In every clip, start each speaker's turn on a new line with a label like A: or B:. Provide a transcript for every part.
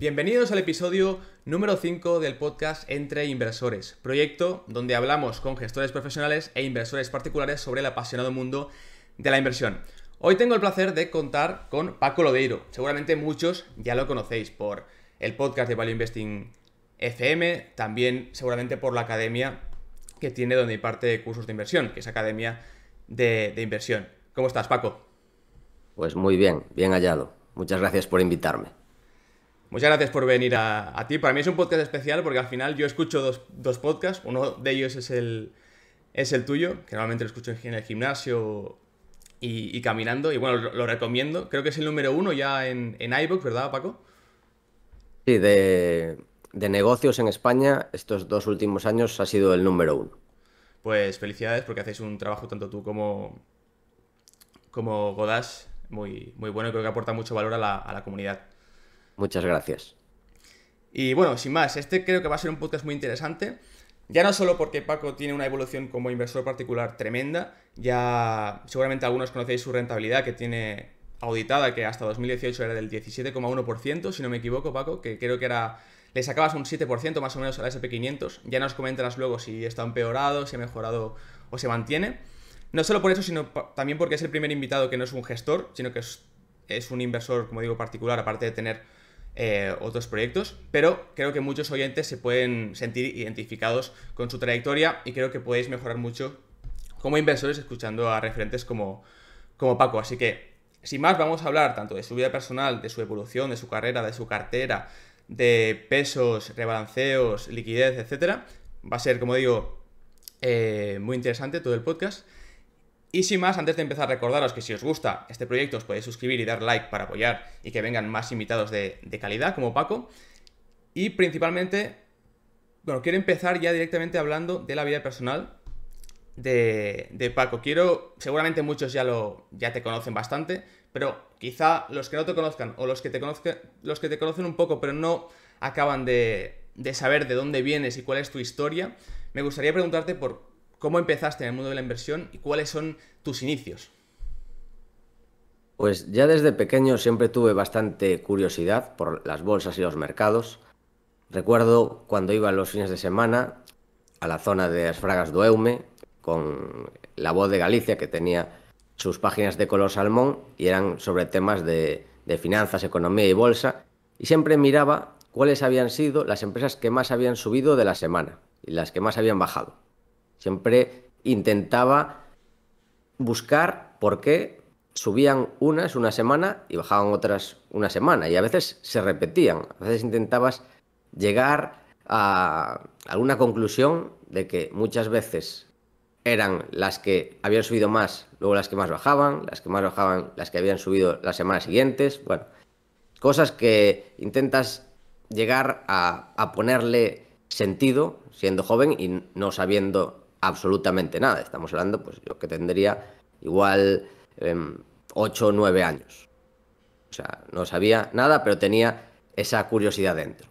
A: Bienvenidos al episodio número 5 del podcast Entre Inversores, proyecto donde hablamos con gestores profesionales e inversores particulares sobre el apasionado mundo de la inversión. Hoy tengo el placer de contar con Paco Lodeiro. Seguramente muchos ya lo conocéis por el podcast de Value Investing FM, también seguramente por la academia que tiene donde imparte cursos de inversión, que es Academia de, de Inversión. ¿Cómo estás, Paco?
B: Pues muy bien, bien hallado. Muchas gracias por invitarme.
A: Muchas gracias por venir a, ti. Para mí es un podcast especial porque al final yo escucho dos, dos podcasts. Uno de ellos es el, es el tuyo, que normalmente lo escucho en el gimnasio y, caminando. Y bueno, lo, recomiendo. Creo que es el número uno ya en, en ¿verdad, Paco?
B: Sí, de, negocios en España, estos dos últimos años ha sido el número uno.
A: Pues felicidades porque hacéis un trabajo tanto tú como, como muy, muy bueno y creo que aporta mucho valor a la, a la comunidad.
B: Muchas gracias.
A: Y bueno, sin más, este creo que va a ser un podcast muy interesante. Ya no solo porque Paco tiene una evolución como inversor particular tremenda, ya seguramente algunos conocéis su rentabilidad que tiene auditada, que hasta 2018 era del 17,1%, si no me equivoco, Paco, que creo que era le sacabas un 7% más o menos a la SP500. Ya nos comentarás luego si está empeorado, si ha mejorado o se mantiene. No solo por eso, sino también porque es el primer invitado que no es un gestor, sino que es, es un inversor, como digo, particular, aparte de tener eh, otros proyectos, pero creo que muchos oyentes se pueden sentir identificados con su trayectoria y creo que podéis mejorar mucho como inversores escuchando a referentes como, Paco. Así que, sin más, vamos a hablar tanto de su vida personal, de su evolución, de su carrera, de su cartera, de pesos, rebalanceos, liquidez, etc. Va a ser, como digo, eh, muy interesante todo el podcast. Y sin más, antes de empezar, recordaros que si os gusta este proyecto os podéis suscribir y dar like para apoyar y que vengan más invitados de, calidad como Paco. Y principalmente, bueno, quiero empezar ya directamente hablando de la vida personal de, Paco. Quiero, seguramente muchos ya, lo, ya te conocen bastante, pero quizá los que no te conozcan o los que te, conozcan, los que te conocen un poco pero no acaban de, de saber de dónde vienes y cuál es tu historia, me gustaría preguntarte por ¿Cómo empezaste en el mundo de la inversión y cuáles son tus inicios?
B: Pues ya desde pequeño siempre tuve bastante curiosidad por las bolsas y los mercados. Recuerdo cuando iba los fines de semana a la zona de las Fragas do con La Voz de Galicia que tenía sus páginas de color salmón y eran sobre temas de finanzas, economía y bolsa y siempre miraba cuáles habían sido las empresas que más habían subido de la semana y las que más habían bajado. Siempre intentaba buscar por qué subían unas una semana y bajaban otras una semana. Y a veces se repetían. A veces intentabas llegar a alguna conclusión de que muchas veces eran las que habían subido más, luego las que más bajaban, las que más bajaban, las que habían subido las semanas siguientes. Bueno, cosas que intentas llegar a, ponerle sentido siendo joven y no sabiendo absolutamente nada. Estamos hablando, pues yo que tendría igual 8 em, o 9 años. O sea, no sabía nada, pero tenía esa curiosidad dentro.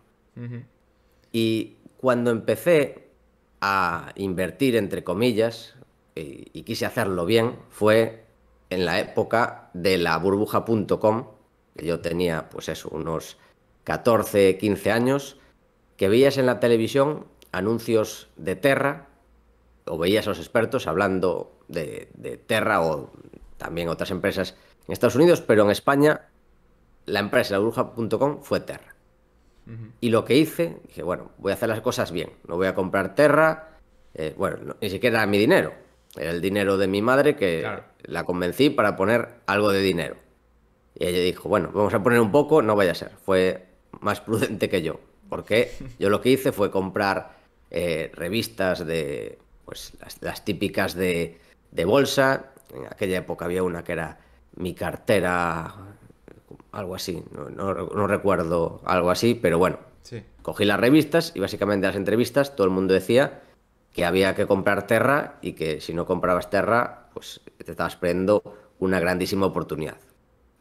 B: Y cuando empecé a invertir, entre comillas, y, quise hacerlo bien, fue en la época de la burbuja.com, que yo tenía, pues eso, unos 14, 15 años, que veías en la televisión anuncios de Terra o veías a los expertos hablando de, Terra o también otras empresas en Estados Unidos, pero en España la empresa, la burbuja.com, fue Terra. Y lo que hice, dije, bueno, voy a hacer las cosas bien, no voy a comprar Terra, eh, bueno, ni siquiera era mi dinero, era el dinero de mi madre que la convencí para poner algo de dinero. Y ella dijo, bueno, vamos a poner un poco, no vaya a ser, fue más prudente que yo, porque yo lo que hice fue comprar eh, revistas de pues las, típicas de, bolsa. En aquella época había una que era mi cartera, algo así, no, recuerdo algo así, pero bueno. Cogí las revistas y básicamente las entrevistas todo el mundo decía que había que comprar Terra y que si no comprabas Terra, pues te estabas perdiendo una grandísima oportunidad.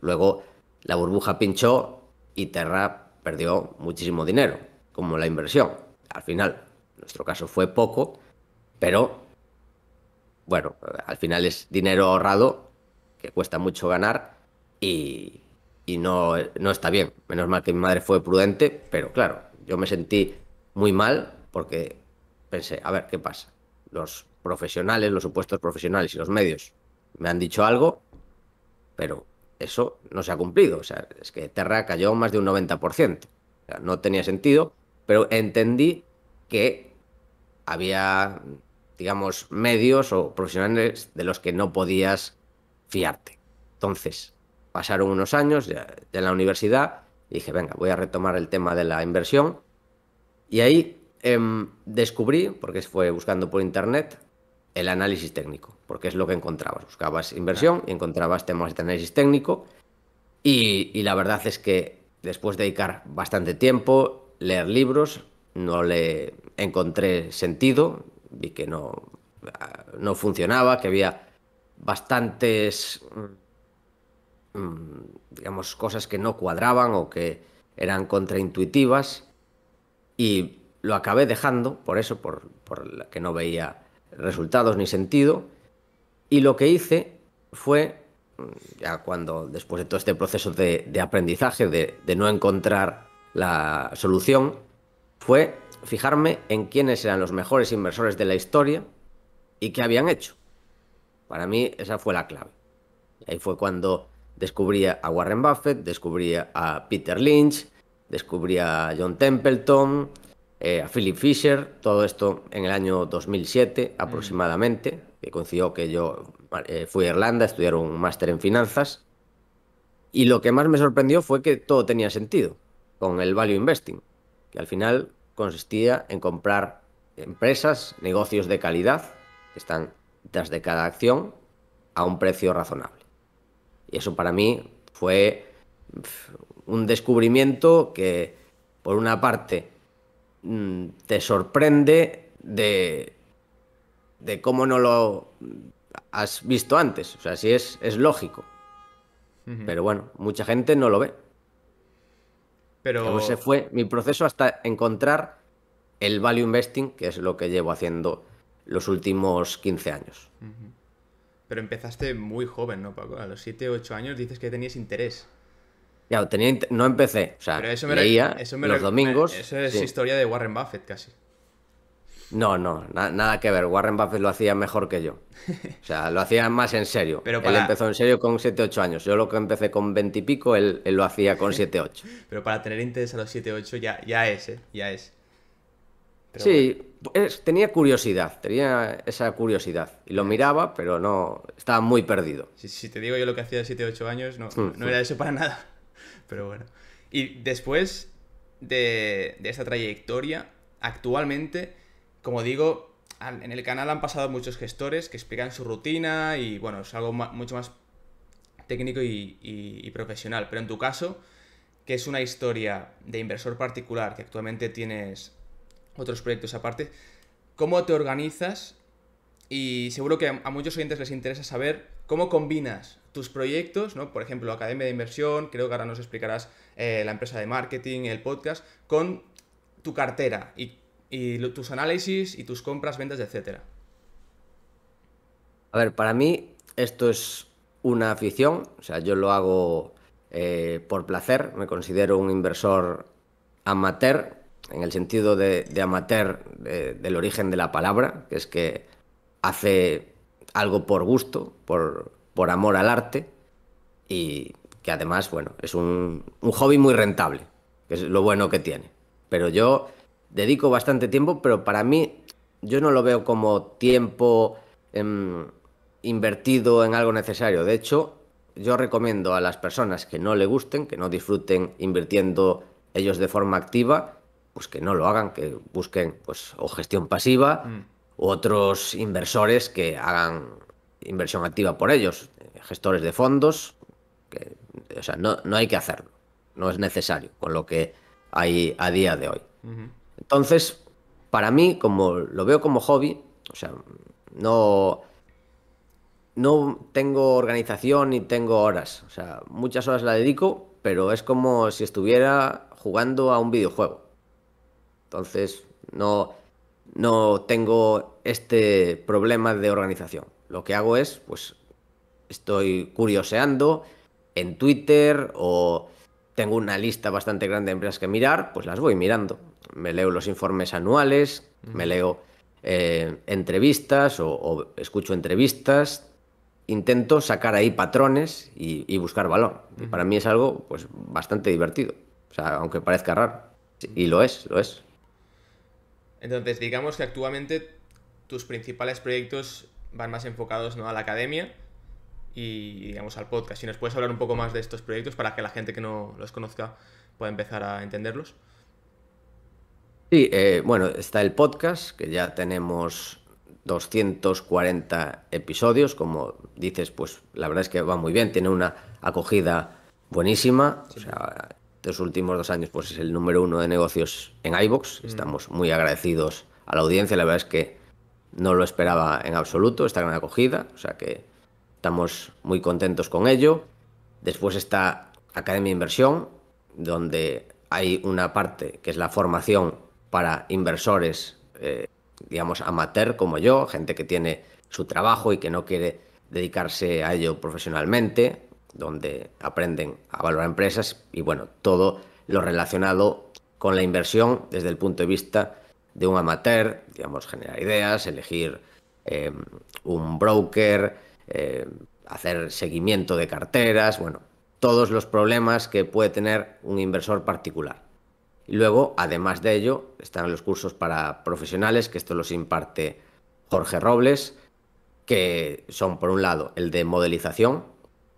B: Luego la burbuja pinchó y Terra perdió muchísimo dinero, como la inversión. Al final, nuestro caso fue poco, pero, bueno, al final es dinero ahorrado, que cuesta mucho ganar y, no, no está bien. Menos mal que mi madre fue prudente, pero claro, yo me sentí muy mal porque pensé, a ver, ¿qué pasa? Los profesionales, los supuestos profesionales y los medios me han dicho algo, pero eso no se ha cumplido. O sea, es que Terra cayó más de un 90%. O sea, no tenía sentido, pero entendí que había digamos, medios o profesionales de los que no podías fiarte. Entonces, pasaron unos años de la universidad y dije, venga, voy a retomar el tema de la inversión. Y ahí em, descubrí, porque fue buscando por internet, el análisis técnico, porque es lo que encontrabas. Buscabas inversión y encontrabas temas de análisis técnico. Y, y la verdad es que después de dedicar bastante tiempo, leer libros, no le encontré sentido, vi que no, ah, no funcionaba, que había bastantes, mm, mm, digamos, cosas que no cuadraban o que eran contraintuitivas y lo acabé dejando, por eso, por, por que no veía resultados ni sentido. Y lo que hice fue, mm, ya cuando, después de todo este proceso de, aprendizaje, de no encontrar la solución, fue fijarme en quiénes eran los mejores inversores de la historia y qué habían hecho. Para mí esa fue la clave. Ahí fue cuando descubría a Warren Buffett, descubría a Peter Lynch, descubría a John Templeton, eh, a Philip Fisher, todo esto en el año 2007 mm. aproximadamente, que coincidió que yo eh, fui a Irlanda a estudiar un máster en finanzas. Y lo que más me sorprendió fue que todo tenía sentido con el value investing, que al final consistía en comprar empresas, negocios de calidad, que están detrás de cada acción, a un precio razonable. Y eso para mí fue un descubrimiento que, por una parte, mm, te sorprende de, cómo no lo has visto antes. O sea, sí es, es lógico. Pero bueno, mucha gente no lo ve. Pero... Pues se fue mi proceso hasta encontrar el value investing, que es lo que llevo haciendo los últimos 15 años.
A: Pero empezaste muy joven, ¿no, Paco? A los 7 o 8 años dices que tenías interés.
B: Ya, no empecé. O sea, eso los domingos. Eso es historia
A: de Warren Buffett casi.
B: No, no, nada que ver. Warren Buffett lo hacía mejor que yo. O sea, lo hacía más en serio. Pero Él empezó en serio con 7, 8 años. Yo lo que empecé con 20 y pico, él, lo hacía con 7, 8.
A: Pero para tener interés a los 7, 8 ya, ya es, ¿eh? Ya es.
B: sí, tenía curiosidad, tenía esa curiosidad. Y lo miraba, pero no, estaba muy perdido. Si,
A: te digo yo lo que hacía los 7, 8 años, no, mm. no era eso para nada. Pero bueno. Y después de, de esta trayectoria, actualmente como digo, en el canal han pasado muchos gestores que explican su rutina y bueno, es algo mucho más técnico y, profesional. Pero en tu caso, que es una historia de inversor particular, que actualmente tienes otros proyectos aparte, ¿cómo te organizas? Y seguro que a muchos oyentes les interesa saber cómo combinas tus proyectos, ¿no? por ejemplo, Academia de Inversión, creo que ahora nos explicarás eh, la empresa de marketing, el podcast, con tu cartera y y tus análisis y tus compras, ventas, etcétera.
B: A ver, para mí esto es una afición, o sea, yo lo hago eh, por placer, me considero un inversor amateur, en el sentido de, amateur del origen de la palabra, que es que hace algo por gusto, por, por amor al arte, y que además, bueno, es un, un hobby muy rentable, que es lo bueno que tiene. Pero yo dedico bastante tiempo, pero para mí yo no lo veo como tiempo em, invertido en algo necesario. De hecho, yo recomiendo a las personas que no le gusten, que no disfruten invirtiendo ellos de forma activa, pues que no lo hagan, que busquen pues o gestión pasiva mm. u otros inversores que hagan inversión activa por ellos, gestores de fondos, que, o sea, no, hay que hacerlo, no es necesario con lo que hay a día de hoy. Entonces, para mí, como lo veo como hobby, o sea, no, no tengo organización ni tengo horas. O sea, muchas horas la dedico, pero es como si estuviera jugando a un videojuego. Entonces, no, no tengo este problema de organización. Lo que hago es, pues, estoy curioseando en Twitter o tengo una lista bastante grande de empresas que mirar, pues las voy mirando me leo los informes anuales, me leo eh, entrevistas o, escucho entrevistas, intento sacar ahí patrones y, buscar valor. para mí es algo pues, bastante divertido, o sea, aunque parezca raro. Y lo es, lo es.
A: Entonces, digamos que actualmente tus principales proyectos van más enfocados ¿no? a la academia y, digamos, al podcast. Si nos puedes hablar un poco más de estos proyectos para que la gente que no los conozca pueda empezar a entenderlos.
B: Sí, eh, bueno, está el podcast, que ya tenemos 240 episodios, como dices, pues la verdad es que va muy bien, tiene una acogida buenísima. O sea, estos últimos dos años pues es el número uno de negocios en iBox. Mm. Estamos muy agradecidos a la audiencia, la verdad es que no lo esperaba en absoluto esta gran acogida, o sea que estamos muy contentos con ello. Después está Academia Inversión, donde hay una parte que es la formación para inversores, eh, digamos, amateur como yo, gente que tiene su trabajo y que no quiere dedicarse a ello profesionalmente, donde aprenden a valorar empresas y bueno, todo lo relacionado con la inversión desde el punto de vista de un amateur, digamos, generar ideas, elegir eh, un broker, eh, hacer seguimiento de carteras, bueno, todos los problemas que puede tener un inversor particular. Y luego, además de ello, están los cursos para profesionales, que esto los imparte Jorge Robles, que son, por un lado, el de modelización,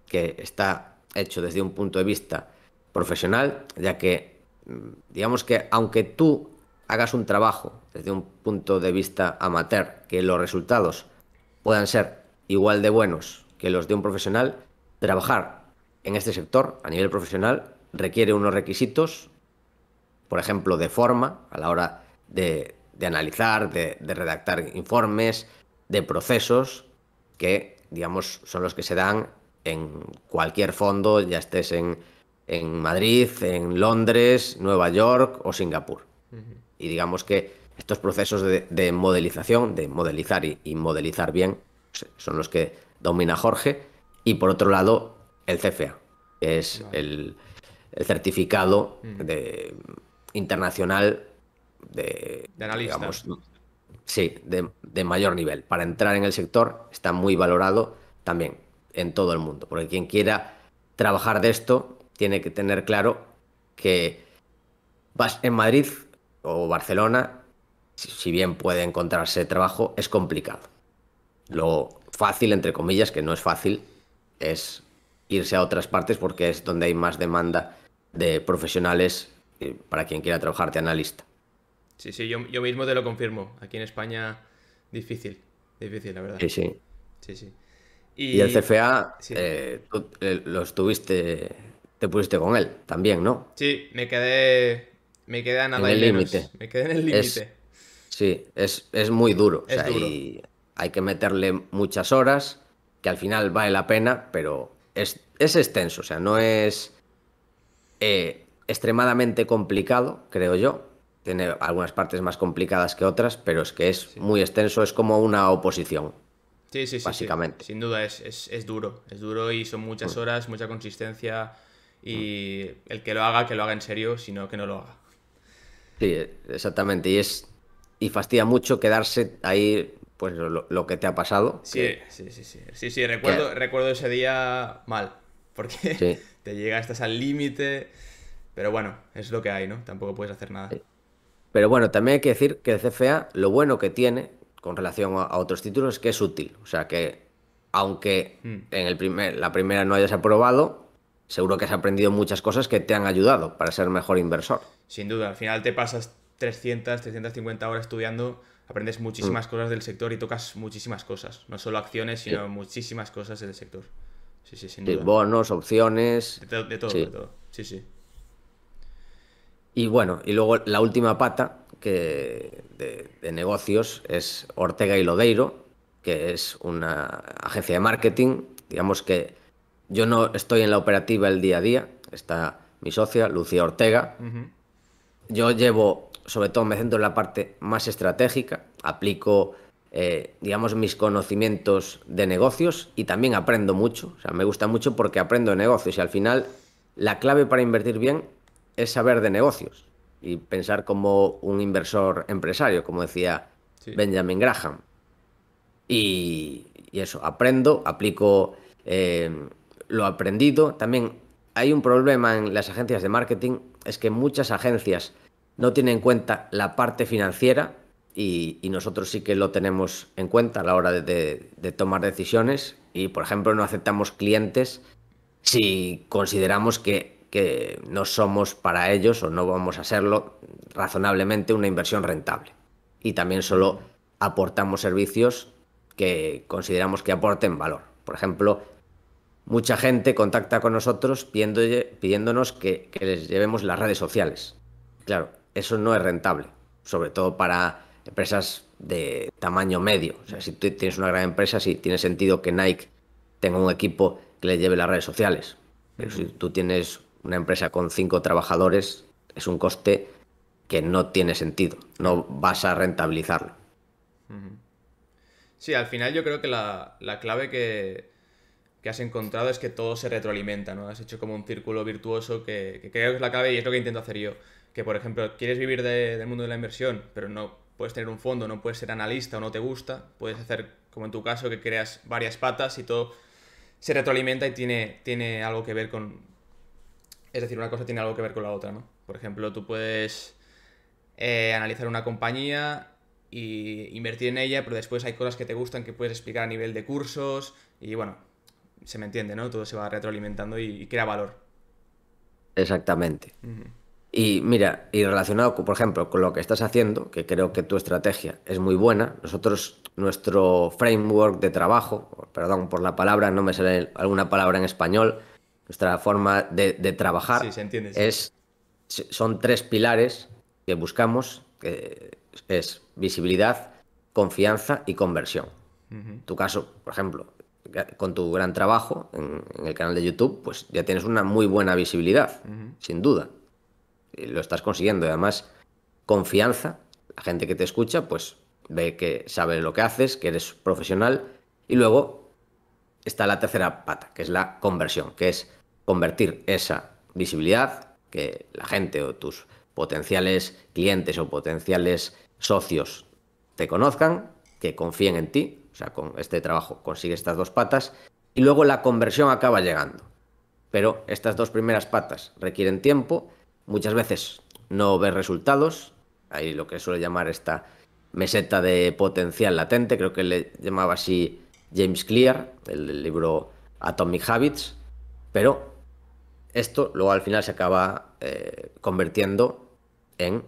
B: que está hecho desde un punto de vista profesional, ya que, mm, digamos que, aunque tú hagas un trabajo desde un punto de vista amateur, que los resultados puedan ser igual de buenos que los de un profesional, trabajar en este sector a nivel profesional requiere unos requisitos por ejemplo, de forma a la hora de, analizar, de, redactar informes, de procesos que, digamos, son los que se dan en cualquier fondo, ya estés en, Madrid, en Londres, Nueva York o Singapur. Y digamos que estos procesos de, modelización, de modelizar y, modelizar bien, pues, son los que domina Jorge. Y por otro lado, el CFA, que es el, certificado de internacional de, de sí, de, de, mayor nivel. Para entrar en el sector está muy valorado también en todo el mundo, porque quien quiera trabajar de esto tiene que tener claro que vas en Madrid o Barcelona, si bien puede encontrarse trabajo, es complicado. Lo fácil, entre comillas, que no es fácil, es irse a otras partes porque es donde hay más demanda de profesionales para quien quiera trabajarte analista.
A: Sí, sí, yo, mismo te lo confirmo. Aquí en España, difícil, difícil, la verdad. Sí, sí. Y... el CFA, eh,
B: tú eh, te pusiste con él también, ¿no?
A: Sí, me quedé, me quedé en el límite. Me quedé en el límite.
B: Sí, es, muy duro. o sea, Y hay que meterle muchas horas, que al final vale la pena, pero es, extenso, o sea, no es... Eh, extremadamente complicado, creo yo. Tiene algunas partes más complicadas que otras, pero es que es muy extenso, es como una oposición. Sí, sí, sí. Básicamente. Sin
A: duda, es, duro. Es duro y son muchas mm. horas, mucha consistencia. Y mm. el que lo haga, que lo haga en serio, sino que no lo haga.
B: Sí, exactamente. Y es. Y fastidia mucho quedarse ahí, pues lo, que te ha pasado. Sí,
A: sí, sí, sí. Sí, sí, recuerdo, recuerdo ese día mal.
B: Porque
A: te llega, estás al límite pero bueno, es lo que hay, ¿no? Tampoco puedes
B: hacer nada. Pero bueno, también hay que decir que el CFA lo bueno que tiene con relación a, otros títulos es que es útil. O sea que, aunque hmm. en el primer, la primera no hayas aprobado, seguro que has aprendido muchas cosas que te han ayudado para ser mejor inversor.
A: Sin duda, al final te pasas 300, 350 horas estudiando, aprendes muchísimas hmm. cosas del sector y tocas muchísimas cosas. No solo acciones, sino muchísimas cosas del sector. Sí, sí, sin
B: Bonos, opciones. De, todo, de todo. Sí, sí. Y bueno, y luego la última pata que de, negocios es Ortega y Lodeiro, que es una agencia de marketing. Digamos que yo no estoy en la operativa el día a día, está mi socia, Lucía Ortega. Yo llevo, sobre todo me centro en la parte más estratégica, aplico, eh, digamos, mis conocimientos de negocios y también aprendo mucho. O sea, me gusta mucho porque aprendo negocios y al final la clave para invertir bien es saber de negocios y pensar como un inversor empresario, como decía Benjamin Graham. Y, eso, aprendo, aplico eh, lo aprendido. También hay un problema en las agencias de marketing, es que muchas agencias no tienen en cuenta la parte financiera y, nosotros sí que lo tenemos en cuenta a la hora de tomar decisiones y, por ejemplo, no aceptamos clientes si consideramos que que no somos para ellos o no vamos a serlo razonablemente una inversión rentable. Y también solo aportamos servicios que consideramos que aporten valor. Por ejemplo, mucha gente contacta con nosotros pidiéndonos que, les llevemos las redes sociales. Claro, eso no es rentable, sobre todo para empresas de tamaño medio. O sea, si tú tienes una gran empresa, sí tiene sentido que Nike tenga un equipo que le lleve las redes sociales. Pero si tú tienes una empresa con cinco trabajadores es un coste que no tiene sentido, no vas a rentabilizarlo.
A: Sí, al final yo creo que la, clave que, has encontrado es que todo se retroalimenta, ¿no? Has hecho como un círculo virtuoso que, creo que es la clave y es lo que intento hacer yo. Que, por ejemplo, quieres vivir del mundo de la inversión, pero no puedes tener un fondo, no puedes ser analista o no te gusta, puedes hacer, como en tu caso, que creas varias patas y todo se retroalimenta y tiene, tiene algo que ver con, es decir, una cosa tiene algo que ver con la otra, ¿no? Por ejemplo, tú puedes eh, analizar una compañía y invertir en ella, pero después hay cosas que te gustan que puedes explicar a nivel de cursos y bueno, se me entiende, ¿no? Todo se va retroalimentando y, crea valor.
B: Exactamente. Y mira, y relacionado, por ejemplo, con lo que estás haciendo, que creo que tu estrategia es muy buena, nosotros, nuestro framework de trabajo, perdón por la palabra, no me sale alguna palabra en español, nuestra forma de, trabajar es, son tres pilares que buscamos, que es visibilidad, confianza y conversión. En Tu caso, por ejemplo, con tu gran trabajo en, el canal de YouTube, pues ya tienes una muy buena visibilidad, sin duda. lo estás consiguiendo. Y además, confianza, la gente que te escucha, pues ve que sabe lo que haces, que eres profesional. Y luego está la tercera pata, que es la conversión, que es convertir esa visibilidad que la gente o tus potenciales clientes o potenciales socios te conozcan, que confíen en ti, o sea, con este trabajo consigue estas dos patas, y luego la conversión acaba llegando. Pero estas dos primeras patas requieren tiempo, muchas veces no ves resultados, ahí lo que suele llamar esta meseta de potencial latente, creo que le llamaba así James Clear, el libro Atomic Habits, pero esto luego al final se acaba eh, convirtiendo en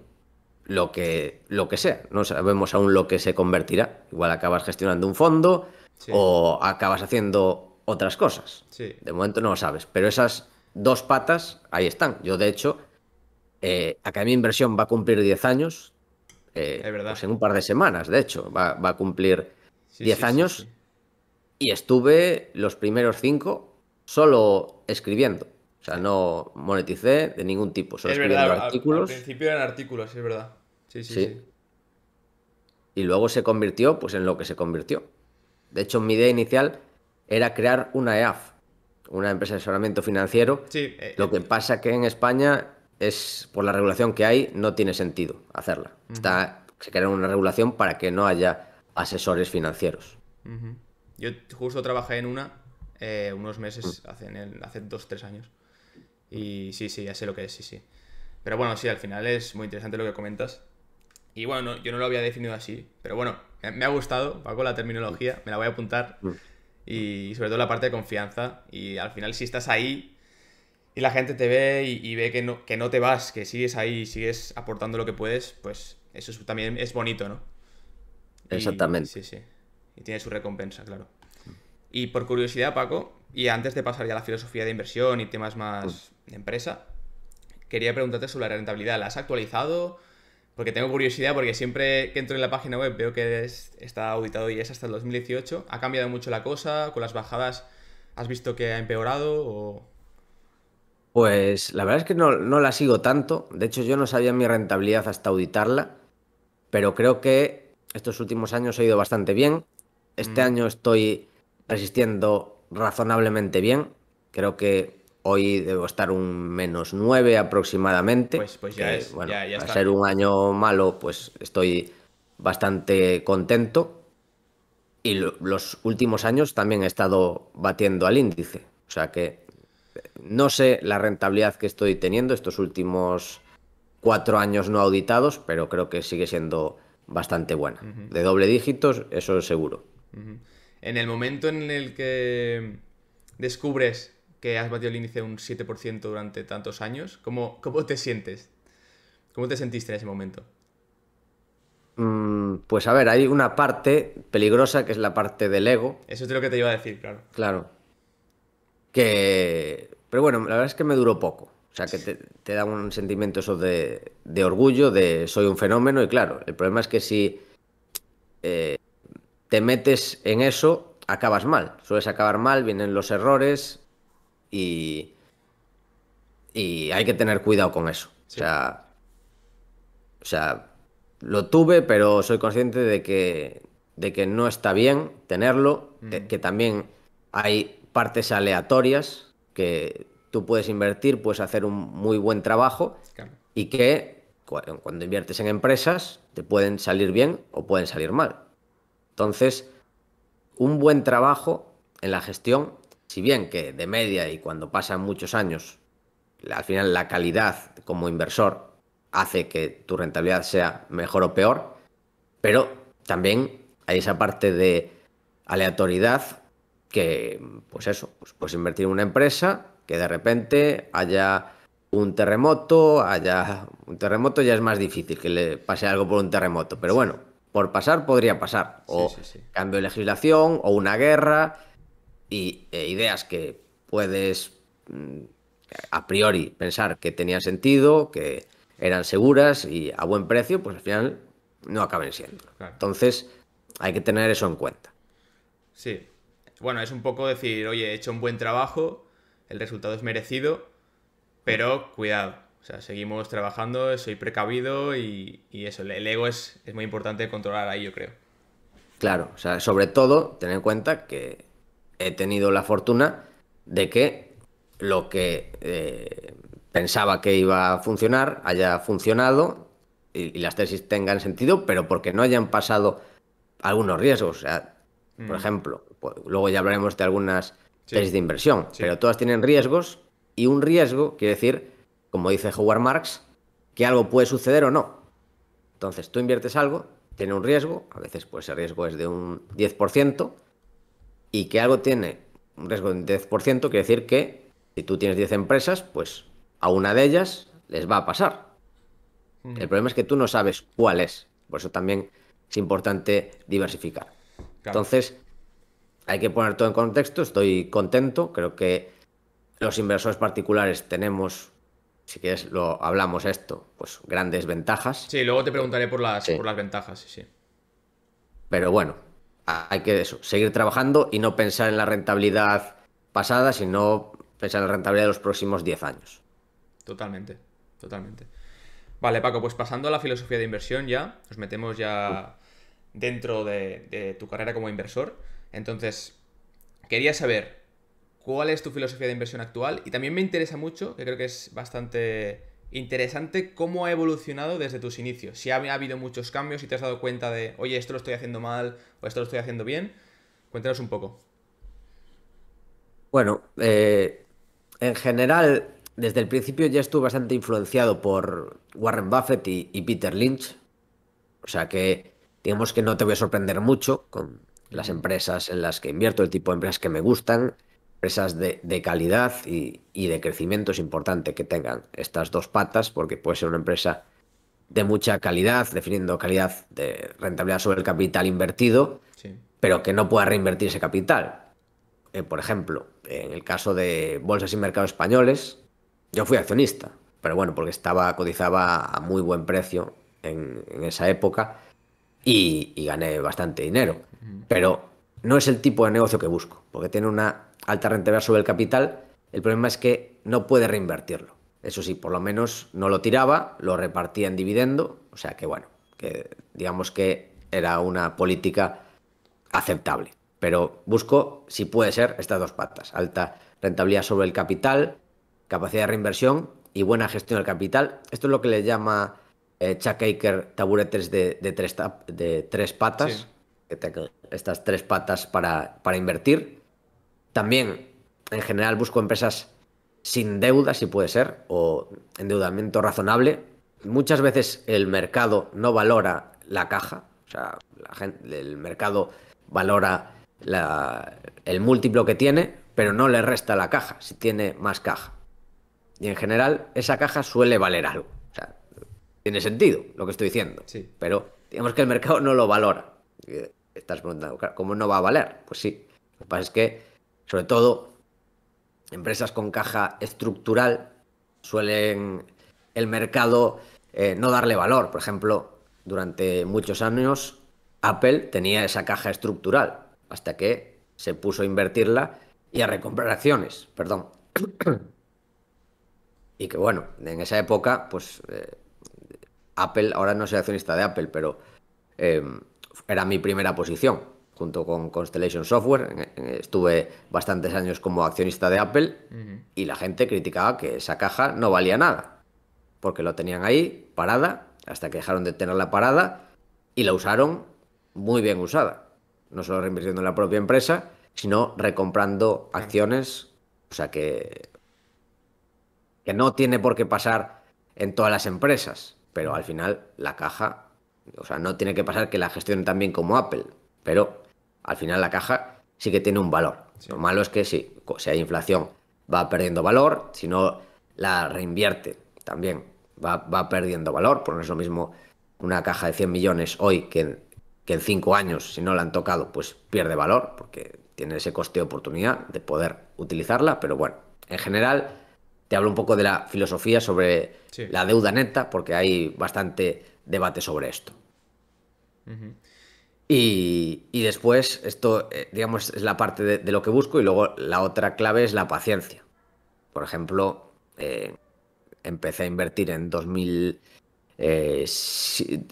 B: lo que, lo que sea. No sabemos aún lo que se convertirá. Igual acabas gestionando un fondo o acabas haciendo otras cosas. De momento no lo sabes. Pero esas dos patas ahí están. Yo, de hecho, eh, mi Inversión va a cumplir 10 años. Eh, es verdad. Pues en un par de semanas, de hecho, va, a cumplir 10 años. Y estuve los primeros 5 solo escribiendo. O sea, no moneticé de ningún tipo, solo es verdad, artículos. Al,
A: principio eran artículos, es verdad.
B: Sí, sí, Y luego se convirtió pues en lo que se convirtió. De hecho, mi idea inicial era crear una EAF, una empresa de asesoramiento financiero. Eh, lo que eh. pasa que en España es por la regulación que hay no tiene sentido hacerla. se crea una regulación para que no haya asesores financieros.
A: Yo justo trabajé en una eh, unos meses, mm. hace, en hace dos, tres años. Y sí, sí, ya sé lo que es, sí, sí. Pero bueno, sí, al final es muy interesante lo que comentas. Y bueno, yo no lo había definido así, pero bueno, me, ha gustado, Paco, la terminología, me la voy a apuntar. Mm. Y sobre todo la parte de confianza. Y al final, si estás ahí y la gente te ve y, ve que no, que no te vas, que sigues ahí, sigues aportando lo que puedes, pues eso también es bonito, ¿no? Exactamente. sí, sí. Y tiene su recompensa, claro. Y por curiosidad, Paco, y antes de pasar ya a la filosofía de inversión y temas más mm de empresa, quería preguntarte sobre la rentabilidad. ¿La has actualizado? Porque tengo curiosidad, porque siempre que entro en la página web veo que está auditado y es hasta el 2018. ¿Ha cambiado mucho la cosa? ¿Con las bajadas has visto que ha empeorado? O...
B: Pues la verdad es que no, la sigo tanto. De hecho, yo no sabía mi rentabilidad hasta auditarla. Pero creo que estos últimos años ha ido bastante bien. Este mm. año estoy resistiendo razonablemente bien. Creo que Hoy debo estar un menos 9 aproximadamente. Pues, pues ya es. Bueno, a ser un año malo, pues estoy bastante contento. Y los últimos años también he estado batiendo al índice. O sea que eh, no sé la rentabilidad que estoy teniendo estos últimos cuatro años no auditados, pero creo que sigue siendo bastante buena. De doble dígitos, eso es seguro.
A: En el momento en el que descubres que has batido el índice un 7% durante tantos años, ¿cómo, ¿cómo te sientes? ¿Cómo te sentiste en ese momento?
B: Mm, pues a ver, hay una parte peligrosa que es la parte del ego.
A: Eso es lo que te iba a decir, claro.
B: Claro. Que. Pero bueno, la verdad es que me duró poco. O sea, que te, da un sentimiento eso de, de, orgullo, de soy un fenómeno. Y claro, el problema es que si eh, te metes en eso, acabas mal. Sueles acabar mal, vienen los errores, y, hay que tener cuidado con eso. O, sea, o sea, lo tuve, pero soy consciente de que, de que no está bien tenerlo, mm. que también hay partes aleatorias que tú puedes invertir, puedes hacer un muy buen trabajo y que cuando inviertes en empresas te pueden salir bien o pueden salir mal. Entonces, un buen trabajo en la gestión si bien que de media y cuando pasan muchos años, al final la calidad como inversor hace que tu rentabilidad sea mejor o peor, pero también hay esa parte de aleatoriedad que, pues eso, pues puedes invertir en una empresa que de repente haya un terremoto, haya un terremoto ya es más difícil que le pase algo por un terremoto, pero bueno, por pasar podría pasar, o cambio de legislación, o una guerra, y, e ideas que puedes mm, a priori pensar que tenían sentido, que eran seguras y a buen precio, pues al final no acaben siendo. Entonces hay que tener eso en cuenta.
A: Sí. Bueno, es un poco decir, oye, he hecho un buen trabajo, el resultado es merecido, pero cuidado. O sea, seguimos trabajando, soy precavido y, eso, el ego es, es muy importante controlar ahí, yo creo.
B: Claro, o sea, sobre todo, tener en cuenta que he tenido la fortuna de que lo que eh, pensaba que iba a funcionar haya funcionado y, las tesis tengan sentido, pero porque no hayan pasado algunos riesgos. O sea, mm. Por ejemplo, pues, luego ya hablaremos de algunas tesis de inversión, pero todas tienen riesgos y un riesgo quiere decir, como dice Howard Marx, que algo puede suceder o no. Entonces tú inviertes algo, tiene un riesgo, a veces pues el riesgo es de un 10%, y que algo tiene un riesgo del 10%, quiere decir que si tú tienes 10 empresas, pues a una de ellas les va a pasar. El problema es que tú no sabes cuál es. Por eso también es importante diversificar. Entonces, hay que poner todo en contexto. Estoy contento. Creo que los inversores particulares tenemos, si quieres, lo hablamos esto, pues grandes ventajas. Sí, luego te preguntaré por las, por
A: las ventajas, sí, sí.
B: Pero bueno, hay que eso, seguir trabajando y no pensar en la rentabilidad pasada, sino pensar en la rentabilidad de los próximos 10 años.
A: Totalmente, totalmente. Vale, Paco, pues pasando a la filosofía de inversión ya, nos metemos ya dentro de, de tu carrera como inversor. Entonces, quería saber cuál es tu filosofía de inversión actual y también me interesa mucho, que creo que es bastante interesante cómo ha evolucionado desde tus inicios. Si ha habido muchos cambios, y te has dado cuenta de, oye, esto lo estoy haciendo mal o esto lo estoy haciendo bien. Cuéntanos un poco.
B: Bueno, eh, en general, desde el principio ya estuve bastante influenciado por Warren Buffett y, Peter Lynch. O sea que, digamos que no te voy a sorprender mucho con las empresas en las que invierto, el tipo de empresas que me gustan empresas de, calidad y, de crecimiento es importante que tengan estas dos patas porque puede ser una empresa de mucha calidad, definiendo calidad de rentabilidad sobre el capital invertido, pero que no pueda reinvertir ese capital. Eh, por ejemplo, en el caso de bolsas y mercados españoles, yo fui accionista, pero bueno, porque estaba cotizaba a muy buen precio en, esa época y, y gané bastante dinero. Pero no es el tipo de negocio que busco, porque tiene una alta rentabilidad sobre el capital. El problema es que no puede reinvertirlo. Eso sí, por lo menos no lo tiraba, lo repartía en dividendo, o sea que bueno, que digamos que era una política aceptable. Pero busco, si puede ser, estas dos patas, alta rentabilidad sobre el capital, capacidad de reinversión y buena gestión del capital. Esto es lo que le llama eh, Chuck Aker taburetes de, tres, de tres patas que tenga estas tres patas para, invertir. También, en general, busco empresas sin deuda, si puede ser, o endeudamiento razonable. Muchas veces el mercado no valora la caja, o sea, el mercado valora el múltiplo que tiene, pero no le resta la caja, si tiene más caja. Y en general, esa caja suele valer algo. O sea, tiene sentido lo que estoy diciendo, sí. pero digamos que el mercado no lo valora estás preguntando, ¿cómo no va a valer? Pues sí. Lo que pasa es que, sobre todo, empresas con caja estructural suelen el mercado eh, no darle valor. Por ejemplo, durante muchos años Apple tenía esa caja estructural hasta que se puso a invertirla y a recomprar acciones, perdón. y que bueno, en esa época, pues eh, Apple, ahora no soy accionista de Apple, pero em, era mi primera posición, junto con Constellation Software. E, e, estuve bastantes años como accionista de Apple y la gente criticaba que esa caja no valía nada, porque lo tenían ahí, parada, hasta que dejaron de tenerla parada y la usaron muy bien usada. No solo reinvirtiendo en la propia empresa, sino recomprando acciones, o sea que, que no tiene por qué pasar en todas las empresas, pero al final la caja o sea, no tiene que pasar que la gestione tan bien como Apple, pero al final la caja sí que tiene un valor. Lo malo es que sí, si hay inflación va perdiendo valor, si no la reinvierte también va, perdiendo valor, por pues no lo mismo una caja de 100 millones hoy que en, que 5 años, si no la han tocado, pues pierde valor, porque tiene ese coste de oportunidad de poder utilizarla, pero bueno, en general te hablo un poco de la filosofía sobre la deuda neta, porque hay bastante debate sobre esto. y, y, después, esto, eh, digamos, es la parte de, lo que busco y luego la otra clave es la paciencia. Por ejemplo, eh, empecé a invertir en, 2000, eh,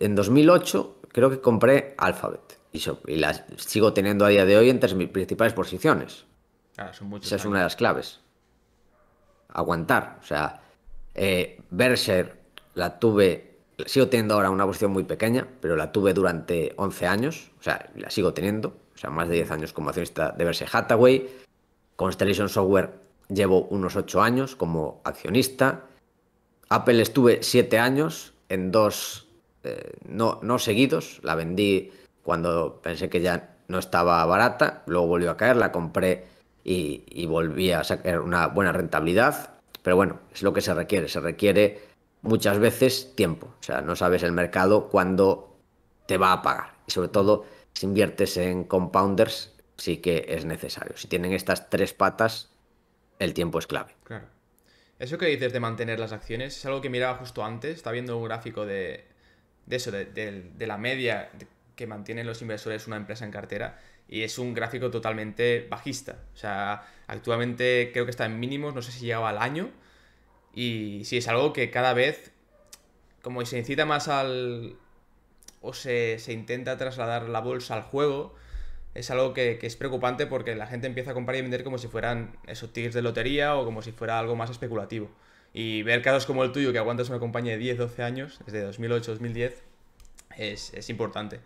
B: en 2008, creo que compré Alphabet y, las sigo teniendo a día de hoy entre mis principales posiciones.
A: Ah, Esa es una de
B: las claves. Aguantar, o sea, Berser la tuve sigo teniendo ahora una posición muy pequeña, pero la tuve durante 11 años, o sea, la sigo teniendo, o sea, más de 10 años como accionista de Verse Hathaway. Constellation Software llevo unos 8 años como accionista. Apple estuve 7 años en dos, eh, no, seguidos, la vendí cuando pensé que ya no estaba barata, luego volvió a caer, la compré y, y volví a sacar una buena rentabilidad. Pero bueno, es lo que se requiere, se requiere muchas veces tiempo. O sea, no sabes el mercado cuándo te va a pagar. Y sobre todo, si inviertes en compounders, sí que es necesario. Si tienen estas tres patas, el tiempo es clave. Claro.
A: Eso que dices de mantener las acciones es algo que miraba justo antes. Está viendo un gráfico de, de eso, de, de la media que mantienen los inversores una empresa en cartera y es un gráfico totalmente bajista. O sea, actualmente creo que está en mínimos, no sé si llegaba al año, y si es algo que cada vez, como se incita más al... o se, intenta trasladar la bolsa al juego, es algo que, es preocupante porque la gente empieza a comprar y vender como si fueran esos tickets de lotería o como si fuera algo más especulativo. Y ver casos como el tuyo, que aguantas una compañía de 10, 12 años, desde 2008-2010, es, es importante.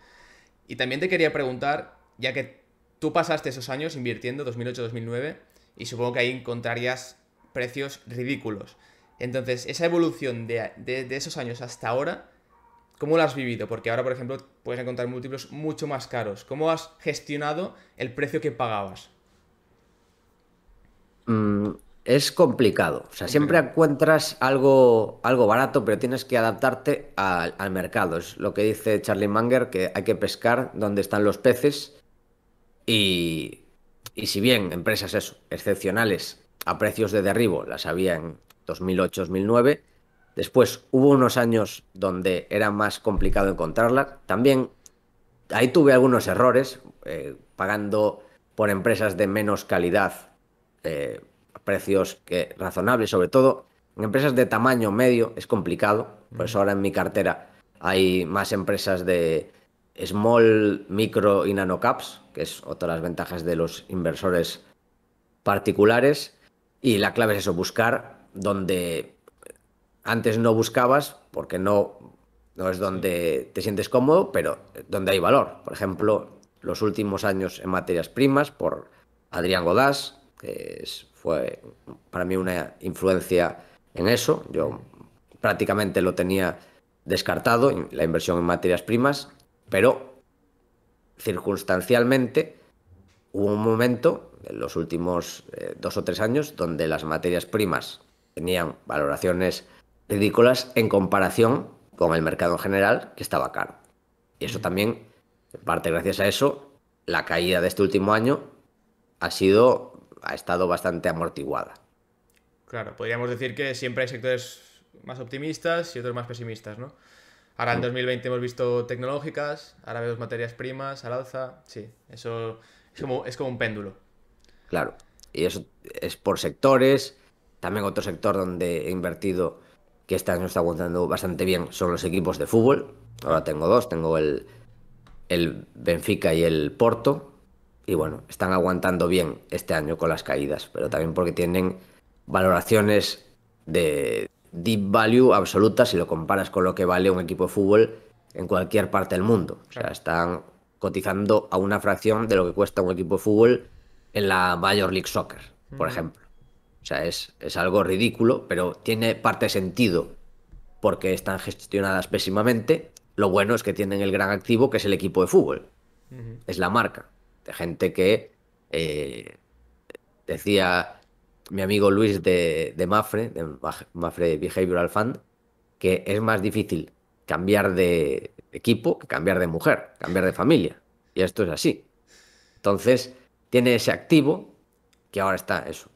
A: Y también te quería preguntar, ya que tú pasaste esos años invirtiendo, 2008-2009, y supongo que ahí encontrarías precios ridículos. Entonces, esa evolución de, esos años hasta ahora, ¿cómo la has vivido? Porque ahora, por ejemplo, puedes encontrar múltiplos mucho más caros. ¿Cómo has gestionado el precio que pagabas?
B: Mm, es complicado. O sea, siempre encuentras algo, algo barato, pero tienes que adaptarte al, mercado. Es lo que dice Charlie Manger, que hay que pescar donde están los peces. Y, y si bien empresas excepcionales a precios de derribo las habían... 2008-2009. Después hubo unos años donde era más complicado encontrarla. También ahí tuve algunos errores, eh, pagando por empresas de menos calidad eh, precios que razonables, sobre todo en empresas de tamaño medio es complicado. Por eso ahora en mi cartera hay más empresas de small, micro y nano caps, que es otra de las ventajas de los inversores particulares. Y la clave es eso, buscar donde antes no buscabas porque no, no es donde te sientes cómodo, pero donde hay valor. Por ejemplo, los últimos años en materias primas por Adrián Godás, que fue para mí una influencia en eso. Yo prácticamente lo tenía descartado, la inversión en materias primas, pero circunstancialmente hubo un momento, en los últimos eh, dos o tres años, donde las materias primas tenían valoraciones ridículas en comparación con el mercado en general, que estaba caro. Y eso también, en parte gracias a eso, la caída de este último año ha sido, ha estado bastante amortiguada.
A: Claro, podríamos decir que siempre hay sectores más optimistas y otros más pesimistas, ¿no? Ahora en 2020 mm. hemos visto tecnológicas, ahora vemos materias primas al alza, sí, eso es como, es como un péndulo.
B: Claro, y eso es por sectores, también otro sector donde he invertido que este año está aguantando bastante bien son los equipos de fútbol. Ahora tengo dos, tengo el, el Benfica y el Porto. Y bueno, están aguantando bien este año con las caídas, pero también porque tienen valoraciones de deep value absoluta si lo comparas con lo que vale un equipo de fútbol en cualquier parte del mundo. O sea, están cotizando a una fracción de lo que cuesta un equipo de fútbol en la Major League Soccer, por ejemplo. O sea, es, algo ridículo, pero tiene parte sentido porque están gestionadas pésimamente. Lo bueno es que tienen el gran activo que es el equipo de fútbol. Es la marca. De gente que eh, decía mi amigo Luis de, de Mafre, de Mafre Behavioral Fund, que es más difícil cambiar de equipo que cambiar de mujer, cambiar de familia. Y esto es así. Entonces, tiene ese activo que ahora está eso,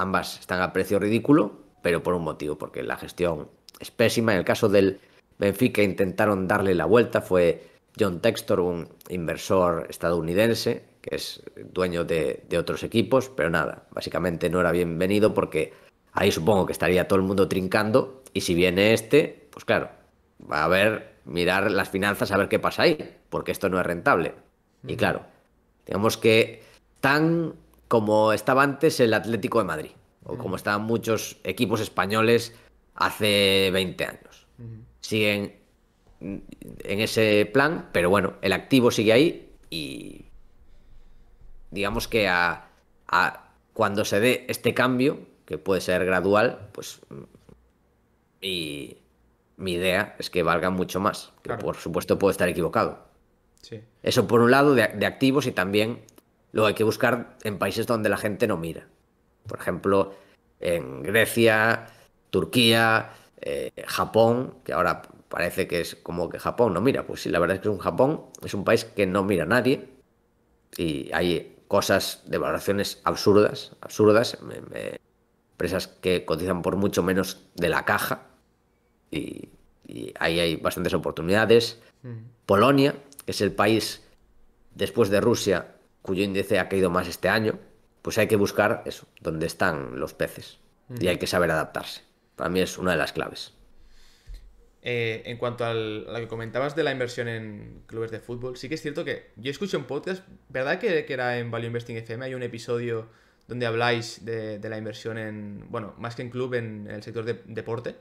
B: Ambas están a precio ridículo, pero por un motivo, porque la gestión es pésima. En el caso del Benfica intentaron darle la vuelta, fue John Textor, un inversor estadounidense, que es dueño de, otros equipos, pero nada, básicamente no era bienvenido porque ahí supongo que estaría todo el mundo trincando y si viene este, pues claro, va a haber, mirar las finanzas a ver qué pasa ahí, porque esto no es rentable. Y claro, digamos que tan como estaba antes el Atlético de Madrid, o como estaban muchos equipos españoles hace 20 años. Siguen en ese plan, pero bueno, el activo sigue ahí y digamos que a, cuando se dé este cambio, que puede ser gradual, pues y mm, mi idea es que valga mucho más, que por supuesto puedo estar equivocado. Eso por un lado de activos y también Luego hay que buscar en países donde la gente no mira. Por ejemplo, en Grecia, Turquía, eh, Japón, que ahora parece que es como que Japón no mira. Pues sí, la verdad es que es un Japón, es un país que no mira a nadie y hay cosas de valoraciones absurdas, absurdas, empresas que cotizan por mucho menos de la caja y, ahí hay bastantes oportunidades. Mm. Polonia, que es el país después de Rusia cuyo índice ha caído más este año, pues hay que buscar eso, dónde están los peces. Y hay que saber adaptarse. Para mí es una de las claves.
A: Eh, en cuanto a lo que comentabas de la inversión en clubes de fútbol, sí que es cierto que yo escuché en podcast, ¿verdad que, era en Value Investing FM? Hay un episodio donde habláis de, la inversión en, bueno, más que en club, en, el sector de deporte.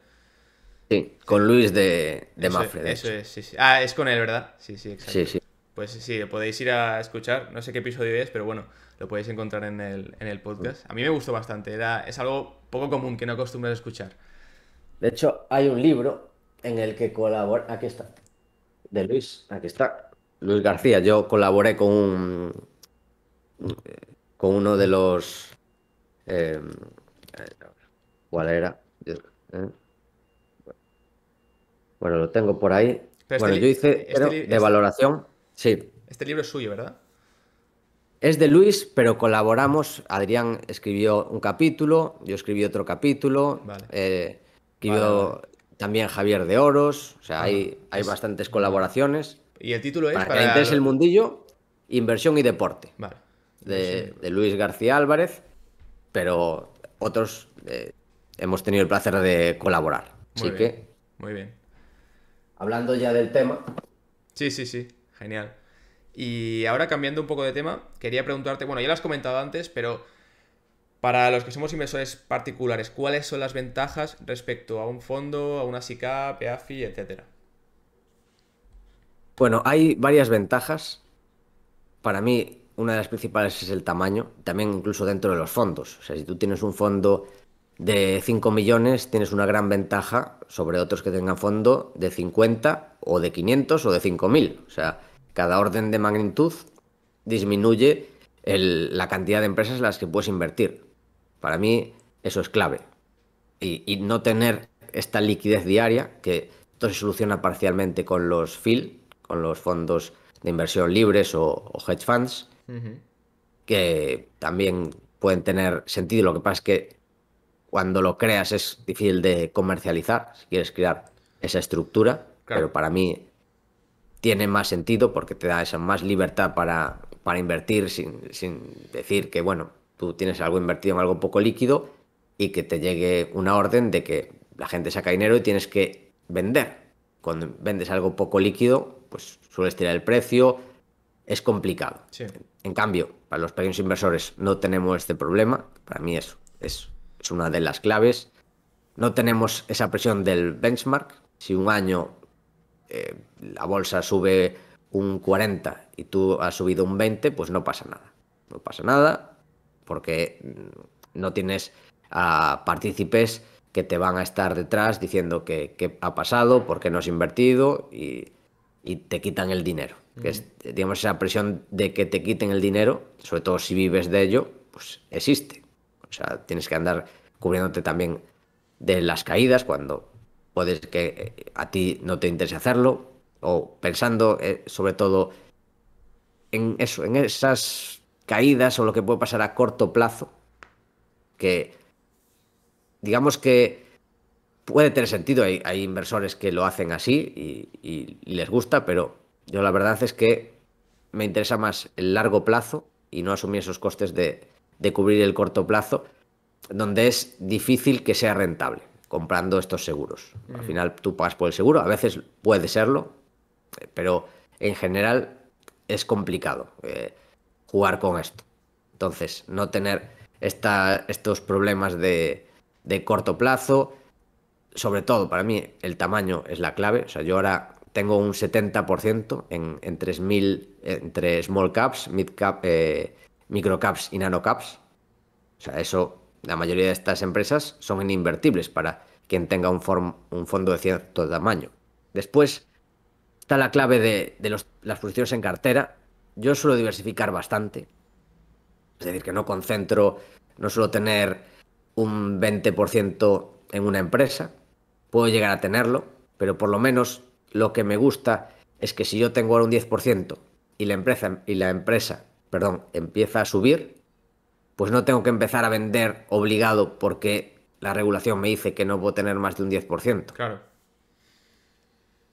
B: Sí, con Luis de, de eso Es,
A: sí, sí. Ah, es con él, ¿verdad? Sí, sí, exacto. Sí, sí, pues sí, podéis ir a escuchar, no sé qué episodio es, pero bueno, lo podéis encontrar en el, podcast. A mí me gustó bastante, es algo poco común que no
B: acostumbro a escuchar. De hecho, hay un libro en el que colabora, aquí está, de Luis, aquí está, Luis García. Yo colaboré con con uno de los, eh, ¿cuál era? Eh. Bueno, lo tengo por ahí. Este bueno, yo hice este de este valoración Sí.
A: Este libro es suyo, ¿verdad?
B: Es de Luis, pero colaboramos. Adrián escribió un capítulo, yo escribí otro capítulo. Eh, escribió también Javier de Oros. O sea, hay, hay bastantes colaboraciones.
A: ¿Y el título es? Para, el
B: mundillo, Inversión y Deporte. De, Luis García Álvarez, pero otros eh, hemos tenido el placer de colaborar. que. Muy bien. Hablando ya del
A: tema. Sí, sí, sí. Genial. Y ahora cambiando un poco de tema, quería preguntarte, bueno, ya lo has comentado antes, pero para los que somos inversores particulares, ¿cuáles son las ventajas respecto a un fondo, a una SICAP, EAFI, etcétera?
B: Bueno, hay varias ventajas. Para mí, una de las principales es el tamaño, también incluso dentro de los fondos. O sea, si tú tienes un fondo de 5 millones, tienes una gran ventaja sobre otros que tengan fondo de 50 o de 500 o de 5.000. O sea, cada orden de magnitud disminuye la cantidad de empresas en las que puedes invertir. Para mí eso es clave. Y, no tener esta liquidez diaria, que esto se soluciona parcialmente con los FIL, con los fondos de inversión libres o, hedge funds, que también pueden tener sentido. Lo que pasa es que cuando lo creas es difícil de comercializar, si quieres crear esa estructura, pero para mí tiene más sentido porque te da esa más libertad para, para invertir sin, decir que, bueno, tú tienes algo invertido en algo poco líquido y que te llegue una orden de que la gente saca dinero y tienes que vender. Cuando vendes algo poco líquido, pues sueles tirar el precio, es complicado. En cambio, para los pequeños inversores no tenemos este problema. Para mí eso es, es una de las claves. No tenemos esa presión del benchmark. Si un año eh, la bolsa sube un 40 y tú has subido un 20, pues no pasa nada. No pasa nada porque mm, no tienes a partícipes que te van a estar detrás diciendo que, ha pasado, por qué no has invertido y, te quitan el dinero. Que digamos, esa presión de que te quiten el dinero, sobre todo si vives de ello, pues existe. O sea, tienes que andar cubriéndote también de las caídas cuando puedes que eh, a ti no te interese hacerlo, o pensando eh, sobre todo en eso, en esas caídas o lo que puede pasar a corto plazo, que digamos que puede tener sentido, hay, inversores que lo hacen así y, les gusta, pero yo la verdad es que me interesa más el largo plazo y no asumir esos costes de cubrir el corto plazo, donde es difícil que sea rentable comprando estos seguros. Al mm. final tú pagas por el seguro, a veces puede serlo, eh, pero en general es complicado eh, jugar con esto. Entonces, no tener estos problemas de, corto plazo, sobre todo para mí el tamaño es la clave. O sea, yo ahora tengo un 70% en, 3000, entre small caps, mid eh, micro caps y nano caps. O sea, eso la mayoría de estas empresas son invertibles para quien tenga un, un fondo de cierto tamaño. Después está la clave de, las posiciones en cartera. Yo suelo diversificar bastante. Es decir, que no concentro, no suelo tener un 20% en una empresa. Puedo llegar a tenerlo, pero por lo menos lo que me gusta es que si yo tengo ahora un 10% y la empresa, y la empresa perdón, empieza a subir, pues no tengo que empezar a vender obligado porque la regulación me dice que no puedo tener más de un 10%. Claro.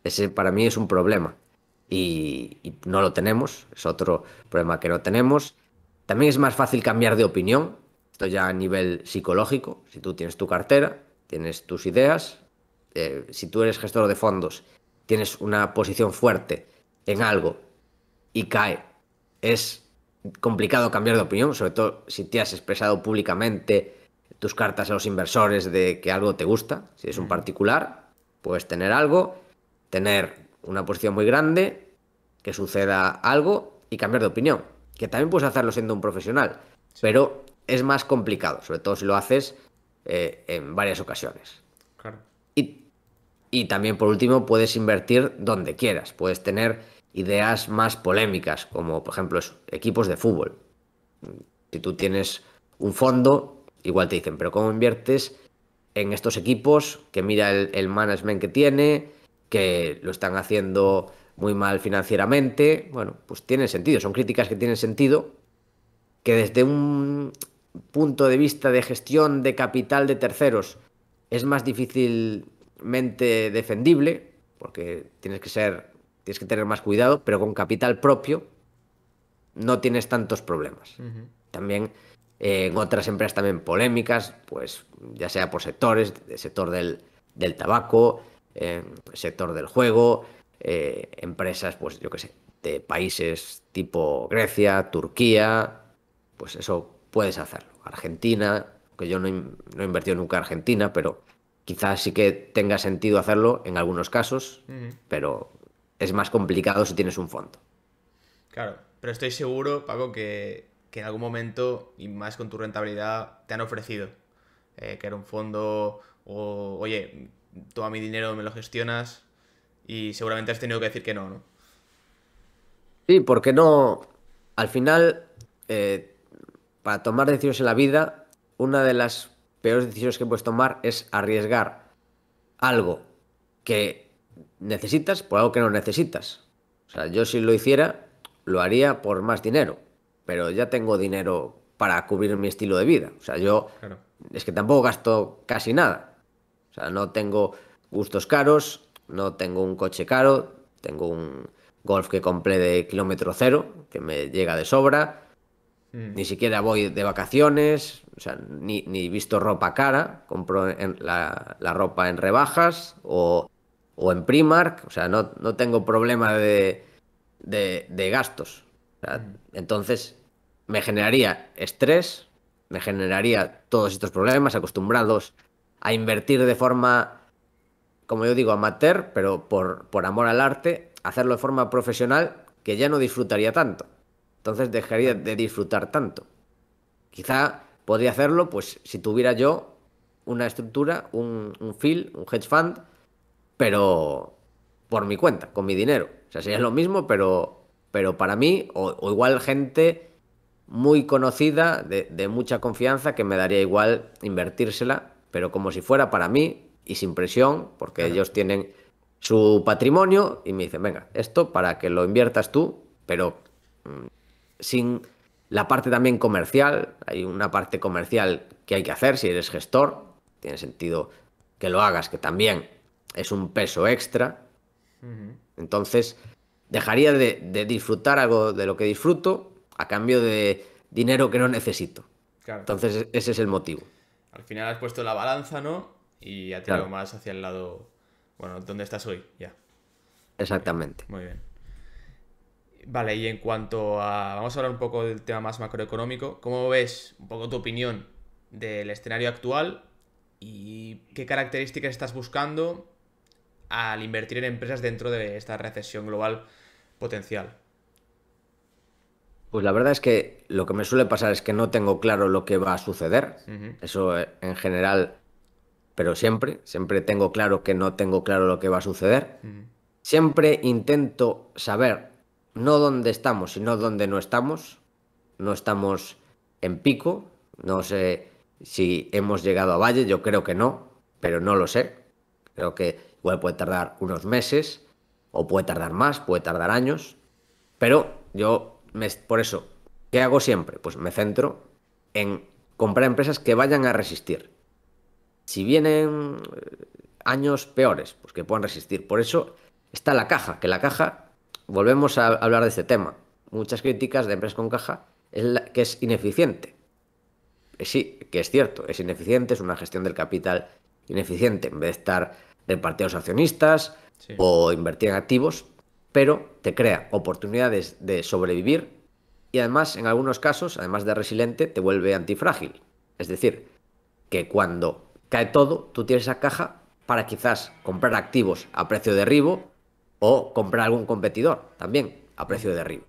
B: Ese para mí es un problema. Y, no lo tenemos, es otro problema que no tenemos. También es más fácil cambiar de opinión, esto ya a nivel psicológico, si tú tienes tu cartera, tienes tus ideas, eh, si tú eres gestor de fondos, tienes una posición fuerte en algo y cae, es complicado cambiar de opinión, sobre todo si te has expresado públicamente tus cartas a los inversores de que algo te gusta. Si es un particular, puedes tener algo, tener una posición muy grande, que suceda algo y cambiar de opinión. Que también puedes hacerlo siendo un profesional, pero es más complicado, sobre todo si lo haces eh, en varias ocasiones. Y, y también, por último, puedes invertir donde quieras. Puedes tener ideas más polémicas, como por ejemplo equipos de fútbol. Si tú tienes un fondo, igual te dicen, pero ¿cómo inviertes en estos equipos? Que mira el, el management que tiene, que lo están haciendo muy mal financieramente. Bueno, pues tienen sentido, son críticas que tienen sentido, que desde un punto de vista de gestión de capital de terceros es más difícilmente defendible, porque tienes que ser tienes que tener más cuidado, pero con capital propio no tienes tantos problemas. También eh, en otras empresas también polémicas, pues ya sea por sectores, sector del, tabaco, eh, sector del juego, eh, empresas, pues yo qué sé, de países tipo Grecia, Turquía, pues eso puedes hacerlo. Argentina, que yo no, he invertido nunca en Argentina, pero quizás sí que tenga sentido hacerlo en algunos casos, pero es más complicado si tienes un fondo.
A: Claro, pero estoy seguro, Paco, que, en algún momento, y más con tu rentabilidad, te han ofrecido eh, que era un fondo o, oye, todo mi dinero me lo gestionas y seguramente has tenido que decir
B: que no, ¿no? Sí, porque no, al final, eh, para tomar decisiones en la vida, una de las peores decisiones que puedes tomar es arriesgar algo que necesitas por algo que no necesitas. O sea, yo si lo hiciera, lo haría por más dinero, pero ya tengo dinero para cubrir mi estilo de vida. O sea, yo es que tampoco gasto casi nada. O sea, no tengo gustos caros, no tengo un coche caro, tengo un golf que compré de kilómetro cero, que me llega de sobra. Mm. Ni siquiera voy de vacaciones, o sea, ni, ni visto ropa cara, compro la ropa en rebajas o o en Primark, o sea, no, tengo problema de, gastos. Mm. entonces, me generaría estrés, me generaría todos estos problemas acostumbrados a invertir de forma, como yo digo, amateur, pero por, amor al arte, hacerlo de forma profesional que ya no disfrutaría tanto. Entonces dejaría de disfrutar tanto. Quizá podría hacerlo, pues, si tuviera yo una estructura, un, un un hedge fund, pero por mi cuenta, con mi dinero. O sea, sería lo mismo, pero, pero para mí, o, igual gente muy conocida, de, mucha confianza, que me daría igual invertírsela, pero como si fuera para mí y sin presión, porque ellos tienen su patrimonio y me dicen, venga, esto para que lo inviertas tú, pero mm, sin la parte también comercial, hay una parte comercial que hay que hacer si eres gestor, tiene sentido que lo hagas, que también es un peso extra. Entonces, dejaría de, disfrutar algo de lo que disfruto a cambio de dinero que no necesito. Entonces, e-, ese es el motivo.
A: Al final has puesto la balanza, ¿no? Y ha tirado más hacia el lado, bueno, donde estás hoy, ya.
B: Exactamente. Muy bien.
A: Vale, y en cuanto a. Vamos a hablar un poco del tema más macroeconómico. ¿Cómo ves un poco tu opinión del escenario actual y qué características estás buscando al invertir en empresas dentro de esta recesión global potencial?
B: Pues la verdad es que lo que me suele pasar es que no tengo claro lo que va a suceder. Eso eh, en general, pero siempre, siempre tengo claro que no tengo claro lo que va a suceder. Siempre intento saber no dónde estamos, sino dónde no estamos. No estamos en pico, no sé si hemos llegado a valle, yo creo que no, pero no lo sé. Creo que puede tardar unos meses, o puede tardar más, puede tardar años, pero yo, por eso, ¿qué hago siempre? Pues me centro en comprar empresas que vayan a resistir. Si vienen eh, años peores, pues que puedan resistir. Por eso está la caja, que la caja, volvemos a hablar de este tema. Muchas críticas de empresas con caja es que es ineficiente. Eh, sí, que es cierto, es ineficiente, es una gestión del capital ineficiente. En vez de estar de partidos accionistas o invertir en activos, pero te crea oportunidades de sobrevivir y además en algunos casos, además de resiliente, te vuelve antifrágil. Es decir, que cuando cae todo, tú tienes esa caja para quizás comprar activos a precio de derribo o comprar algún competidor también a precio de derribo.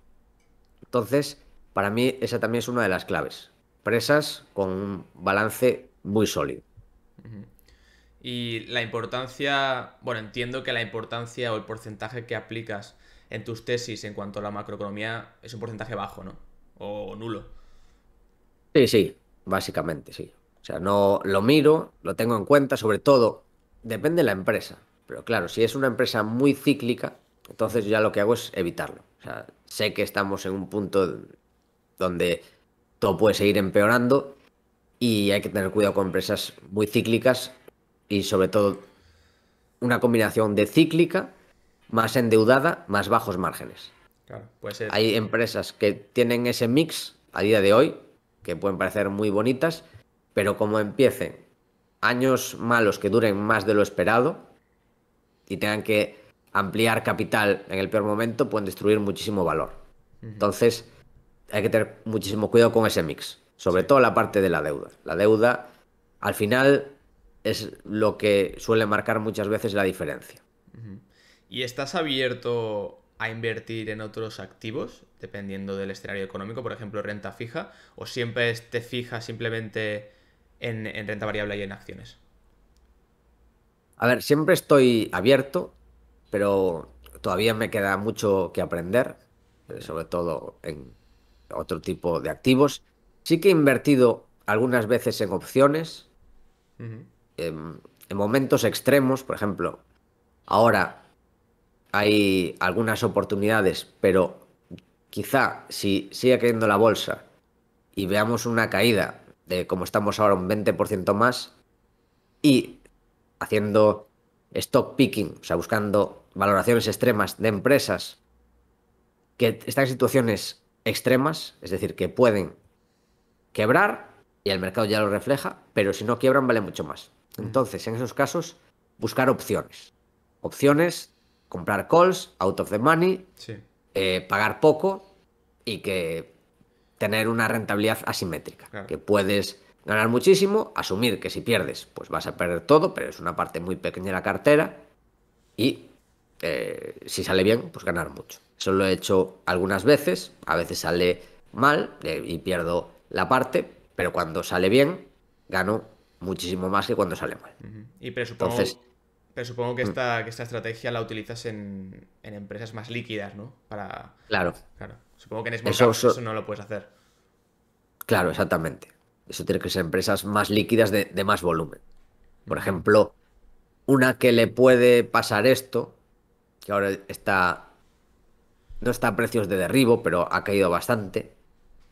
B: Entonces, para mí esa también es una de las claves. Presas con un balance muy sólido.
A: Y la importancia, bueno, entiendo que la importancia o el porcentaje que aplicas en tus tesis en cuanto a la macroeconomía es un porcentaje bajo, ¿no? O nulo.
B: Sí, sí, básicamente sí. O sea, no lo miro, lo tengo en cuenta, sobre todo depende de la empresa. Pero claro, si es una empresa muy cíclica, entonces ya lo que hago es evitarlo. O sea, sé que estamos en un punto donde todo puede seguir empeorando y hay que tener cuidado con empresas muy cíclicas y sobre todo una combinación de cíclica más endeudada más bajos márgenes. Hay empresas que tienen ese mix a día de hoy que pueden parecer muy bonitas, pero como empiecen años malos que duren más de lo esperado y tengan que ampliar capital en el peor momento, pueden destruir muchísimo valor. Entonces, hay que tener muchísimo cuidado con ese mix, sobre todo la parte de la deuda. La deuda, al final, es lo que suele marcar muchas veces la diferencia.
A: ¿Y estás abierto a invertir en otros activos, dependiendo del escenario económico, por ejemplo, renta fija, o siempre te fijas simplemente en, renta variable y en acciones?
B: A ver, siempre estoy abierto, pero todavía me queda mucho que aprender, eh, sobre todo en otro tipo de activos. Sí que he invertido algunas veces en opciones, en momentos extremos, por ejemplo, ahora hay algunas oportunidades, pero quizá si sigue cayendo la bolsa y veamos una caída de como estamos ahora un 20% más y haciendo stock picking, o sea, buscando valoraciones extremas de empresas que están en situaciones extremas, es decir, que pueden quebrar y el mercado ya lo refleja, pero si no quiebran vale mucho más. Entonces, en esos casos, buscar opciones. Opciones, comprar calls, out of the money, eh, pagar poco y que tener una rentabilidad asimétrica. Que puedes ganar muchísimo, asumir que si pierdes, pues vas a perder todo, pero es una parte muy pequeña de la cartera. Y eh, si sale bien, pues ganar mucho. Eso lo he hecho algunas veces, a veces sale mal eh, y pierdo la parte, pero cuando sale bien, gano muchísimo más que cuando sale mal. Y presupongo,
A: que, mm. esta, esta estrategia la utilizas en, empresas más líquidas, ¿no? Para... Claro. claro. Supongo que en Smoke eso, no lo puedes hacer.
B: Claro, exactamente. Eso tiene que ser empresas más líquidas de, más volumen. Por ejemplo, una que le puede pasar esto, que ahora está. No está a precios de derribo, pero ha caído bastante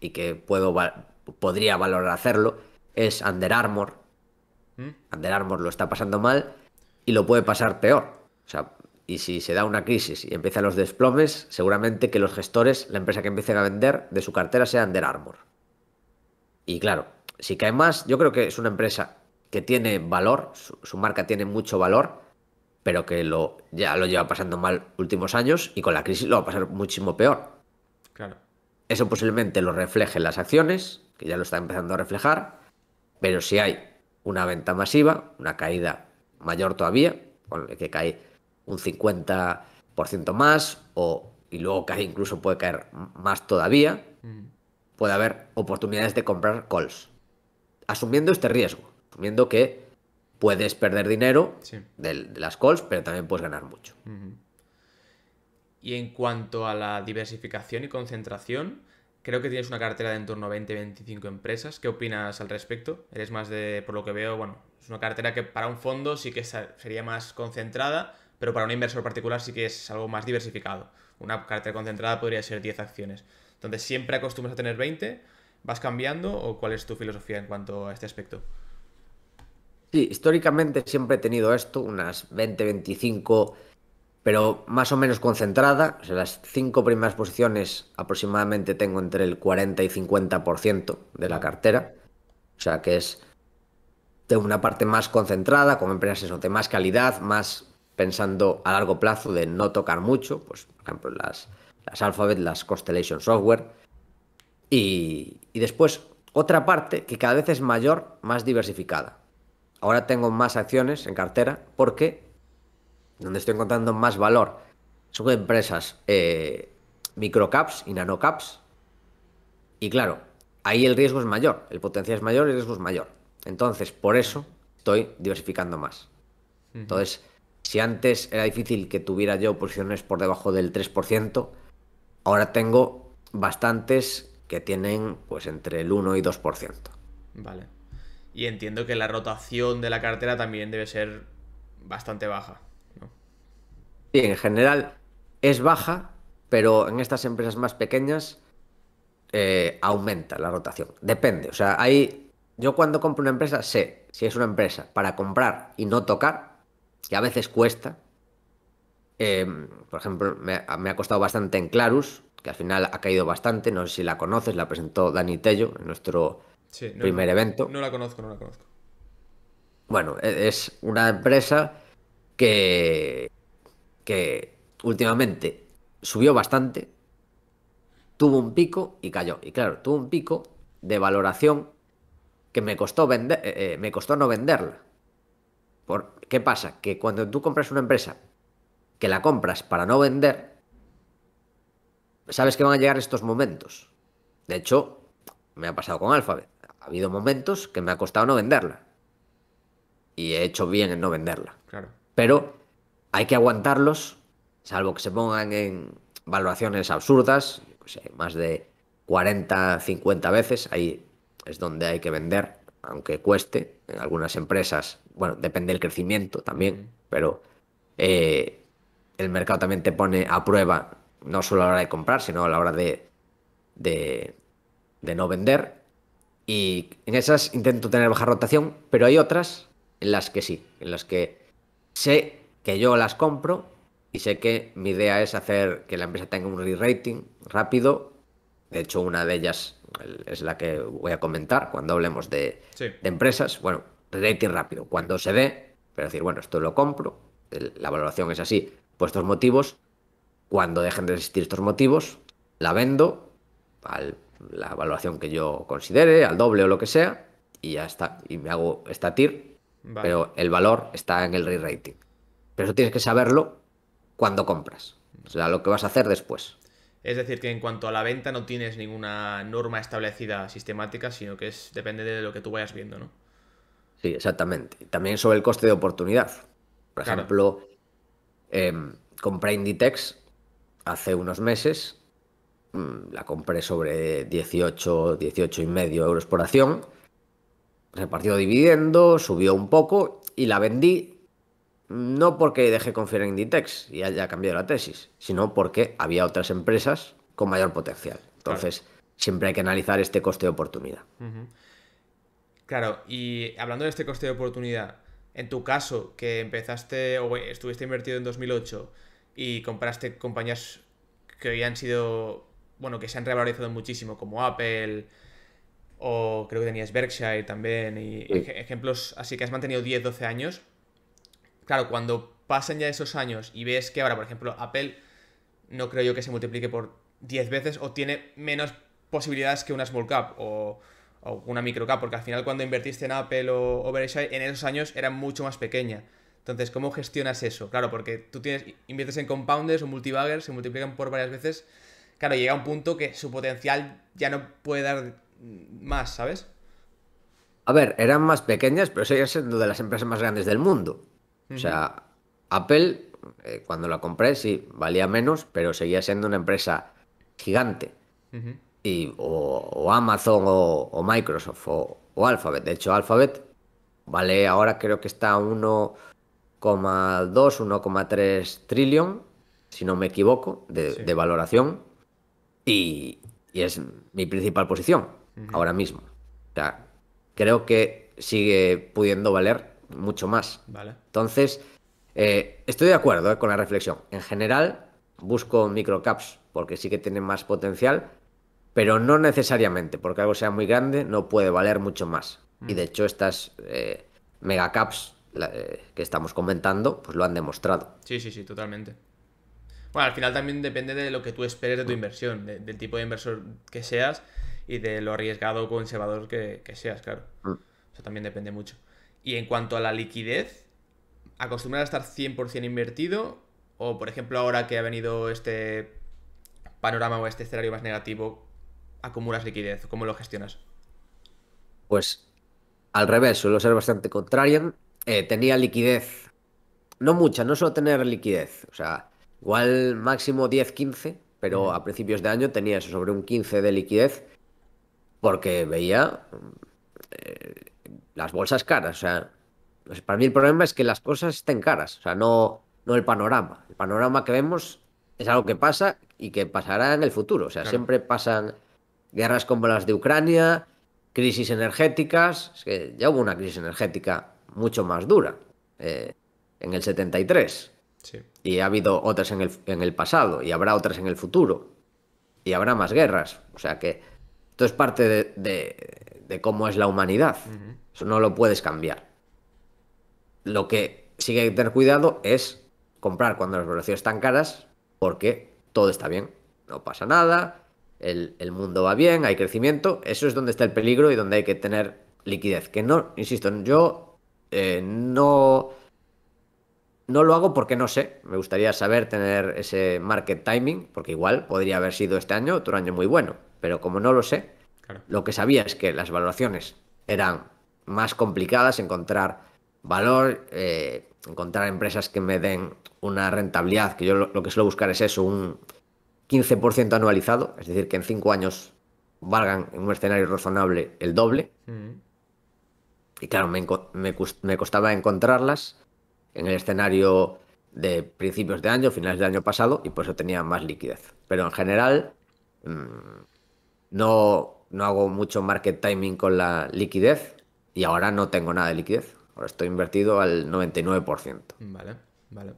B: y que puedo, podría valorar hacerlo, es Under Armour, Under ¿Mm? Armour lo está pasando mal y lo puede pasar peor. y si se da una crisis y empiezan los desplomes, seguramente que los gestores, la empresa que empiecen a vender de su cartera sea Under Armour. Y claro, si cae más, yo creo que es una empresa que tiene valor, su, marca tiene mucho valor, pero que lo, ya lo lleva pasando mal últimos años y con la crisis lo va a pasar muchísimo peor. Claro. Eso posiblemente lo refleje en las acciones, que ya lo está empezando a reflejar, pero si hay una venta masiva, una caída mayor todavía, con que cae un 50% más o y luego cae incluso puede caer más todavía, mm. puede haber oportunidades de comprar calls. Asumiendo este riesgo, asumiendo que puedes perder dinero de, las calls, pero también puedes ganar mucho.
A: Y en cuanto a la diversificación y concentración, Creo que tienes una cartera de en torno a 20-25 empresas. ¿Qué opinas al respecto? Eres más de, por lo que veo, bueno, es una cartera que para un fondo sí que sería más concentrada, pero para un inversor particular sí que es algo más diversificado. Una cartera concentrada podría ser 10 acciones. Entonces, ¿siempre acostumbras a tener 20? ¿Vas cambiando o cuál es tu filosofía en cuanto a este aspecto?
B: Sí, históricamente siempre he tenido esto, unas 20-25 pero más o menos concentrada. las cinco primeras posiciones aproximadamente tengo entre el 40 y 50% de la cartera. O sea, que es de una parte más concentrada, con empresas de más calidad, más pensando a largo plazo de no tocar mucho, pues por ejemplo las, las Alphabet, las Constellation Software. Y, y después otra parte que cada vez es mayor, más diversificada. Ahora tengo más acciones en cartera porque donde estoy encontrando más valor, son empresas micro eh, microcaps y nanocaps. Y claro, ahí el riesgo es mayor, el potencial es mayor, el riesgo es mayor. Entonces, por eso estoy diversificando más. Entonces, si antes era difícil que tuviera yo posiciones por debajo del 3%, ahora tengo bastantes que tienen pues entre el 1 y 2%.
A: Vale. Y entiendo que la rotación de la cartera también debe ser bastante baja
B: en general es baja, pero en estas empresas más pequeñas eh, aumenta la rotación. Depende. O sea, hay. Yo cuando compro una empresa sé si es una empresa para comprar y no tocar, que a veces cuesta. Em, por ejemplo, me, ha costado bastante en Clarus, que al final ha caído bastante. No sé si la conoces, la presentó Dani Tello en nuestro primer evento.
A: No la conozco, no la conozco.
B: Bueno, e, es una empresa que, que últimamente subió bastante, tuvo un pico y cayó. Y claro, tuvo un pico de valoración que me costó, vender, eh, eh, me costó no venderla. Por, ¿Qué pasa? Que cuando tú compras una empresa que la compras para no vender, sabes que van a llegar estos momentos. De hecho, me ha pasado con Alphabet. Ha habido momentos que me ha costado no venderla. Y he hecho bien en no venderla. Claro. Pero hay que aguantarlos, salvo que se pongan en valoraciones absurdas, más de 40, 50 veces, ahí es donde hay que vender, aunque cueste, en algunas empresas, bueno, depende del crecimiento también, pero eh, el mercado también te pone a prueba, no solo a la hora de comprar, sino a la hora de, de no vender. Y en esas intento tener baja rotación, pero hay otras en las que sí, en las que sé que yo las compro y sé que mi idea es hacer que la empresa tenga un re-rating rápido. De hecho, una de ellas es la que voy a comentar cuando hablemos de, empresas. Bueno, re-rating rápido, cuando se ve pero decir, bueno, esto lo compro, la valoración es así, por pues estos motivos, cuando dejen de existir estos motivos, la vendo a la valoración que yo considere, al doble o lo que sea, y ya está. Y me hago esta TIR, pero el valor está en el re-rating. Pero eso tienes que saberlo cuando compras. O sea, lo que vas a hacer después.
A: Es decir, que en cuanto a la venta no tienes ninguna norma establecida sistemática, sino que es depende de lo que tú vayas viendo, ¿no?
B: Sí, exactamente. También sobre el coste de oportunidad. Por ejemplo, em, compré Inditex hace unos meses. Mm, la compré sobre 18, 18 y medio euros por acción. Repartió dividiendo, subió un poco y la vendí no porque dejé confiar en Inditex y haya cambiado la tesis, sino porque había otras empresas con mayor potencial. Entonces, siempre hay que analizar este coste de oportunidad.
A: Claro, y hablando de este coste de oportunidad, en tu caso, que empezaste o estuviste invertido en 2008 y compraste compañías que hoy han sido, bueno, que se han revalorizado muchísimo, como Apple, o creo que tenías Berkshire también, y ejemplos así que has mantenido 10, 12 años claro, cuando pasan ya esos años y ves que ahora, por ejemplo, Apple no creo yo que se multiplique por 10 veces o tiene menos posibilidades que una small cap o, una micro cap, porque al final cuando invertiste en Apple o, o en esos años era mucho más pequeña. Entonces, ¿cómo gestionas eso? Claro, porque tú tienes, inviertes en compounders o multibaggers, se multiplican por varias veces. Claro, llega un punto que su potencial ya no puede dar más, ¿sabes?
B: A ver, eran más pequeñas, pero siguen siendo de las empresas más grandes del mundo. O sea, Apple, eh, cuando la compré, sí, valía menos, pero seguía siendo una empresa gigante. y, o, Amazon o, Microsoft o, Alphabet. De hecho, Alphabet vale ahora creo que está 1,2, 1,3 trillón, si no me equivoco, de, valoración. Y, es mi principal posición ahora mismo. O sea, creo que sigue pudiendo valer mucho más. Vale. Entonces, eh, estoy de acuerdo eh, con la reflexión. En general, busco microcaps porque sí que tienen más potencial, pero no necesariamente, porque algo sea muy grande no puede valer mucho más. Y mm. de hecho, estas eh, megacaps eh, que estamos comentando, pues lo han demostrado.
A: Sí, sí, sí, totalmente. Bueno, al final también depende de lo que tú esperes de tu inversión, del tipo de inversor que seas y de lo arriesgado o conservador que, seas, claro. Mm. Eso también depende mucho. Y en cuanto a la liquidez, ¿acostumbras a estar 100% invertido? O, por ejemplo, ahora que ha venido este panorama o este escenario más negativo, ¿acumulas liquidez? ¿Cómo lo gestionas?
B: Pues al revés, suelo ser bastante contrario. Eh, tenía liquidez, no mucha, no suelo tener liquidez. O sea, igual máximo 10, 15, pero a principios de año tenía sobre un 15 de liquidez, porque veía eh, las bolsas caras. O sea, pues para mí el problema es que las cosas estén caras, o sea, no, no el panorama. El panorama que vemos es algo que pasa y que pasará en el futuro. O sea, siempre pasan guerras como las de Ucrania, crisis energéticas. Es que ya hubo una crisis energética mucho más dura eh, en el 73. Y ha habido otras en el, en el pasado y habrá otras en el futuro. Y habrá más guerras. O sea que esto es parte de de cómo es la humanidad. Eso no lo puedes cambiar. Lo que sí que hay que tener cuidado es comprar cuando las valoraciones están caras, porque todo está bien, no pasa nada, el, el, mundo va bien, hay crecimiento. Eso es donde está el peligro y donde hay que tener liquidez. Que no, insisto, yo eh, no. No lo hago porque no sé. Me gustaría saber tener ese market timing, porque igual podría haber sido este año otro año muy bueno. Pero como no lo sé, lo que sabía es que las valoraciones eran más complicadas, encontrar valor, eh, encontrar empresas que me den una rentabilidad, que yo lo, que suelo buscar es eso, un 15% anualizado, es decir, que en cinco años valgan en un escenario razonable el doble. Mm. Y claro, me, costaba encontrarlas en el escenario de principios de año, finales del año pasado, y por eso tenía más liquidez. Pero en general, mm, no, no hago mucho market timing con la liquidez y ahora no tengo nada de liquidez. Ahora estoy invertido al 99%. Vale, vale.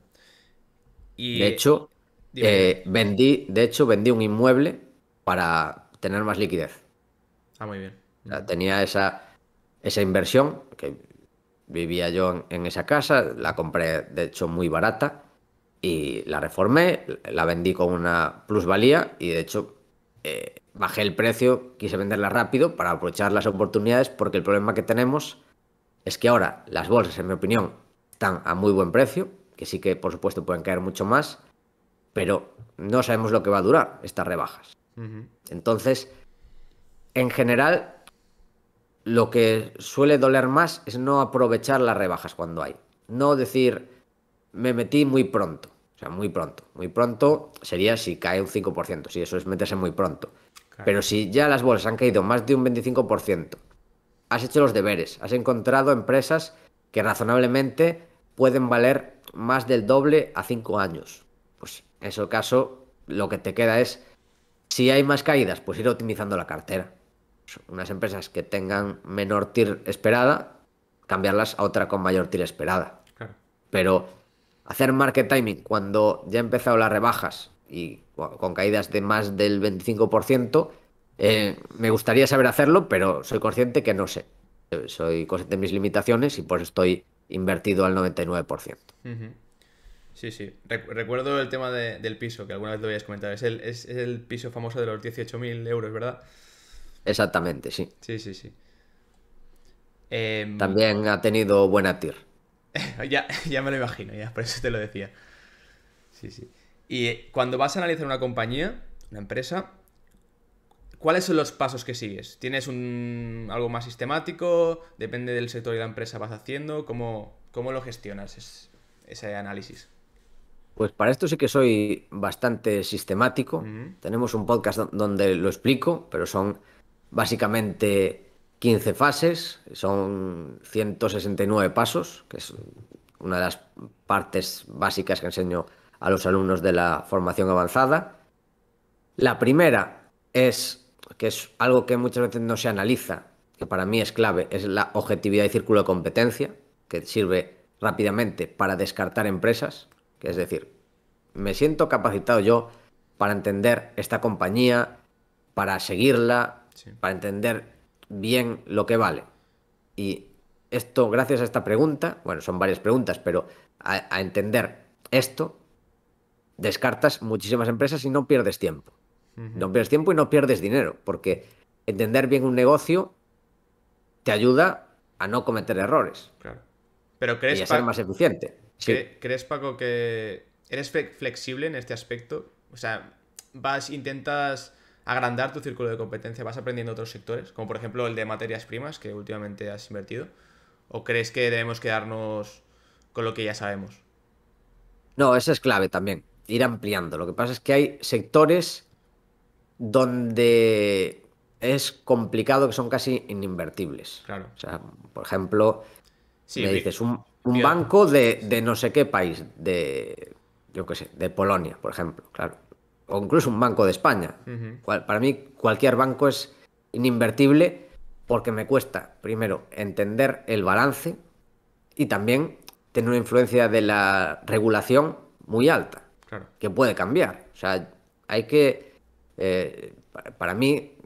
A: Y... De hecho,
B: eh, vendí, de hecho, vendí un inmueble para tener más liquidez. Ah, muy bien. tenía esa, esa inversión que vivía yo en, esa casa, la compré de hecho muy barata y la reformé, la vendí con una plusvalía y de hecho eh, bajé el precio, quise venderla rápido para aprovechar las oportunidades, porque el problema que tenemos es que ahora las bolsas, en mi opinión, están a muy buen precio, que sí que por supuesto pueden caer mucho más, pero no sabemos lo que va a durar estas rebajas. Entonces, en general, lo que suele doler más es no aprovechar las rebajas cuando hay. No decir, me metí muy pronto. O sea, muy pronto. Muy pronto sería si cae un 5%, si eso es meterse muy pronto. Pero si ya las bolsas han caído más de un 25%, has hecho los deberes, has encontrado empresas que razonablemente pueden valer más del doble a cinco años. Pues en ese caso, lo que te queda es, si hay más caídas, pues ir optimizando la cartera. Pues unas empresas que tengan menor TIR esperada, cambiarlas a otra con mayor TIR esperada. Pero hacer market timing cuando ya han empezado las rebajas y con caídas de más del 25%. Eh, me gustaría saber hacerlo, pero soy consciente que no sé. Soy consciente de mis limitaciones y pues estoy invertido al 99%.
A: Sí, sí. Recuerdo el tema del piso, que alguna vez lo habías comentado. Es el, es el piso famoso de los 18.000 euros, ¿verdad?
B: Exactamente, sí. Sí, sí,
A: sí. Em, También
B: ha tenido buena tir.
A: ya, ya me lo imagino, ya, por eso te lo decía. Sí, sí. Y eh, cuando vas a analizar una compañía, una empresa, ¿cuáles son los pasos que sigues? ¿Tienes un, algo más sistemático? ¿Depende del sector y la empresa vas haciendo? ¿Cómo, cómo lo gestionas ese análisis?
B: Pues para esto sí que soy bastante sistemático. Tenemos un podcast donde lo explico, pero son básicamente 15 fases, son 169 pasos, que es una de las partes básicas que enseño a los alumnos de la formación avanzada. La primera es, que es algo que muchas veces no se analiza, que para mí es clave, es la objetividad y círculo de competencia, que sirve rápidamente para descartar empresas, que es decir, me siento capacitado yo para entender esta compañía, para seguirla, para entender bien lo que vale. Y esto, gracias a esta pregunta, bueno, son varias preguntas, pero a entender esto, descartas muchísimas empresas y no pierdes tiempo. No pierdes tiempo y no pierdes dinero, porque entender bien un negocio te ayuda a no cometer errores. Claro. Pero crees, y a ser más eficiente.
A: ¿Crees, Paco, que eres flexible en este aspecto? O sea, vas, intentas agrandar tu círculo de competencia, vas aprendiendo otros sectores, como por ejemplo el de materias primas, que últimamente has invertido. ¿O crees que debemos quedarnos con lo que
B: ya sabemos? No, eso es clave también ir ampliando. Lo que pasa es que hay sectores donde es complicado que son casi ininvertibles. Claro. O sea, por ejemplo, si me dices un, banco de, no sé qué país, de yo qué sé, de Polonia, por ejemplo, claro. O incluso un banco de España. Para mí, cualquier banco es ininvertible porque me cuesta, primero, entender el balance y también tener una influencia de la regulación muy alta. Que puede cambiar. O sea, hay que. Eh, para mí,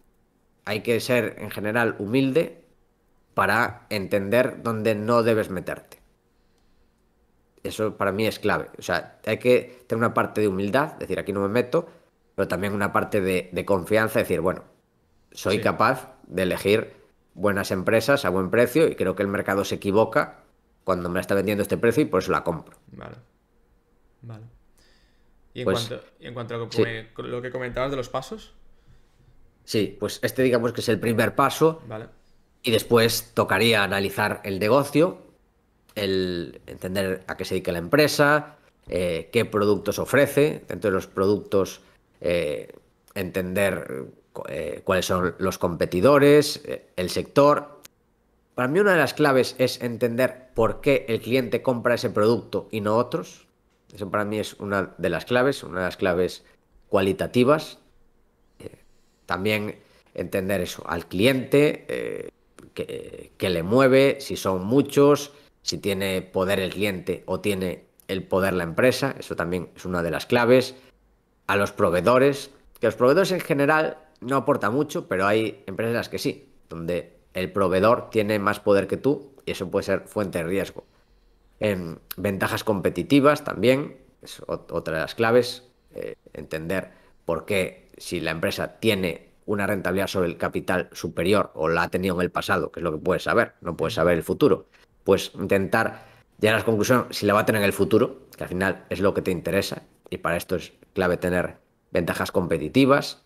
B: hay que ser en general humilde para entender dónde no debes meterte. Eso para mí es clave. O sea, hay que tener una parte de humildad, decir, aquí no me meto, pero también una parte de, confianza, decir, bueno, soy capaz de elegir buenas empresas a buen precio y creo que el mercado se equivoca cuando me la está vendiendo este precio y por eso la compro. Vale.
A: Vale. Pues ¿Y en, cuanto, a lo que, comentabas de los pasos?
B: Sí, pues este digamos que es el primer paso. Y después tocaría analizar el negocio, el entender a qué se dedica la empresa, eh, qué productos ofrece, dentro de los productos eh, entender eh, cuáles son los competidores, el sector. Para mí una de las claves es entender por qué el cliente compra ese producto y no otros. Eso para mí es una de las claves, una de las claves cualitativas. Eh, también entender eso, al cliente, eh, que, le mueve, si son muchos, si tiene poder el cliente o tiene el poder la empresa, eso también es una de las claves. A los proveedores, que los proveedores en general no aporta mucho, pero hay empresas en las que sí, donde el proveedor tiene más poder que tú y eso puede ser fuente de riesgo ventajas competitivas también, es otra de las claves, eh, entender por qué si la empresa tiene una rentabilidad sobre el capital superior o la ha tenido en el pasado, que es lo que puedes saber, no puedes saber el futuro, pues intentar llegar a la conclusión si la va a tener en el futuro, que al final es lo que te interesa y para esto es clave tener ventajas competitivas.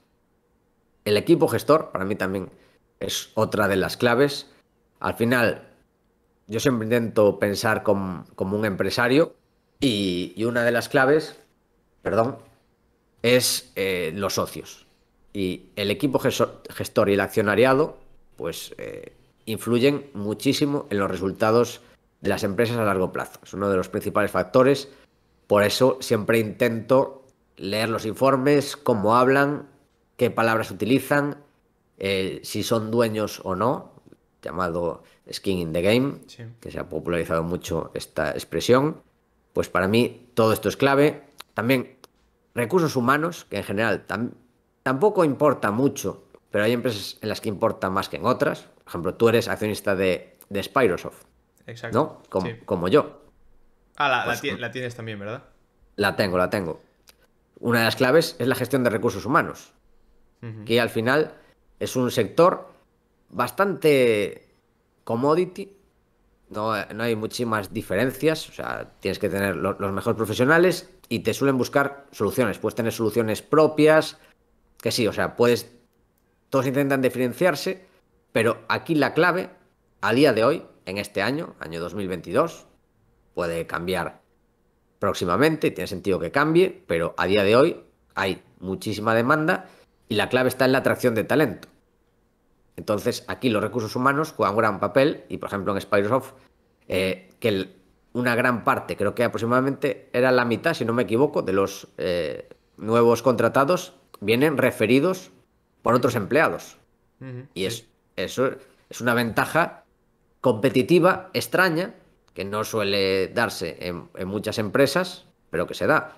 B: El equipo gestor, para mí también es otra de las claves. Al final, yo siempre intento pensar como, como un empresario y, una de las claves, perdón, es eh, los socios. Y el equipo gestor, y el accionariado, pues eh, influyen muchísimo en los resultados de las empresas a largo plazo. Es uno de los principales factores. Por eso siempre intento leer los informes, cómo hablan, qué palabras utilizan, eh, si son dueños o no, llamado skin in the game, que se ha popularizado mucho esta expresión. Pues para mí todo esto es clave. También recursos humanos, que en general tampoco importa mucho, pero hay empresas en las que importa más que en otras. Por ejemplo, tú eres accionista de, de Spyrosoft. Exacto. ¿No? Como, yo.
A: Ah, pues, pues la, tienes también, ¿verdad?
B: La tengo, la tengo. Una de las claves es la gestión de recursos humanos, que al final es un sector bastante commodity. No, hay muchísimas diferencias, o sea, tienes que tener los mejores profesionales y te suelen buscar soluciones. Puedes tener soluciones propias, que sí, o sea, puedes. Todos intentan diferenciarse, pero aquí la clave, a día de hoy, en este año, año 2022, puede cambiar próximamente, tiene sentido que cambie, pero a día de hoy hay muchísima demanda y la clave está en la atracción de talento. Entonces, aquí los recursos humanos juegan un gran papel y, por ejemplo, en Spiresoft, eh, que una gran parte, creo que aproximadamente era la mitad, si no me equivoco, de los eh, nuevos contratados vienen referidos por otros empleados. y es, eso es una ventaja competitiva, extraña, que no suele darse en, muchas empresas, pero que se da.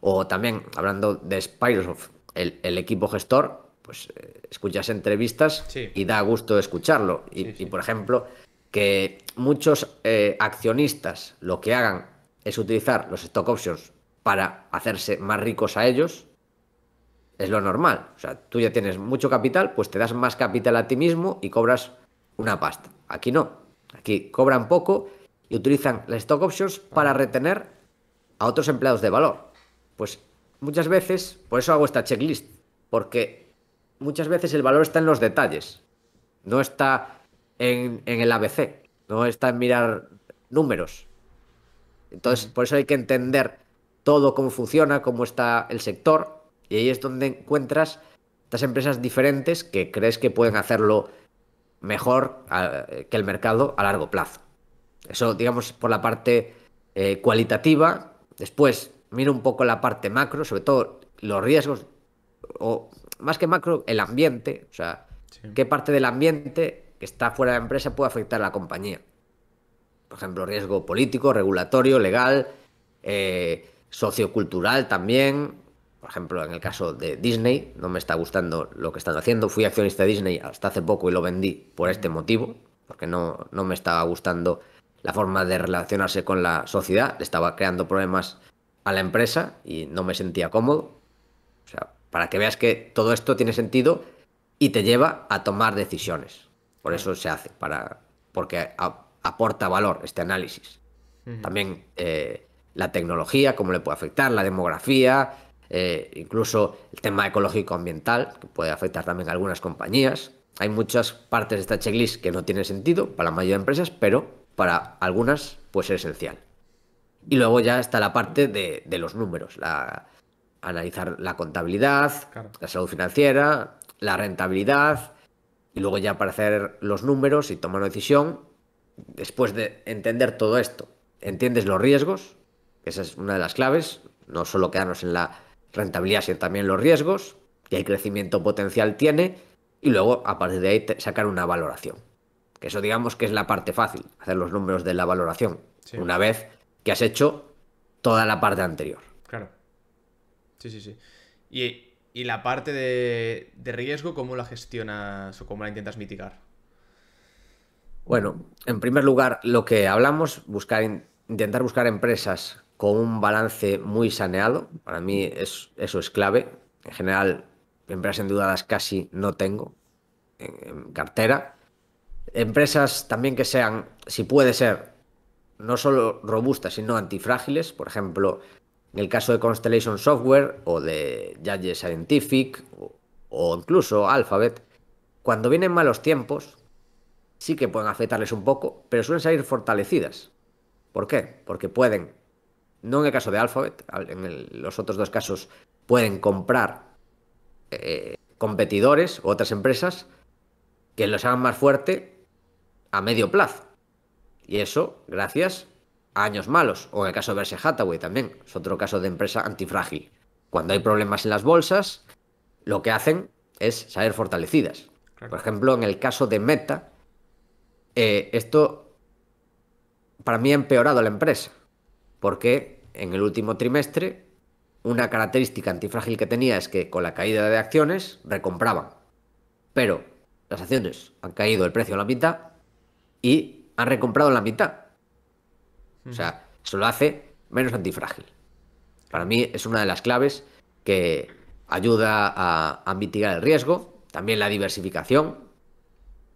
B: O también, hablando de Spiresoft, el equipo gestor pues eh, escuchas entrevistas y da gusto escucharlo. Y, por ejemplo, que muchos eh, accionistas lo que hagan es utilizar los stock options para hacerse más ricos a ellos, es lo normal. O sea, tú ya tienes mucho capital, pues te das más capital a ti mismo y cobras una pasta. Aquí no. Aquí cobran poco y utilizan las stock options para retener a otros empleados de valor. Pues muchas veces, por eso hago esta checklist, porque muchas veces el valor está en los detalles, no está en, el ABC, no está en mirar números. Entonces, por eso hay que entender todo cómo funciona, cómo está el sector, y ahí es donde encuentras estas empresas diferentes que crees que pueden hacerlo mejor que el mercado a largo plazo. Eso, digamos, por la parte eh, cualitativa. Después, mira un poco la parte macro, sobre todo los riesgos o más que macro, el ambiente, o sea, qué parte del ambiente que está fuera de la empresa puede afectar a la compañía. Por ejemplo, riesgo político, regulatorio, legal, eh, sociocultural también. Por ejemplo, en el caso de Disney, no me está gustando lo que están haciendo. Fui accionista de Disney hasta hace poco y lo vendí por este motivo, porque no, no me estaba gustando la forma de relacionarse con la sociedad. Le estaba creando problemas a la empresa y no me sentía cómodo. O sea, para que veas que todo esto tiene sentido y te lleva a tomar decisiones. Por eso se hace, para, porque aporta valor este análisis. También eh, la tecnología, cómo le puede afectar, la demografía, eh, incluso el tema ecológico-ambiental, que puede afectar también a algunas compañías. Hay muchas partes de esta checklist que no tienen sentido para la mayoría de empresas, pero para algunas puede ser esencial. Y luego ya está la parte de, de los números, la, analizar la contabilidad, la salud financiera, la rentabilidad, y luego ya para hacer los números y tomar una decisión, después de entender todo esto, entiendes los riesgos, esa es una de las claves, no solo quedarnos en la rentabilidad, sino también los riesgos, que el crecimiento potencial tiene, y luego a partir de ahí sacar una valoración. Que eso digamos que es la parte fácil, hacer los números de la valoración, una vez que has hecho toda la parte anterior.
A: Sí, sí, sí. Y, la parte de, riesgo, ¿cómo la gestionas o cómo la intentas mitigar?
B: Bueno, en primer lugar, lo que hablamos, buscar, intentar buscar empresas con un balance muy saneado. Para mí es, eso es clave. En general, empresas endeudadas casi no tengo en, en cartera. Empresas también que sean, si puede ser, no solo robustas, sino antifrágiles. Por ejemplo, en el caso de Constellation Software o de Judge Scientific o, incluso Alphabet, cuando vienen malos tiempos, sí que pueden afectarles un poco, pero suelen salir fortalecidas. ¿Por qué? Porque pueden, no en el caso de Alphabet, en los otros dos casos pueden comprar eh, competidores u otras empresas que los hagan más fuerte a medio plazo. Y eso gracias años malos, o en el caso de Berkshire Hathaway también, es otro caso de empresa antifrágil. Cuando hay problemas en las bolsas, lo que hacen es salir fortalecidas. Por ejemplo, en el caso de Meta, eh, esto para mí ha empeorado la empresa, porque en el último trimestre una característica antifrágil que tenía es que con la caída de acciones recompraban, pero las acciones han caído el precio a la mitad y han recomprado la mitad. O sea, eso lo hace menos antifrágil. Para mí es una de las claves que ayuda a, mitigar el riesgo. También la diversificación.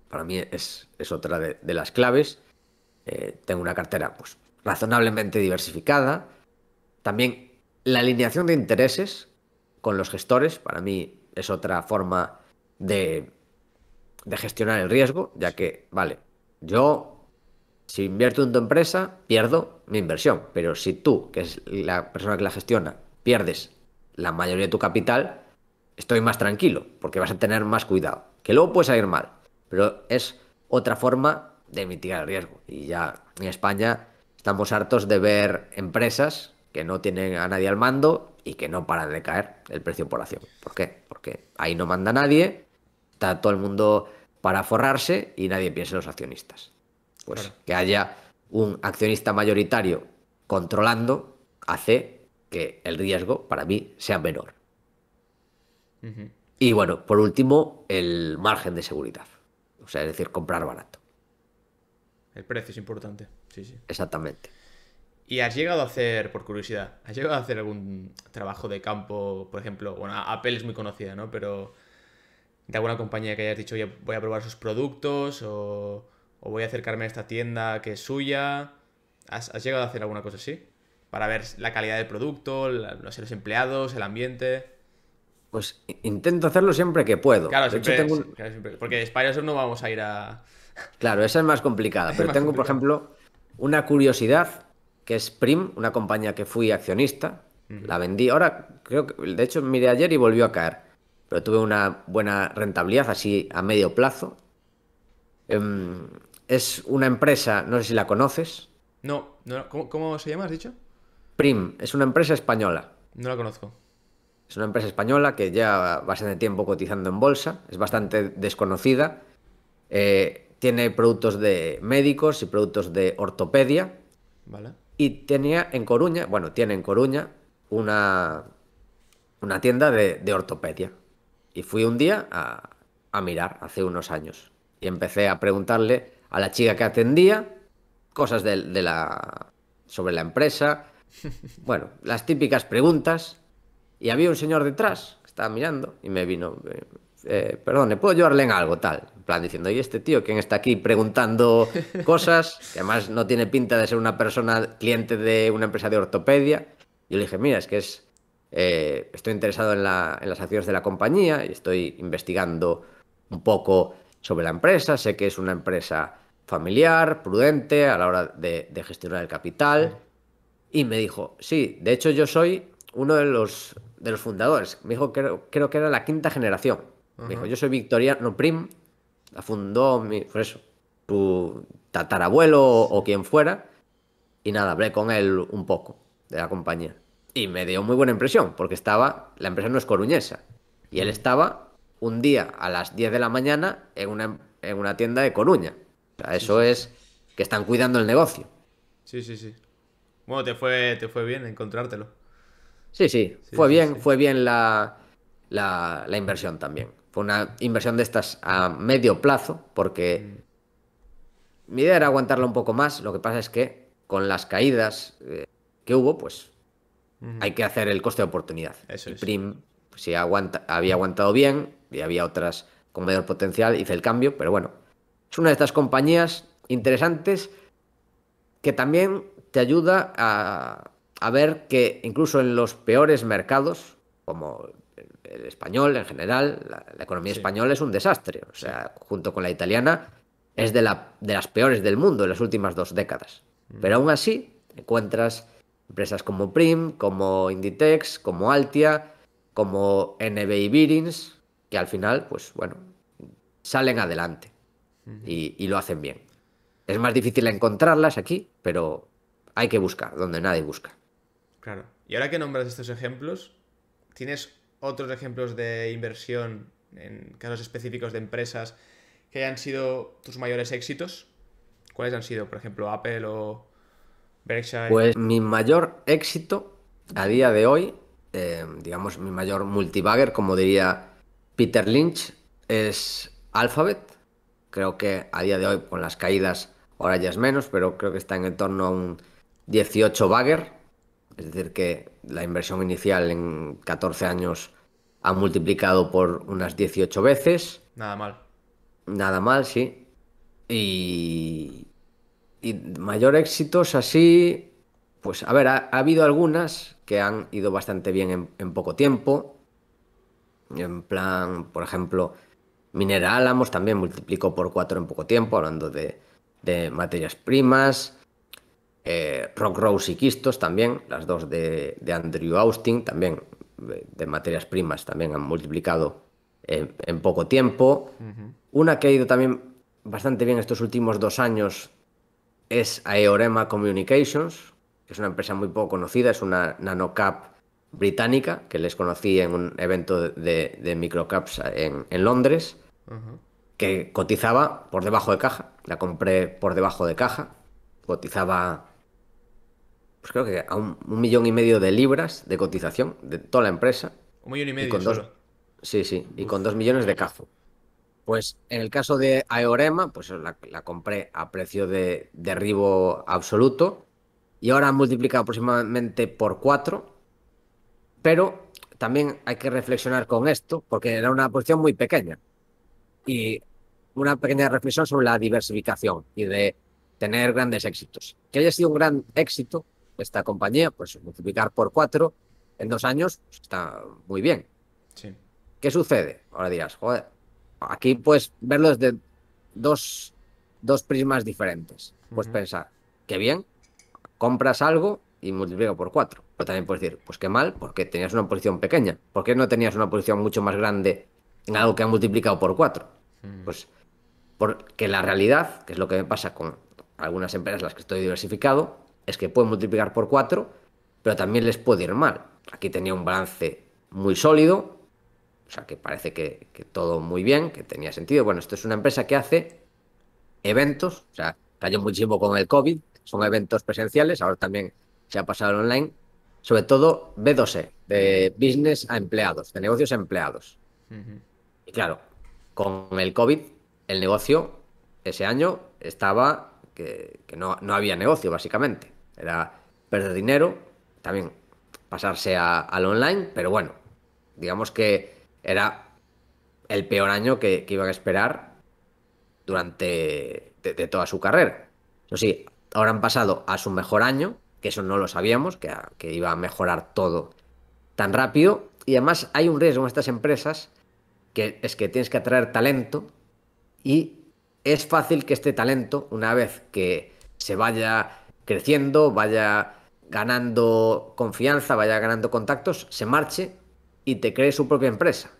B: Para mí es, otra de, las claves. Eh, tengo una cartera pues, razonablemente diversificada. También la alineación de intereses con los gestores. Para mí es otra forma de, de gestionar el riesgo, ya que, vale, yo si invierto en tu empresa, pierdo mi inversión. Pero si tú, que es la persona que la gestiona, pierdes la mayoría de tu capital, estoy más tranquilo, porque vas a tener más cuidado. Que luego puede salir mal, pero es otra forma de mitigar el riesgo. Y ya en España estamos hartos de ver empresas que no tienen a nadie al mando y que no paran de caer el precio por acción. ¿Por qué? Porque ahí no manda nadie, está todo el mundo para forrarse y nadie piensa en los accionistas. Pues que haya un accionista mayoritario controlando hace que el riesgo para mí sea menor. Y bueno, por último, el margen de seguridad. O sea, es decir, comprar barato.
A: El precio es importante. Sí, sí. Exactamente. ¿Y has llegado a hacer, por curiosidad, has llegado a hacer algún trabajo de campo, por ejemplo, bueno, Apple es muy conocida, ¿no? Pero de alguna compañía que hayas dicho, voy a probar sus productos o o voy a acercarme a esta tienda que es suya. ¿Has, llegado a hacer alguna cosa así? Para ver la calidad del producto, los, empleados, el ambiente.
B: Pues intento hacerlo siempre que puedo. Claro, siempre,
A: Porque de no vamos a ir a.
B: Claro, esa es más complicada. pero tengo, por ejemplo, una curiosidad que es Prim, una compañía que fui accionista. La vendí. Ahora, creo que. De hecho, miré ayer y volvió a caer. Pero tuve una buena rentabilidad así a medio plazo. Em, es una empresa, no sé si la conoces.
A: No, no ¿cómo, se llama, has dicho?
B: Prim, es una empresa española. No la conozco. Es una empresa española que ya bastante tiempo cotizando en bolsa, es bastante desconocida. Eh, tiene productos de médicos y productos de ortopedia. Vale. Y tenía en Coruña, bueno, tiene en Coruña una, una tienda de, ortopedia. Y fui un día a mirar hace unos años. Y empecé a preguntarle a la chica que atendía, cosas de, la, sobre la empresa, bueno, las típicas preguntas. Y había un señor detrás que estaba mirando y me vino, eh, eh perdón, puedo llevarle en algo tal? En plan diciendo, ¿y este tío quién está aquí preguntando cosas? Que además no tiene pinta de ser una persona cliente de una empresa de ortopedia. Y le dije, mira, es que es, eh, estoy interesado en, en las acciones de la compañía y estoy investigando un poco sobre la empresa. Sé que es una empresa familiar, prudente a la hora de, gestionar el capital. Y me dijo, sí, de hecho yo soy uno de los, fundadores. Me dijo, creo, que era la quinta generación. Me dijo, yo soy Victoriano Prim, la fundó mi, por eso, tu tatarabuelo o, quien fuera. Y nada, hablé con él un poco de la compañía. Y me dio muy buena impresión, porque estaba, la empresa no es coruñesa. Y él mm. estaba un día a las 10 de la mañana en una tienda de Coruña eso es que están cuidando el negocio.
A: Sí, sí, sí. Bueno, te fue, te fue bien encontrártelo.
B: Sí, sí. fue bien, fue bien la, la, inversión también. Fue una inversión de estas a medio plazo, porque mm. mi idea era aguantarla un poco más. Lo que pasa es que con las caídas eh, que hubo, pues hay que hacer el coste de oportunidad. Eso y Prim, si había aguantado bien y había otras con mayor potencial, hice el cambio, pero bueno, es una de estas compañías interesantes que también te ayuda a, ver que incluso en los peores mercados, como el español en general, la, economía española es un desastre. O sea, junto con la italiana, es de, la, de, las peores del mundo en las últimas dos décadas. Mm. Pero aún así, encuentras empresas como Prim, como Inditex, como Altia, como NBI Bearings, que al final, pues bueno, salen adelante y, lo hacen bien. Es más difícil encontrarlas aquí, pero hay que buscar, donde nadie busca.
A: Claro. Y ahora que nombras estos ejemplos, ¿tienes otros ejemplos de inversión en casos específicos de empresas que hayan sido tus mayores éxitos? ¿Cuáles han sido, por ejemplo, Apple o Berkshire? Pues
B: mi mayor éxito a día de hoy, em, digamos, mi mayor multibagger, como diría Peter Lynch, es Alphabet. Creo que a día de hoy, con las caídas, ahora ya es menos, pero creo que está en torno a un 18 bagger. Es decir, que la inversión inicial en 14 años ha multiplicado por unas 18 veces. Nada mal. Nada mal, sí. Y, y mayor éxitos así, pues a ver, ha, habido algunas que han ido bastante bien en poco tiempo. En plan, por ejemplo, Minera Álamos también multiplicó por cuatro en poco tiempo, hablando de, materias primas. Eh, Rock Rose y Quistos también, las dos de, Andrew Austin, también eh, de, materias primas, también han multiplicado en, poco tiempo. Una que ha ido también bastante bien estos últimos dos años es Aeorema Communications, que es una empresa muy poco conocida, es una nanocap británica, que les conocí en un evento de, microcaps en Londres que cotizaba por debajo de caja. La compré por debajo de caja. Cotizaba, pues creo que a un, millón y medio de libras de cotización de toda la empresa. Un millón y medio. con sí, sí, y con dos millones de cazo. Pues en el caso de Aeorema pues la, compré a precio de derribo absoluto y ahora ha multiplicado aproximadamente por cuatro Pero también hay que reflexionar con esto porque era una posición muy pequeña y una pequeña reflexión sobre la diversificación y de tener grandes éxitos. Que haya sido un gran éxito esta compañía, pues multiplicar por cuatro en dos años pues, está muy bien. ¿Qué sucede? Ahora dirás, joder, aquí puedes verlo desde dos, prismas diferentes. Pues pensar, qué bien, compras algo y multiplica por cuatro. Pero también puedes decir, pues qué mal, porque tenías una posición pequeña. ¿Por qué no tenías una posición mucho más grande en algo que ha multiplicado por cuatro? Pues porque la realidad, que es lo que me pasa con algunas empresas las que estoy diversificado, es que pueden multiplicar por cuatro, pero también les puede ir mal. Aquí tenía un balance muy sólido, o sea que parece que, todo muy bien, que tenía sentido. Bueno, esto es una empresa que hace eventos, o sea, cayó muchísimo con el COVID, son eventos presenciales, ahora también se ha pasado online, sobre todo B2E, de business a empleados, de negocios a empleados. Y claro, con el COVID, el negocio ese año estaba que, no, había negocio, básicamente. Era perder dinero, también pasarse al online, pero bueno, digamos que era el peor año que, iban a esperar durante de, toda su carrera. Eso sí, ahora han pasado a su mejor año, que eso no lo sabíamos, que iba a mejorar todo tan rápido. Y además hay un riesgo en estas empresas es que tienes que atraer talento y es fácil que este talento, una vez que se vaya creciendo, vaya ganando confianza, vaya ganando contactos, se marche y te cree su propia empresa.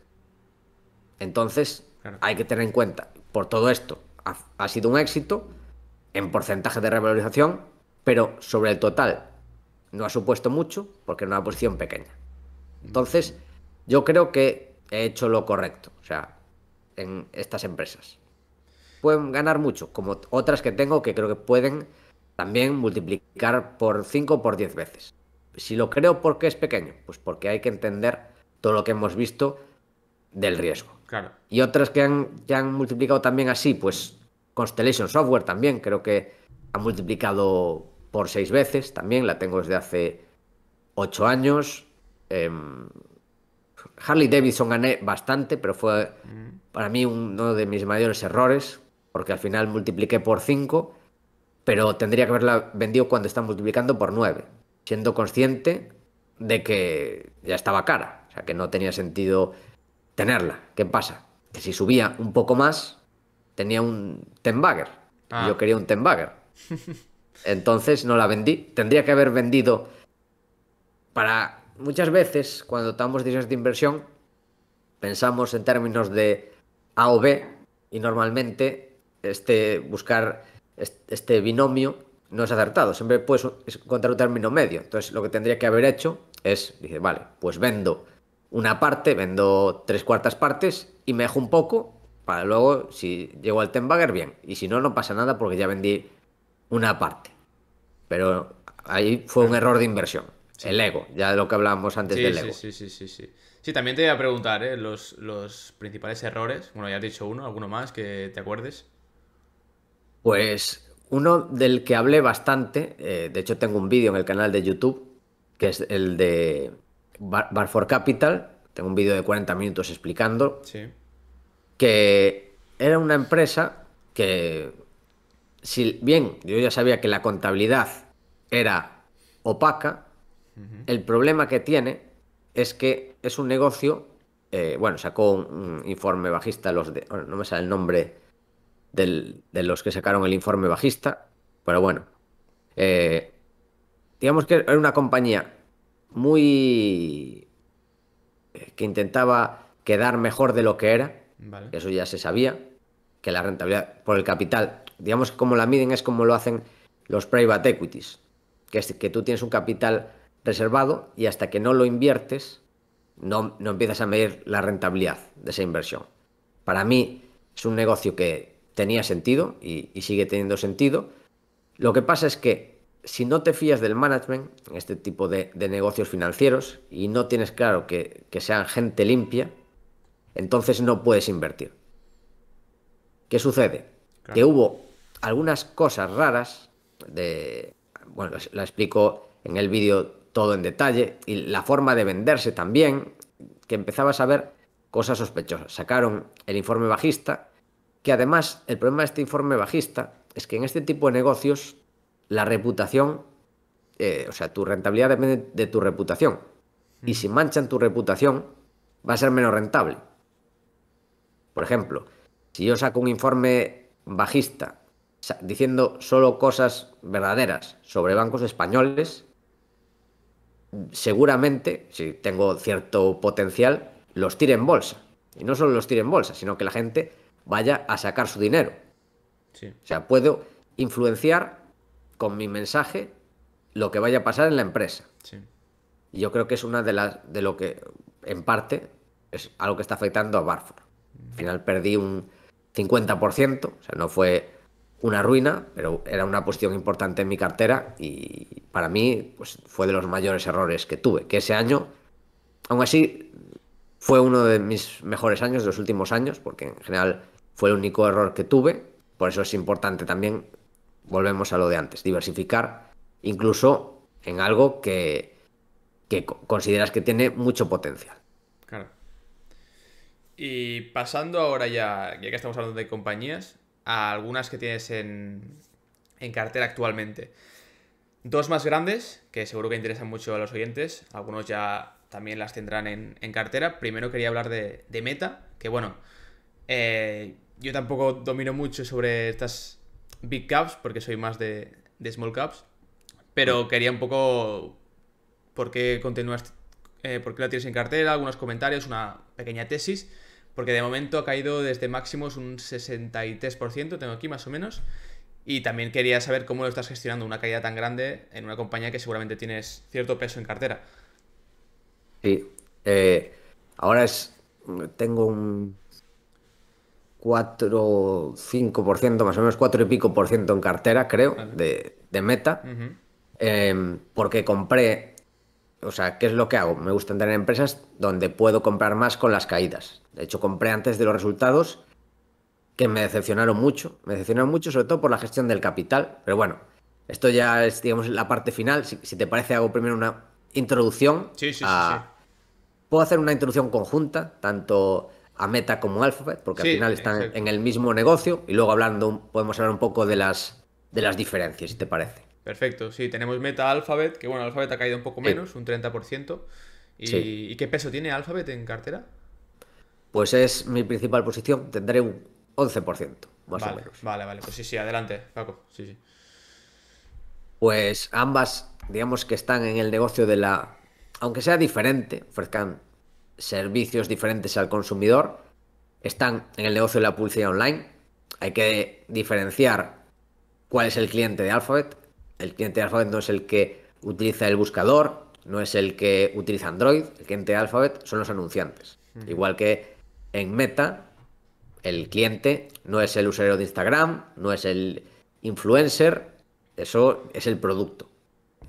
B: Entonces, hay que tener en cuenta, por todo esto, ha, ha, sido un éxito en porcentaje de revalorización, pero sobre el total no ha supuesto mucho porque era una posición pequeña. Entonces, yo creo que he hecho lo correcto, o sea, en estas empresas. Pueden ganar mucho, como otras que tengo que creo que pueden también multiplicar por 5 o por 10 veces. Si lo creo porque es pequeño, pues porque hay que entender todo lo que hemos visto del riesgo. Claro. Y otras que han, han multiplicado también así, pues Constellation Software también, creo que ha multiplicado por 6 veces, también la tengo desde hace 8 años. Em, Harley Davidson gané bastante, pero fue mm. para mí uno de mis mayores errores, porque al final multipliqué por 5, pero tendría que haberla vendido cuando estaba multiplicando por 9, siendo consciente de que ya estaba cara, o sea que no tenía sentido tenerla. ¿Qué pasa? Que si subía un poco más, tenía un Tenbagger. Yo ah. quería un Tenbagger. Entonces no la vendí. Tendría que haber vendido para muchas veces cuando tomamos decisiones de inversión pensamos en términos de A o B y normalmente este, buscar este binomio no es acertado, siempre puedes encontrar un término medio. Entonces lo que tendría que haber hecho es, dice, vale, pues vendo una parte, vendo tres cuartas partes y me dejo un poco para luego, si llego al Tenbagger, bien. Y si no, no pasa nada porque ya vendí una parte. Pero ahí fue un error de inversión. El ego, ya de lo que hablábamos antes del ego.
A: Sí, sí, sí, sí, sí. también te iba a preguntar, ¿eh? los, los, principales errores. Bueno, ya has dicho uno, alguno más que te acuerdes.
B: Pues uno del que hablé bastante, eh, de hecho tengo un vídeo en el canal de YouTube, que es el de Bar, Capital. Tengo un vídeo de 40 minutos explicando. Sí. Que era una empresa que, si bien yo ya sabía que la contabilidad era opaca, el problema que tiene es que es un negocio, eh, bueno, sacó un, informe bajista, los de, no me sale el nombre de los que sacaron el informe bajista, pero bueno, eh, digamos que era una compañía muy eh, que intentaba quedar mejor de lo que era, eso ya se sabía, que la rentabilidad por el capital, digamos que como la miden es como lo hacen los private equities, que es que tú tienes un capital reservado y hasta que no lo inviertes, no, empiezas a medir la rentabilidad de esa inversión. Para mí es un negocio que tenía sentido y, sigue teniendo sentido. Lo que pasa es que si no te fías del management en este tipo de, negocios financieros y no tienes claro que, sean gente limpia, entonces no puedes invertir. ¿Qué sucede? Que hubo algunas cosas raras de... Bueno, la explico en el vídeo todo en detalle y la forma de venderse también, que empezaba a saber cosas sospechosas. Sacaron el informe bajista, que además el problema de este informe bajista es que en este tipo de negocios la reputación, eh, o sea, tu rentabilidad depende de tu reputación. Y si manchan tu reputación, va a ser menos rentable. Por ejemplo, si yo saco un informe bajista diciendo solo cosas verdaderas sobre bancos españoles, seguramente, si tengo cierto potencial, los tire en bolsa. Y no solo los tire en bolsa, sino que la gente vaya a sacar su dinero. Sí. O sea, puedo influenciar con mi mensaje lo que vaya a pasar en la empresa. Y yo creo que es una de las de lo que, en parte, es algo que está afectando a Barford. Al final perdí un 50%, o sea, no fue una ruina, pero era una posición importante en mi cartera y para mí pues, fue de los mayores errores que tuve, que ese año, aún así, fue uno de mis mejores años, de los últimos años, porque en general fue el único error que tuve, por eso es importante también, volvemos a lo de antes, diversificar incluso en algo que, que consideras que tiene mucho potencial.
A: Claro. Y pasando ahora ya, ya que estamos hablando de compañías, a algunas que tienes en, cartera actualmente. Dos más grandes, que seguro que interesan mucho a los oyentes, algunos ya también las tendrán en, cartera. Primero quería hablar de, Meta, que bueno, eh, yo tampoco domino mucho sobre estas big caps, porque soy más de, small caps, pero mm. quería un poco por qué continúas, eh, por qué la tienes en cartera, algunos comentarios, una pequeña tesis porque de momento ha caído desde máximos un 63%, tengo aquí más o menos. Y también quería saber cómo lo estás gestionando una caída tan grande en una compañía que seguramente tienes cierto peso en cartera.
B: Sí. Eh, ahora es. Tengo un 4, 5%, más o menos 4 y pico por ciento en cartera, creo, de, meta. Eh, porque compré o sea, ¿qué es lo que hago? Me gusta entrar en empresas donde puedo comprar más con las caídas. De hecho, compré antes de los resultados que me decepcionaron mucho. Me decepcionaron mucho, sobre todo por la gestión del capital. Pero bueno, esto ya es, digamos, la parte final. Si, te parece, hago primero una introducción. Sí, sí, sí, Puedo hacer una introducción conjunta, tanto a Meta como a Alphabet, porque al final están en el mismo negocio. Y luego hablando, podemos hablar un poco de las, de las diferencias, si te parece.
A: Perfecto, sí, tenemos Meta Alphabet, que bueno, Alphabet ha caído un poco menos, un 30%. Y, qué peso tiene Alphabet en cartera?
B: Pues es mi principal posición, tendré un 11%, más vale, o
A: menos. Vale, vale, pues sí, sí, adelante, Paco, sí, sí.
B: Pues ambas, digamos que están en el negocio de la, aunque sea diferente, ofrezcan servicios diferentes al consumidor, están en el negocio de la publicidad online. Hay que diferenciar cuál es el cliente de Alphabet. El cliente de Alphabet no es el que utiliza el buscador, no es el que utiliza Android, el cliente de Alphabet son los anunciantes. Igual que en Meta, el cliente no es el usuario de Instagram, no es el influencer, eso es el producto.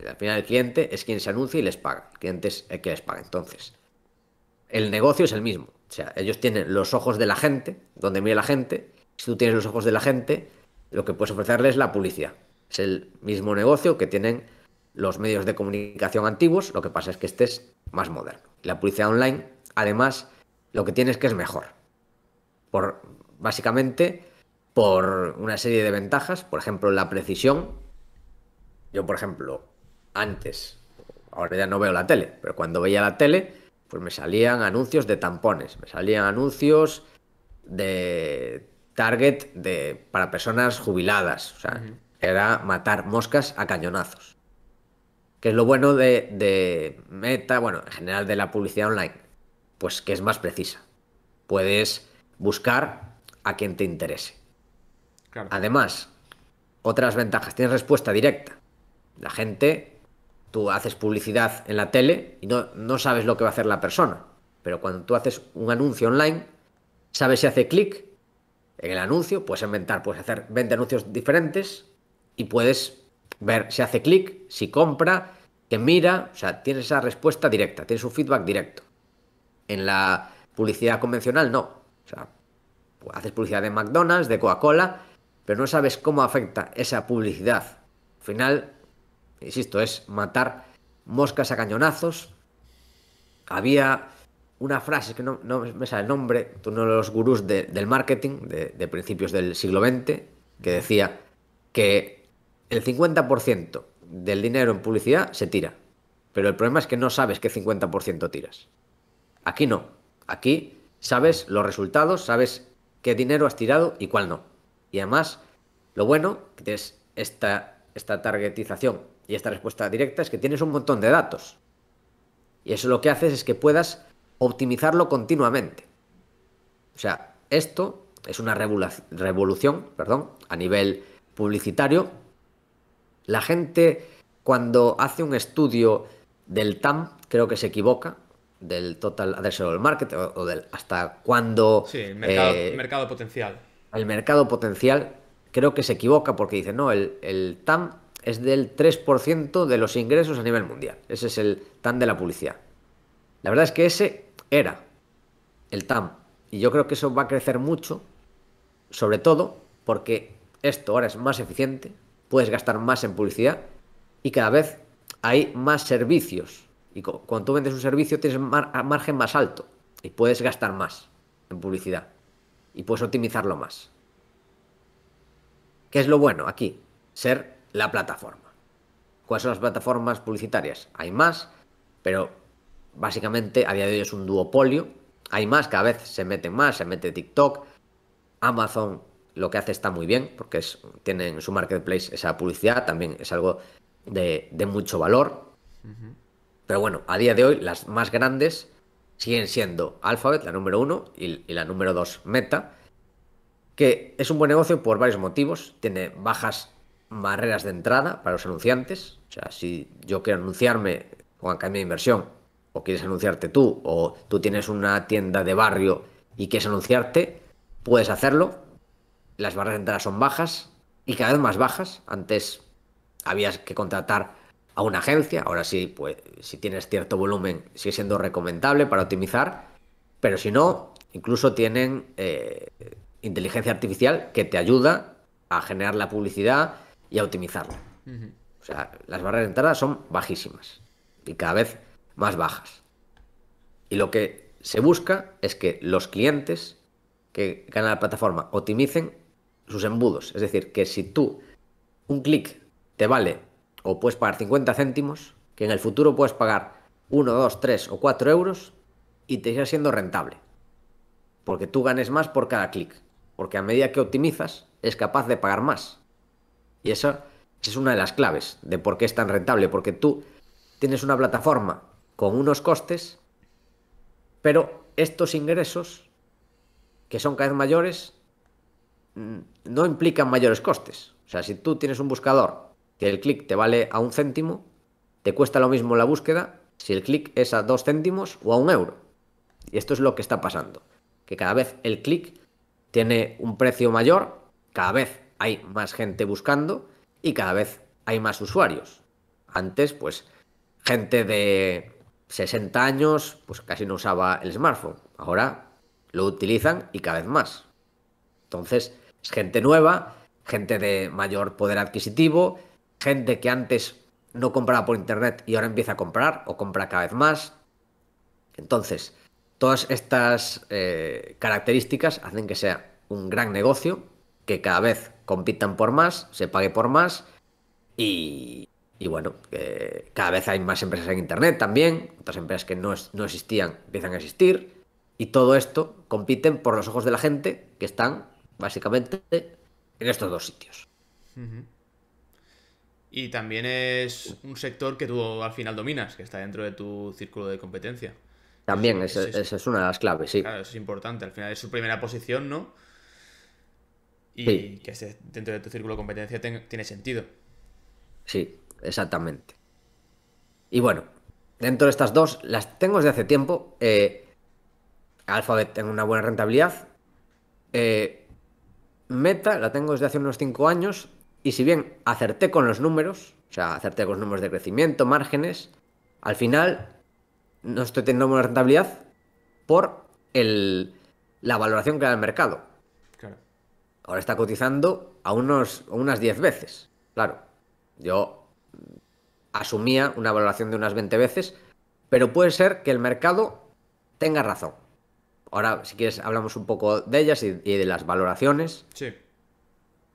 B: Al final el cliente es quien se anuncia y les paga. El cliente es el que les paga. Entonces, el negocio es el mismo. O sea, ellos tienen los ojos de la gente, donde mira la gente. Si tú tienes los ojos de la gente, lo que puedes ofrecerles es la publicidad. Es el mismo negocio que tienen los medios de comunicación antiguos, lo que pasa es que este es más moderno. La publicidad online, además, lo que tiene es que es mejor. Por, básicamente, por una serie de ventajas, por ejemplo, la precisión. Yo, por ejemplo, antes, ahora ya no veo la tele, pero cuando veía la tele, pues me salían anuncios de tampones, me salían anuncios de target de, para personas jubiladas. O sea, era matar moscas a cañonazos. Que es lo bueno de, Meta, bueno, en general de la publicidad online. Pues que es más precisa. Puedes buscar a quien te interese. Además, otras ventajas. Tienes respuesta directa. La gente, tú haces publicidad en la tele y no, no sabes lo que va a hacer la persona. Pero cuando tú haces un anuncio online, sabes si hace clic en el anuncio, puedes inventar, puedes hacer 20 anuncios diferentes y puedes ver si hace clic, si compra, que mira, o sea, tienes esa respuesta directa, tienes su feedback directo. En la publicidad convencional no. O sea, pues haces publicidad de McDonald's, de Coca-Cola, pero no sabes cómo afecta esa publicidad. Al final, insisto, es matar moscas a cañonazos. Había una frase que no, me sale el nombre, uno de los gurús del marketing de principios del siglo XX, que decía que el 50% del dinero en publicidad se tira. Pero el problema es que no sabes qué 50% tiras. Aquí no. Aquí sabes los resultados, sabes qué dinero has tirado y cuál no. Y además, lo bueno que esta, esta targetización y esta respuesta directa es que tienes un montón de datos. Y eso lo que haces es que puedas optimizarlo continuamente. O sea, esto es una revolución perdón, a nivel publicitario la gente cuando hace un estudio del TAM, creo que se equivoca, del Total del Market, o, del hasta cuándo... Sí, el eh, mercado, potencial. El mercado potencial creo que se equivoca porque dice, no, el, el TAM es del 3% de los ingresos a nivel mundial. Ese es el TAM de la publicidad. La verdad es que ese era el TAM. Y yo creo que eso va a crecer mucho, sobre todo porque esto ahora es más eficiente, puedes gastar más en publicidad y cada vez hay más servicios. Y cuando tú vendes un servicio tienes margen más alto y puedes gastar más en publicidad y puedes optimizarlo más. ¿Qué es lo bueno aquí? Ser la plataforma. ¿Cuáles son las plataformas publicitarias? Hay más, pero básicamente a día de hoy es un duopolio. Hay más, cada vez se meten más, se mete TikTok, Amazon lo que hace está muy bien, porque es, tiene en su marketplace esa publicidad, también es algo de, mucho valor. Pero bueno, a día de hoy las más grandes siguen siendo Alphabet, la número uno, y, la número dos, Meta, que es un buen negocio por varios motivos. Tiene bajas barreras de entrada para los anunciantes. O sea, si yo quiero anunciarme con cambio de Inversión, o quieres anunciarte tú, o tú tienes una tienda de barrio y quieres anunciarte, puedes hacerlo las barras entrada son bajas y cada vez más bajas. Antes habías que contratar a una agencia, ahora sí, pues si tienes cierto volumen sigue siendo recomendable para optimizar, pero si no, incluso tienen eh, inteligencia artificial que te ayuda a generar la publicidad y a optimizarla. O sea, las barreras de entrada son bajísimas y cada vez más bajas. Y lo que se busca es que los clientes que ganan la plataforma optimicen sus embudos. Es decir, que si tú un clic te vale o puedes pagar 50 céntimos, que en el futuro puedes pagar 1, 2, 3 o 4 euros y te sigas siendo rentable. Porque tú ganes más por cada clic. Porque a medida que optimizas, es capaz de pagar más. Y eso es una de las claves de por qué es tan rentable. Porque tú tienes una plataforma con unos costes, pero estos ingresos, que son cada vez mayores, Mm, no implican mayores costes. O sea, si tú tienes un buscador que el clic te vale a un céntimo, te cuesta lo mismo la búsqueda si el clic es a dos céntimos o a un euro. Y esto es lo que está pasando. Que cada vez el clic tiene un precio mayor, cada vez hay más gente buscando y cada vez hay más usuarios. Antes, pues, gente de 60 años, pues casi no usaba el smartphone. Ahora lo utilizan y cada vez más. Entonces, gente nueva, gente de mayor poder adquisitivo, gente que antes no compraba por internet y ahora empieza a comprar o compra cada vez más. Entonces, todas estas eh, características hacen que sea un gran negocio, que cada vez compitan por más, se pague por más y, bueno, cada vez hay más empresas en Internet también, otras empresas que no, no existían empiezan a existir y todo esto compiten por los ojos de la gente que están básicamente, en estos dos sitios.
A: Y también es un sector que tú al final dominas, que está dentro de tu círculo de competencia.
B: También, esa es, una de las claves, sí. Claro,
A: es importante. Al final es su primera posición, ¿no? Y que esté dentro de tu círculo de competencia tiene
B: sentido. Sí, exactamente. Y bueno, dentro de estas dos, las tengo desde hace tiempo. Eh, Alphabet tengo una buena rentabilidad. Eh, meta la tengo desde hace unos 5 años y si bien acerté con los números, o sea, acerté con los números de crecimiento, márgenes, al final no estoy teniendo buena rentabilidad por el, la valoración que da el mercado. Ahora está cotizando a, unos, a unas 10 veces. Claro, yo asumía una valoración de unas 20 veces, pero puede ser que el mercado tenga razón ahora si quieres hablamos un poco de ellas y, de las valoraciones. Sí.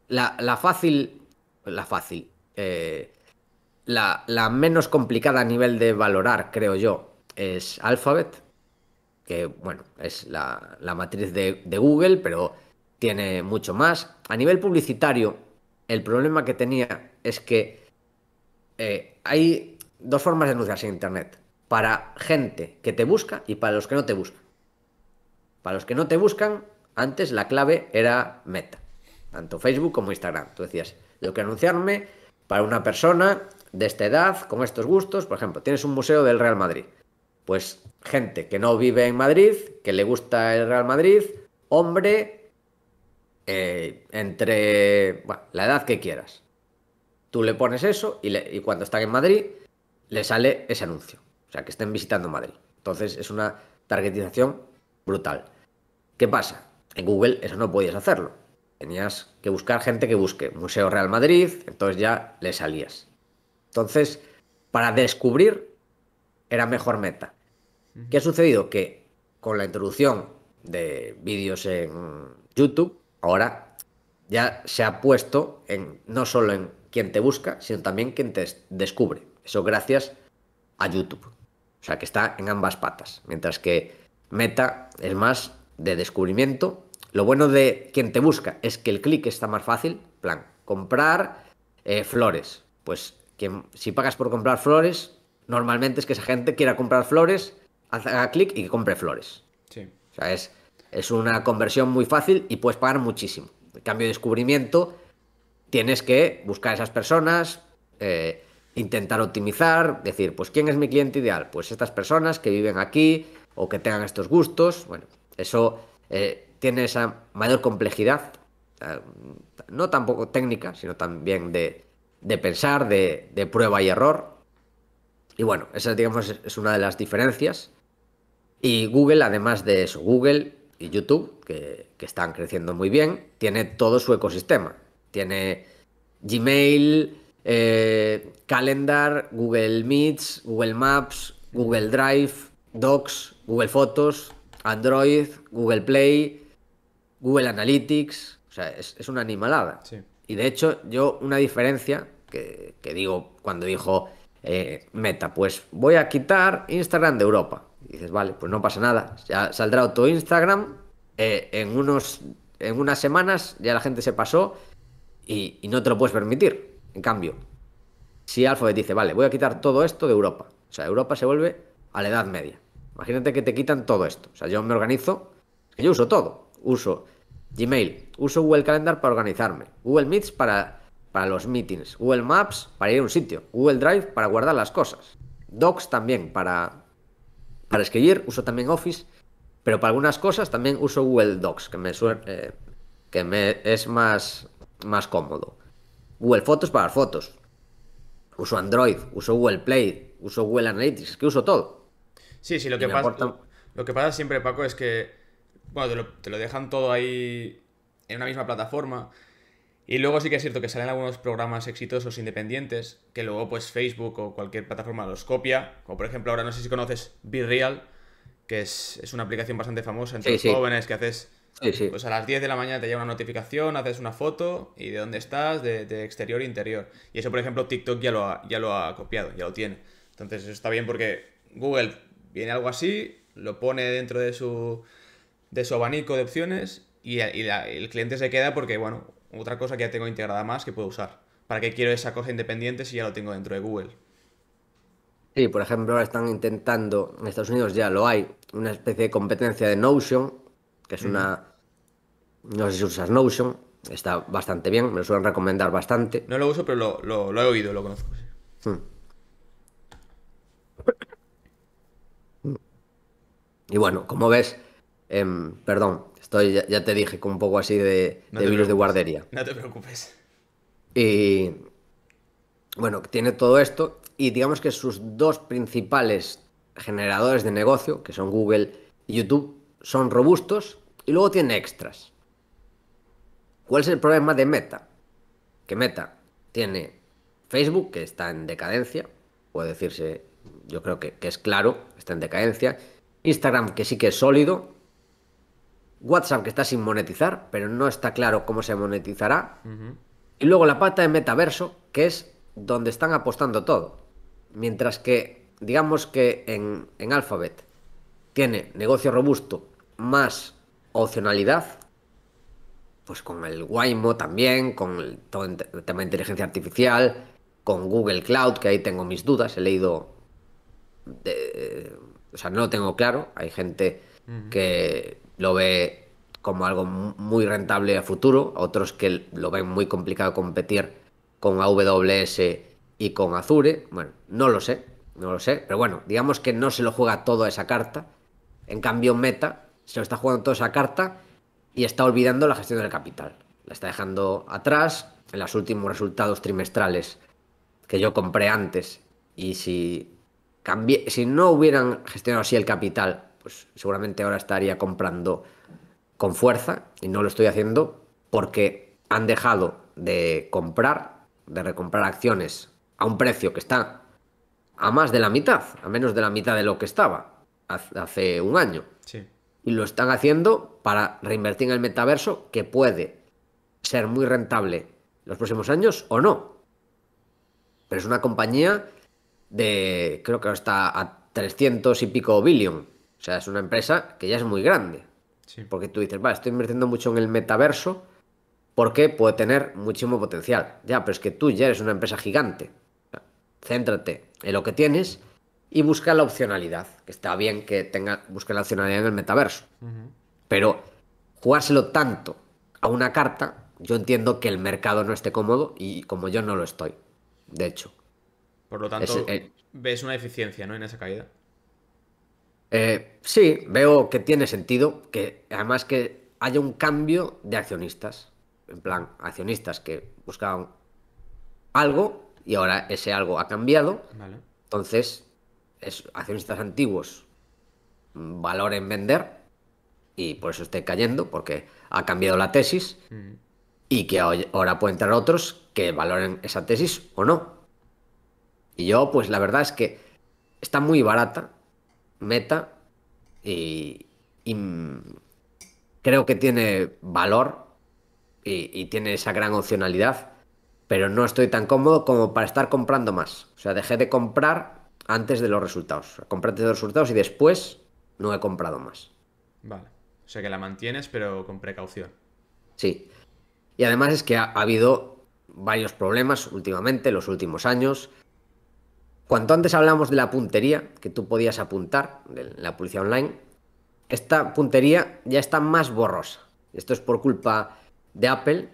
B: La, fácil, la fácil, eh, la, menos complicada a nivel de valorar, creo yo, es Alphabet, que bueno, es la, matriz de, Google, pero tiene mucho más. A nivel publicitario, el problema que tenía es que eh, hay dos formas de anunciarse en Internet. Para gente que te busca y para los que no te buscan. Para los que no te buscan, antes la clave era meta, tanto Facebook como Instagram. Tú decías, lo que anunciarme para una persona de esta edad, con estos gustos. Por ejemplo, tienes un museo del Real Madrid. Pues gente que no vive en Madrid, que le gusta el Real Madrid, hombre, eh, entre la edad que quieras. Tú le pones eso y, cuando están en Madrid le sale ese anuncio. O sea, que estén visitando Madrid. Entonces es una targetización brutal. ¿Qué pasa? En Google eso no podías hacerlo. Tenías que buscar gente que busque Museo Real Madrid, entonces ya le salías. Entonces, para descubrir era mejor meta. ¿Qué ha sucedido? Que con la introducción de vídeos en YouTube, ahora ya se ha puesto en, no solo en quien te busca, sino también quien te descubre. Eso gracias a YouTube. O sea, que está en ambas patas. Mientras que Meta es más de descubrimiento. Lo bueno de quien te busca es que el clic está más fácil. Plan, comprar eh, flores. Pues si pagas por comprar flores, normalmente es que esa gente quiera comprar flores, haga clic y que compre flores. Sí. O sea, es, es una conversión muy fácil y puedes pagar muchísimo. En cambio, de descubrimiento, tienes que buscar a esas personas, eh, intentar optimizar, decir, pues ¿quién es mi cliente ideal? Pues estas personas que viven aquí, o que tengan estos gustos. Bueno, eso eh, tiene esa mayor complejidad, eh, no tampoco técnica, sino también de, pensar, de, prueba y error. Y bueno, esa digamos es una de las diferencias. Y Google, además de eso, Google y YouTube, que, están creciendo muy bien, tiene todo su ecosistema. Tiene Gmail, eh, Calendar, Google Meets, Google Maps, Google Drive, Docs, Google Fotos, Android, Google Play, Google Analytics. O sea, es, una animalada. Y de hecho, yo una diferencia que, digo cuando dijo eh, Meta, pues voy a quitar Instagram de Europa. dices, vale, pues no pasa nada. Ya saldrá todo Instagram eh, en, unos, en unas semanas, ya la gente se pasó y, y no te lo puedes permitir. En cambio, si Alphabet dice, vale, voy a quitar todo esto de Europa. O sea, Europa se vuelve a la Edad Media. Imagínate que te quitan todo esto. O sea, yo me organizo, yo uso todo. Uso Gmail, uso Google Calendar para organizarme, Google Meets para, para los meetings, Google Maps para ir a un sitio, Google Drive para guardar las cosas, Docs también para, para escribir, uso también Office, pero para algunas cosas también uso Google Docs, que me, eh, que es más, más cómodo. Google Fotos para las fotos. Uso Android, uso Google Play, uso Google Analytics, que uso todo.
A: Sí, sí, lo que, pasa, que pasa siempre, Paco, es que bueno, te lo, dejan todo ahí en una misma plataforma. Y luego sí que es cierto que salen algunos programas exitosos independientes, que luego pues Facebook o cualquier plataforma los copia. Como por ejemplo ahora no sé si conoces Be que es, una aplicación bastante famosa entre los jóvenes que haces... pues a las 10 de la mañana te llega una notificación, haces una foto y de dónde estás, de, exterior e interior. Y eso, por ejemplo, TikTok ya lo, ha, ya lo ha copiado, ya lo tiene. Entonces eso está bien porque Google Viene algo así, lo pone dentro de su, de su abanico de opciones y, el cliente se queda porque, bueno, otra cosa que ya tengo integrada más que puedo usar. ¿Para qué quiero esa cosa independiente si ya lo tengo dentro de Google?
B: Sí, por ejemplo, están intentando, en Estados Unidos ya lo hay, una especie de competencia de Notion, que es una... No sé si usas Notion, está bastante bien, me lo suelen recomendar bastante. No lo
A: uso, pero lo, he oído, lo conozco.
B: Hmm. Y bueno, como ves, em, perdón, estoy, ya, te dije, como un poco así de, de virus de guardería.
A: No te preocupes.
B: Y bueno, tiene todo esto y digamos que sus dos principales generadores de negocio, que son Google y YouTube, son robustos y luego tiene extras. ¿Cuál es el problema de Meta? Que Meta tiene Facebook, que está en decadencia, puede decirse, yo creo que es claro, está en decadencia, Instagram que sí que es sólido. WhatsApp que está sin monetizar, pero no está claro cómo se monetizará. Y luego la pata de metaverso, que es donde están apostando todo. Mientras que, digamos que en, en Alphabet tiene negocio robusto más opcionalidad, pues con el Waymo también, con el, todo el tema de inteligencia artificial, con Google Cloud, que ahí tengo mis dudas, he leído de, o sea, no lo tengo claro. Hay gente que lo ve como algo muy rentable a futuro, otros que lo ven muy complicado competir con AWS y con Azure. Bueno, no lo sé, no lo sé, pero bueno, digamos que no se lo juega todo a esa carta. En cambio, Meta se lo está jugando toda esa carta y está olvidando la gestión del capital. La está dejando atrás en los últimos resultados trimestrales que yo compré antes. Y si si no hubieran gestionado así el capital, pues seguramente ahora estaría comprando con fuerza y no lo estoy haciendo porque han dejado de comprar, de recomprar acciones a un precio que está a más de la mitad, a menos de la mitad de lo que estaba hace un año. Y lo están haciendo para reinvertir en el metaverso que puede ser muy rentable los próximos años o no. Pero es una compañía de, creo que está a 300 y pico billion. O sea, es una empresa que ya es muy grande. Porque tú dices, va estoy invirtiendo mucho en el metaverso porque puede tener muchísimo potencial. Ya, pero es que tú ya eres una empresa gigante. céntrate en lo que tienes y busca la opcionalidad. Que está bien que tenga, busque la opcionalidad en el metaverso. Pero jugárselo tanto a una carta, yo entiendo que el mercado no esté cómodo y como yo no lo estoy. De hecho. Por lo tanto, eh,
A: ves una eficiencia ¿no? en esa caída.
B: Eh, sí, veo que tiene sentido, que además que haya un cambio de accionistas. En plan, accionistas que buscaban algo y ahora ese algo ha cambiado. Vale. Entonces, es, accionistas antiguos mm, valoren vender y por eso esté cayendo, porque ha cambiado la tesis mm. y que ahora pueden entrar otros que valoren esa tesis o no. Y yo, pues la verdad es que está muy barata, meta, y, creo que tiene valor y, tiene esa gran opcionalidad, pero no estoy tan cómodo como para estar comprando más. O sea, dejé de comprar antes de los resultados. compré antes de los resultados y después no he comprado más.
A: Vale. O sea que la mantienes, pero con
B: precaución. Sí. Y además es que ha habido varios problemas últimamente, los últimos años. Cuanto antes hablamos de la puntería que tú podías apuntar en la publicidad online, esta puntería ya está más borrosa. Esto es por culpa de Apple,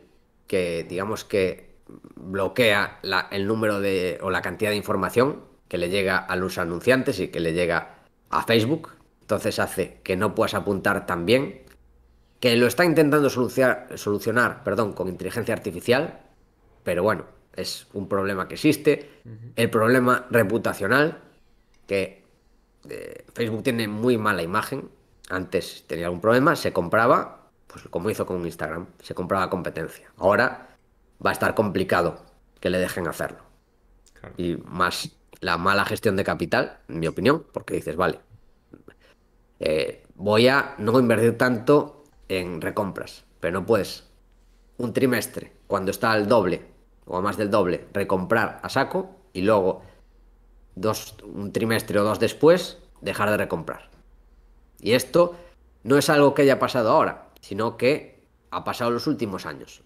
B: que digamos que bloquea el número de o la cantidad de información que le llega a los anunciantes y que le llega a Facebook. Entonces hace que no puedas apuntar tan bien, que lo está intentando solucionar, solucionar perdón, con inteligencia artificial, pero bueno, es un problema que existe. El problema reputacional, que eh, Facebook tiene muy mala imagen. Antes tenía algún problema, se compraba, pues como hizo con Instagram, se compraba competencia. Ahora va a estar complicado que le dejen hacerlo. Y más la mala gestión de capital, en mi opinión, porque dices, vale, eh, voy a no invertir tanto en recompras, pero no puedes un trimestre, cuando está al doble o más del doble, recomprar a saco y luego dos, un trimestre o dos después dejar de recomprar. Y esto no es algo que haya pasado ahora, sino que ha pasado en los últimos años.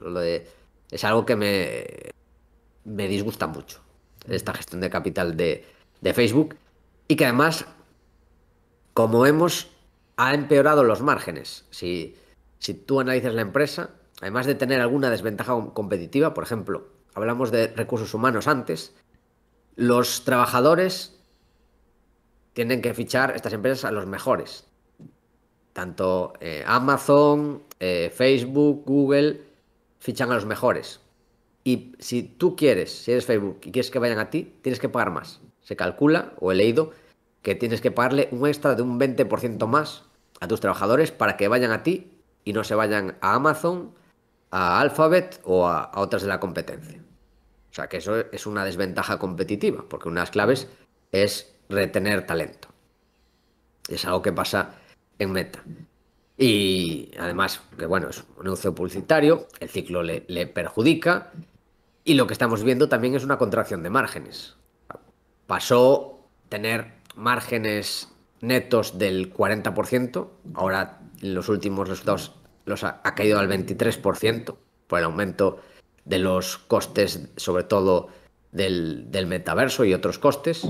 B: es algo que me, me disgusta mucho, esta gestión de capital de, Facebook y que además, como hemos ha empeorado los márgenes. Si, si tú analizas la empresa, además de tener alguna desventaja competitiva, por ejemplo, hablamos de recursos humanos antes, los trabajadores tienen que fichar estas empresas a los mejores. Tanto eh, Amazon, eh, Facebook, Google, fichan a los mejores. Y si tú quieres, si eres Facebook y quieres que vayan a ti, tienes que pagar más. Se calcula, o he leído, que tienes que pagarle un extra de un 20% más a tus trabajadores para que vayan a ti y no se vayan a Amazon, a Alphabet o a otras de la competencia. O sea que eso es una desventaja competitiva, porque una de las claves es retener talento. Es algo que pasa en Meta. Y además, que bueno, es un anuncio publicitario, el ciclo le, perjudica y lo que estamos viendo también es una contracción de márgenes. Pasó tener márgenes netos del 40%, ahora los últimos resultados los ha, ha caído al 23% por el aumento de los costes, sobre todo del, metaverso y otros costes.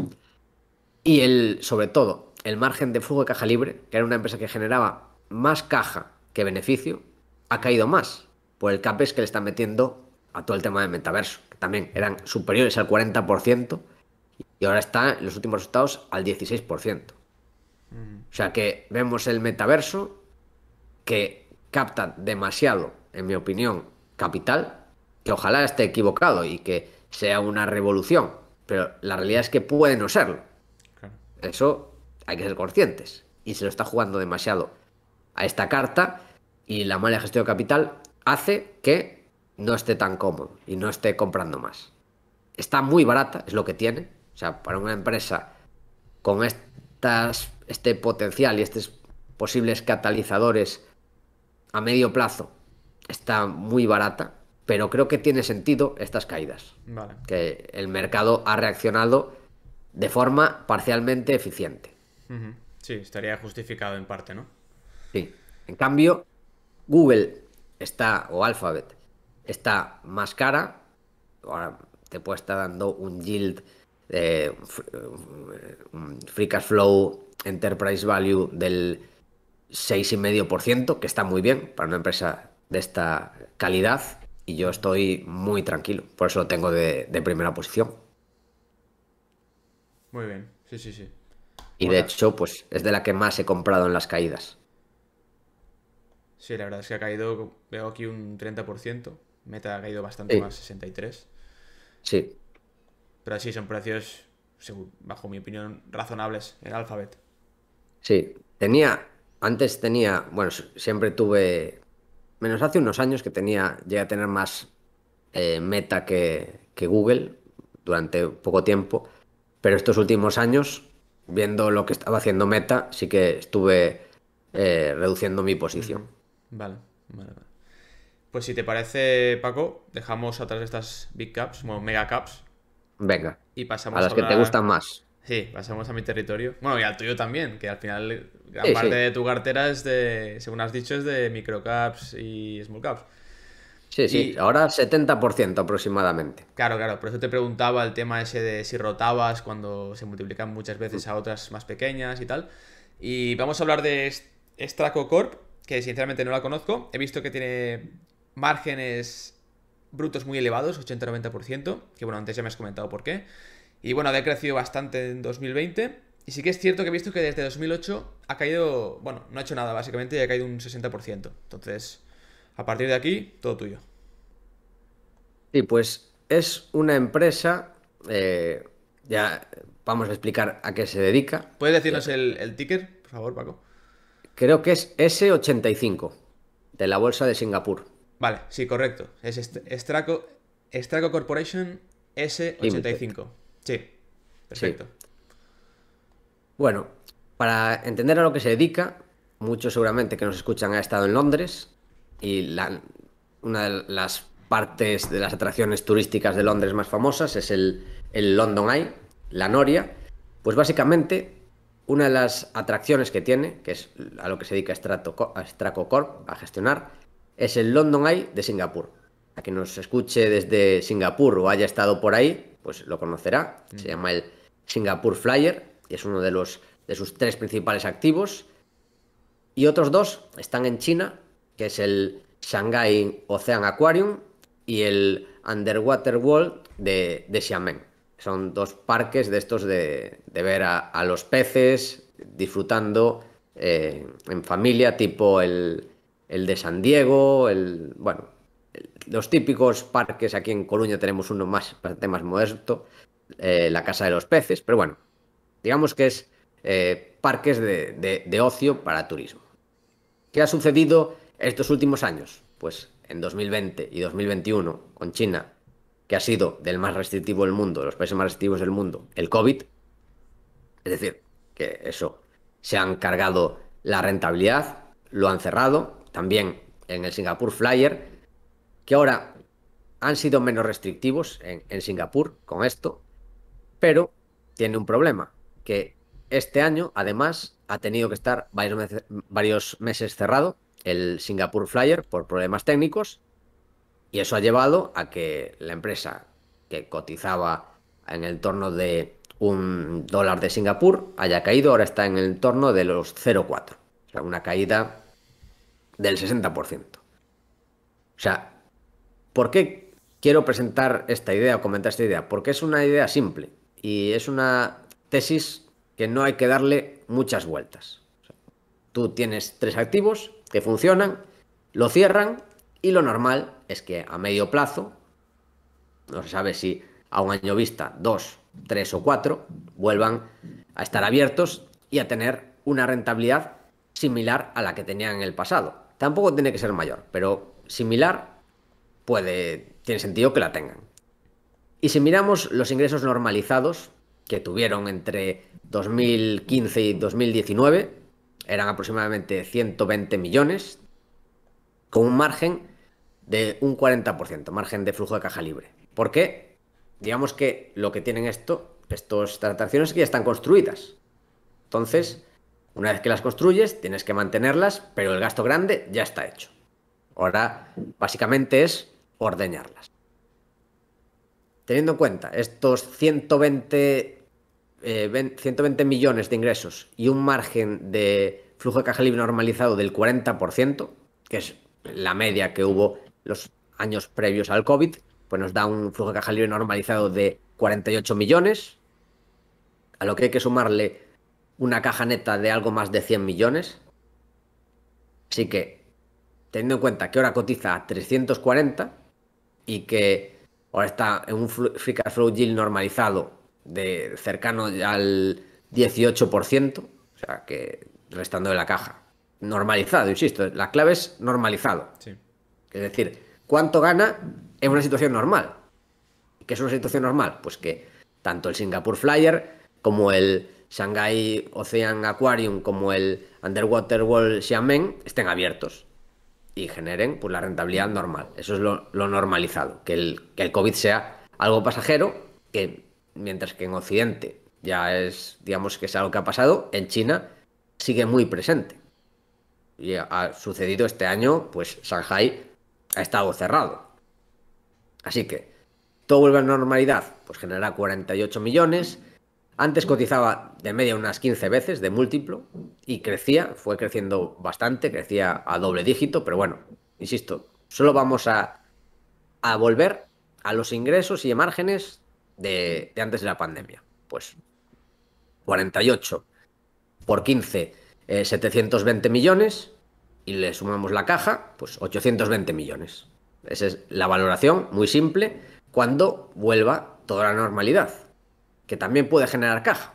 B: Y el, sobre todo, el margen de flujo de caja libre, que era una empresa que generaba más caja que beneficio, ha caído más por el CAPES que le están metiendo a todo el tema del metaverso, que también eran superiores al 40% y ahora está en los últimos resultados al 16%. O sea que vemos el metaverso que capta demasiado, en mi opinión, capital que ojalá esté equivocado y que sea una revolución, pero la realidad es que puede no serlo. Eso hay que ser conscientes. Y se lo está jugando demasiado a esta carta y la mala gestión de capital hace que no esté tan cómodo y no esté comprando más. Está muy barata, es lo que tiene. O sea, para una empresa con estas, este potencial y estos posibles catalizadores a medio plazo, está muy barata pero creo que tiene sentido estas caídas. Que el mercado ha reaccionado de forma parcialmente eficiente.
A: Sí, estaría justificado en parte, ¿no?
B: Sí. En cambio, Google está, o Alphabet, está más cara. Ahora te puede estar dando un yield, eh, eh, un free cash flow, enterprise value del 6,5%, que está muy bien para una empresa de esta calidad y yo estoy muy tranquilo. Por eso lo tengo de, primera posición.
A: Muy bien, sí, sí, sí.
B: Y de hecho, pues es de la que más he comprado en las caídas.
A: Sí, la verdad es que ha caído, veo aquí un 30%. Meta ha caído bastante más, 63%. Sí. Pero sí, son precios, bajo mi opinión, razonables en Alphabet.
B: Sí, tenía, antes tenía, bueno, siempre tuve menos hace unos años que tenía, llegué a tener más eh, meta que, Google durante poco tiempo, pero estos últimos años, viendo lo que estaba haciendo meta, sí que estuve eh, reduciendo mi posición.
A: Vale, vale, vale. Pues si te parece, Paco, dejamos atrás estas big caps, bueno, mega caps.
B: Venga. Y pasamos a las que te gustan más.
A: Sí, pasamos a mi territorio. Bueno, y al tuyo también, que al final Gran parte de tu cartera es de, según has dicho, es de microcaps y small caps.
B: Sí, sí, ahora 70% aproximadamente.
A: Claro, claro, por eso te preguntaba el tema ese de si rotabas cuando se multiplican muchas veces a otras más pequeñas y tal. Y vamos a hablar de Straco que sinceramente no la conozco. He visto que tiene márgenes brutos muy elevados, 80-90%, que bueno, antes ya me has comentado por qué. Y bueno, ha crecido bastante en 2020 y sí que es cierto que he visto que desde 2008 ha caído, bueno, no ha hecho nada básicamente y ha caído un 60%. Entonces,
B: a partir de aquí, todo tuyo. Sí, pues es una empresa, eh, ya vamos a explicar a qué se dedica. ¿Puedes decirnos
A: el, ticker, por favor, Paco?
B: Creo que es S85, de la bolsa de Singapur.
A: Vale, sí, correcto. Es Straco, Corporation S85. Sí,
B: perfecto. Bueno, para entender a lo que se dedica, muchos seguramente que nos escuchan ha estado en Londres y una de las partes de las atracciones turísticas de Londres más famosas es el, London Eye, la Noria. Pues básicamente una de las atracciones que tiene, que es a lo que se dedica a Straco Corp a gestionar, es el London Eye de Singapur. A quien nos escuche desde Singapur o haya estado por ahí, pues lo conocerá. Se mm. llama el Singapur Flyer es uno de, los, de sus tres principales activos. Y otros dos están en China, que es el Shanghai Ocean Aquarium y el Underwater World de, Xiamen. Son dos parques de estos de, de ver a, los peces disfrutando eh, en familia, tipo el, de San Diego, el, bueno, los típicos parques, aquí en Coluña tenemos uno más, bastante más modesto, eh, la Casa de los Peces, pero bueno, Digamos que es eh, parques de, ocio para turismo. ¿Qué ha sucedido estos últimos años? Pues en 2020 y 2021 con China, que ha sido del más restrictivo del mundo, de los países más restrictivos del mundo, el COVID. Es decir, que eso, se han cargado la rentabilidad, lo han cerrado, también en el Singapur Flyer, que ahora han sido menos restrictivos en Singapur con esto, pero tiene un problema, que este año, además, ha tenido que estar varios meses, cerrado el Singapore Flyer por problemas técnicos y eso ha llevado a que la empresa que cotizaba en el torno de un dólar de Singapur haya caído, ahora está en el torno de los 0,4. O sea, una caída del 60%. O sea, ¿por qué quiero presentar esta idea o comentar esta idea? Porque es una idea simple y es una tesis que no hay que darle muchas vueltas. tú tienes tres activos que funcionan, lo cierran y lo normal es que a medio plazo, no se sabe si a un año vista, dos, tres o cuatro, vuelvan a estar abiertos y a tener una rentabilidad similar a la que tenían en el pasado. Tampoco tiene que ser mayor, pero similar puede, tiene sentido que la tengan. Y si miramos los ingresos normalizados, que tuvieron entre 2015 y 2019 eran aproximadamente 120 millones, con un margen de un 40%, margen de flujo de caja libre. Porque. Digamos que lo que tienen esto, estas atracciones, es que ya están construidas. Entonces, una vez que las construyes, tienes que mantenerlas, pero el gasto grande ya está hecho. Ahora, básicamente es ordeñarlas. Teniendo en cuenta estos 120 120 eh, millones de ingresos y un margen de flujo de caja libre normalizado del 40%, que es la media que hubo los años previos al COVID, pues nos da un flujo de caja libre normalizado de 48 millones, a lo que hay que sumarle una caja neta de algo más de 100 millones. Así que, teniendo en cuenta que ahora cotiza a 340 y que ahora está en un free cash flow normalizado de cercano al 18%, o sea, que restando de la caja. Normalizado, insisto, la clave es normalizado. Es decir, ¿cuánto gana en una situación normal? ¿Qué es una situación normal? Pues que tanto el Singapore Flyer como el Shanghai Ocean Aquarium como el Underwater World Xiamen estén abiertos y generen pues, la rentabilidad normal. Eso es lo, normalizado, que el, que el COVID sea algo pasajero, que mientras que en Occidente ya es, digamos que es algo que ha pasado, en China sigue muy presente. Y ha sucedido este año, pues Shanghai ha estado cerrado. Así que, todo vuelve a la normalidad, pues genera 48 millones. Antes cotizaba de media unas 15 veces de múltiplo y crecía, fue creciendo bastante, crecía a doble dígito, pero bueno, insisto, solo vamos a, a volver a los ingresos y márgenes de, antes de la pandemia. Pues 48 por 15, 720 eh, millones y le sumamos la caja, pues 820 millones. Esa es la valoración, muy simple, cuando vuelva toda la normalidad, que también puede generar caja.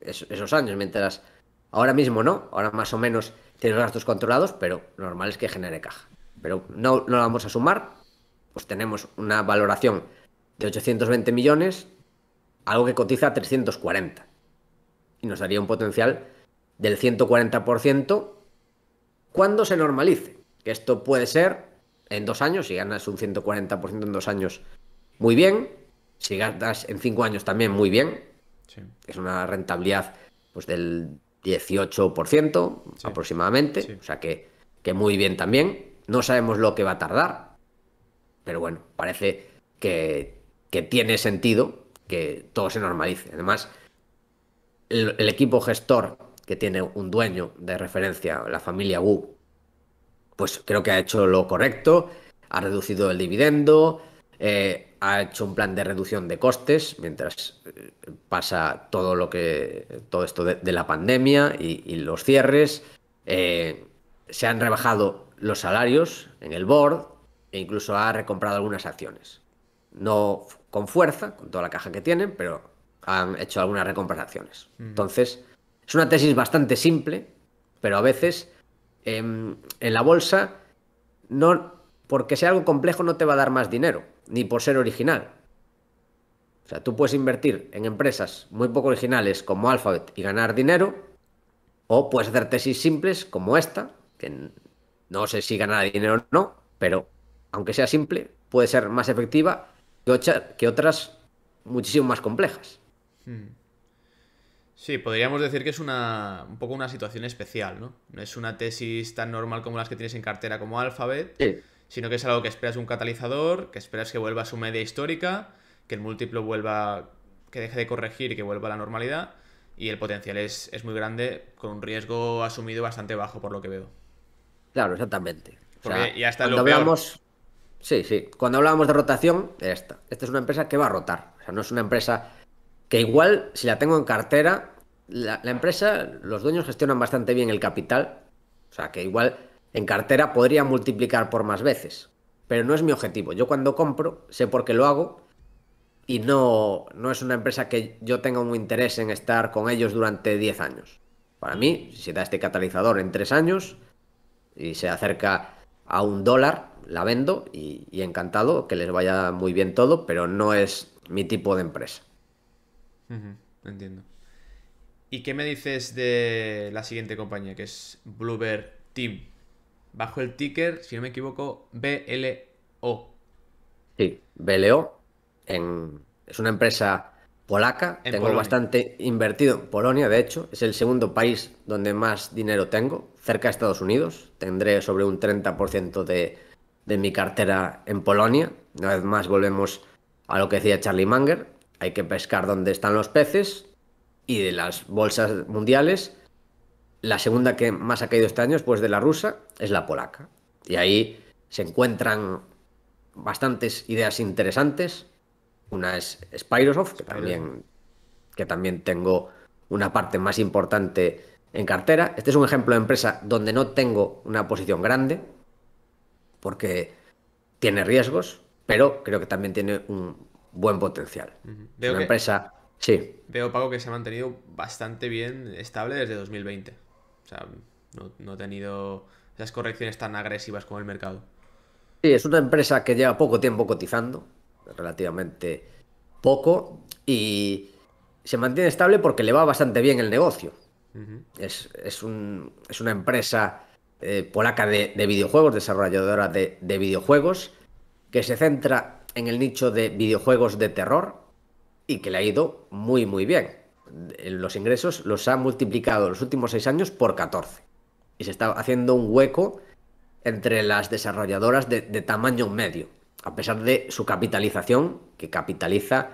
B: esos años, mientras ahora mismo no, ahora más o menos tiene gastos controlados, pero normal es que genere caja. Pero no lo vamos a sumar, pues tenemos una valoración de 820 millones, algo que cotiza a 340. Y nos daría un potencial del 140% cuando se normalice. Que esto puede ser en dos años, si ganas un 140% en dos años, muy bien. Si ganas en cinco años también, muy bien. Es una rentabilidad pues, del 18% aproximadamente. O sea que, que muy bien también. No sabemos lo que va a tardar. Pero bueno, parece que que tiene sentido que todo se normalice. Además, el, equipo gestor que tiene un dueño de referencia, la familia Wu, pues creo que ha hecho lo correcto, ha reducido el dividendo, eh, ha hecho un plan de reducción de costes mientras eh, pasa todo lo que todo esto de, la pandemia y, los cierres. Eh, se han rebajado los salarios en el board e incluso ha recomprado algunas acciones. No con fuerza, con toda la caja que tienen, pero han hecho algunas recompensaciones. Entonces, es una tesis bastante simple, pero a veces em, en la bolsa, no, porque sea algo complejo, no te va a dar más dinero, ni por ser original. O sea, tú puedes invertir en empresas muy poco originales como Alphabet y ganar dinero, o puedes hacer tesis simples como esta, que no sé si ganará dinero o no, pero aunque sea simple, puede ser más efectiva que, otras muchísimo más complejas.
A: Hmm. Sí, podríamos decir que es una, un poco una situación especial, ¿no? No es una tesis tan normal como las que tienes en cartera como Alphabet, sino que es algo que esperas un catalizador, que esperas que vuelva a su media histórica, que el múltiplo vuelva, que deje de corregir y que vuelva a la normalidad, y el potencial es, muy grande, con un riesgo asumido bastante bajo por lo que veo.
B: Claro, exactamente. Porque hasta ya lo Sí, sí. Cuando hablábamos de rotación, esta. Esta es una empresa que va a rotar. O sea, no es una empresa que igual, si la tengo en cartera, la, empresa, los dueños gestionan bastante bien el capital. O sea, que igual en cartera podría multiplicar por más veces. Pero no es mi objetivo. Yo cuando compro, sé por qué lo hago. Y no, no es una empresa que yo tenga un interés en estar con ellos durante 10 años. Para mí, si se da este catalizador en 3 años y se acerca a un dólar, la vendo y, encantado, que les vaya muy bien todo, pero no es mi tipo de empresa. entiendo.
A: ¿Y qué me dices de la siguiente compañía, que es Bluebird Team? Bajo el ticker, si no me equivoco, BLO.
B: Sí, BLO. Es una empresa polaca. tengo bastante invertido en Polonia, de hecho. Es el segundo país donde más dinero tengo, cerca de Estados Unidos. Tendré sobre un 30% de de mi cartera en Polonia. Una vez más volvemos a lo que decía Charlie Manger, hay que pescar donde están los peces y de las bolsas mundiales, la segunda que más ha caído este año después de la rusa es la polaca. Y ahí se encuentran bastantes ideas interesantes. Una es Spyrosoft, que también, que también tengo una parte más importante en cartera. Este es un ejemplo de empresa donde no tengo una posición grande, porque tiene riesgos, pero creo que también tiene un buen potencial. Una empresa, sí.
A: Veo, pago que se ha mantenido bastante bien estable desde 2020. O sea, no, no ha tenido esas correcciones tan agresivas con el mercado.
B: Sí, es una empresa que lleva poco tiempo cotizando, relativamente poco, y se mantiene estable porque le va bastante bien el negocio. es, es, es, una empresa eh, polaca de, videojuegos, desarrolladora de, videojuegos, que se centra en el nicho de videojuegos de terror y que le ha ido muy, muy bien. Eh, los ingresos los ha multiplicado los últimos seis años por 14. Y se está haciendo un hueco entre las desarrolladoras de tamaño medio, a pesar de su capitalización, que capitaliza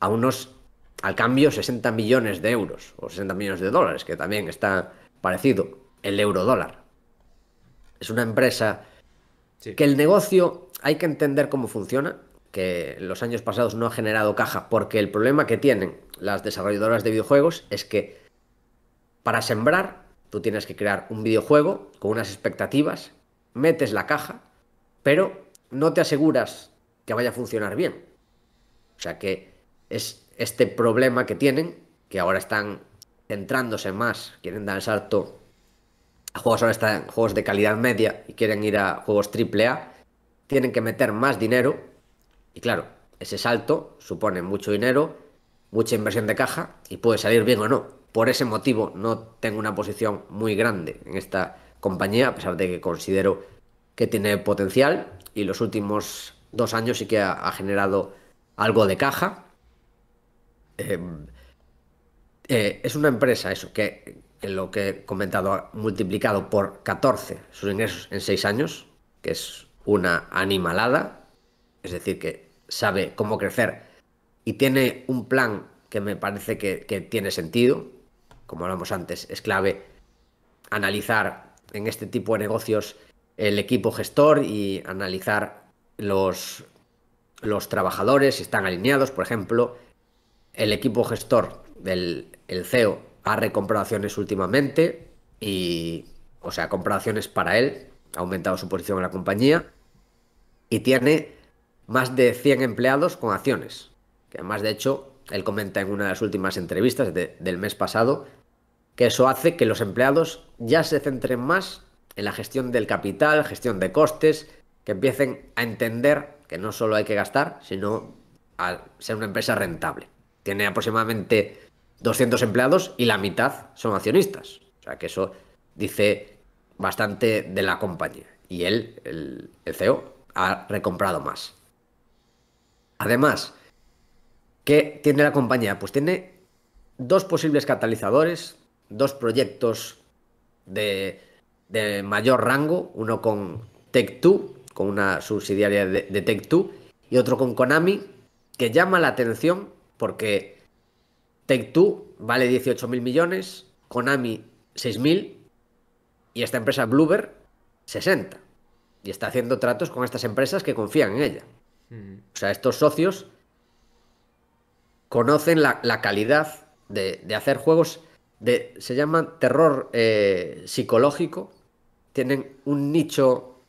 B: a unos, al cambio, 60 millones de euros o 60 millones de dólares, que también está parecido el euro dólar es una empresa que el negocio hay que entender cómo funciona, que en los años pasados no ha generado caja, porque el problema que tienen las desarrolladoras de videojuegos es que para sembrar, tú tienes que crear un videojuego con unas expectativas, metes la caja, pero no te aseguras que vaya a funcionar bien. O sea que es este problema que tienen, que ahora están centrándose más, quieren dar el salto juegos ahora están juegos de calidad media y quieren ir a juegos triple A, tienen que meter más dinero y claro, ese salto supone mucho dinero, mucha inversión de caja y puede salir bien o no. Por ese motivo no tengo una posición muy grande en esta compañía, a pesar de que considero que tiene potencial y los últimos dos años sí que ha, generado algo de caja. Em, eh, es una empresa, eso, que en lo que he comentado, multiplicado por 14 sus ingresos en 6 años, que es una animalada, es decir, que sabe cómo crecer y tiene un plan que me parece que, tiene sentido. Como hablamos antes, es clave analizar en este tipo de negocios el equipo gestor y analizar los, los trabajadores, si están alineados, por ejemplo, el equipo gestor del el CEO ha recomprado acciones últimamente y, o sea, ha comprado acciones para él, ha aumentado su posición en la compañía y tiene más de 100 empleados con acciones. Que además, de hecho, él comenta en una de las últimas entrevistas del mes pasado que eso hace que los empleados ya se centren más en la gestión del capital, gestión de costes, que empiecen a entender que no solo hay que gastar, sino a ser una empresa rentable. Tiene aproximadamente 200 empleados y la mitad son accionistas. O sea que eso dice bastante de la compañía. Y él, el, CEO, ha recomprado más. Además, ¿qué tiene la compañía? Pues tiene dos posibles catalizadores, dos proyectos de, de mayor rango, uno con Tech2, con una subsidiaria de, de Tech2, y otro con Konami, que llama la atención porque Take-Two vale 18 millones, Konami 6.000, y esta empresa Bloober 60. Y está haciendo tratos con estas empresas que confían en ella. Mm. O sea, estos socios conocen la, calidad de, hacer juegos de, se llaman terror eh, psicológico, tienen un nicho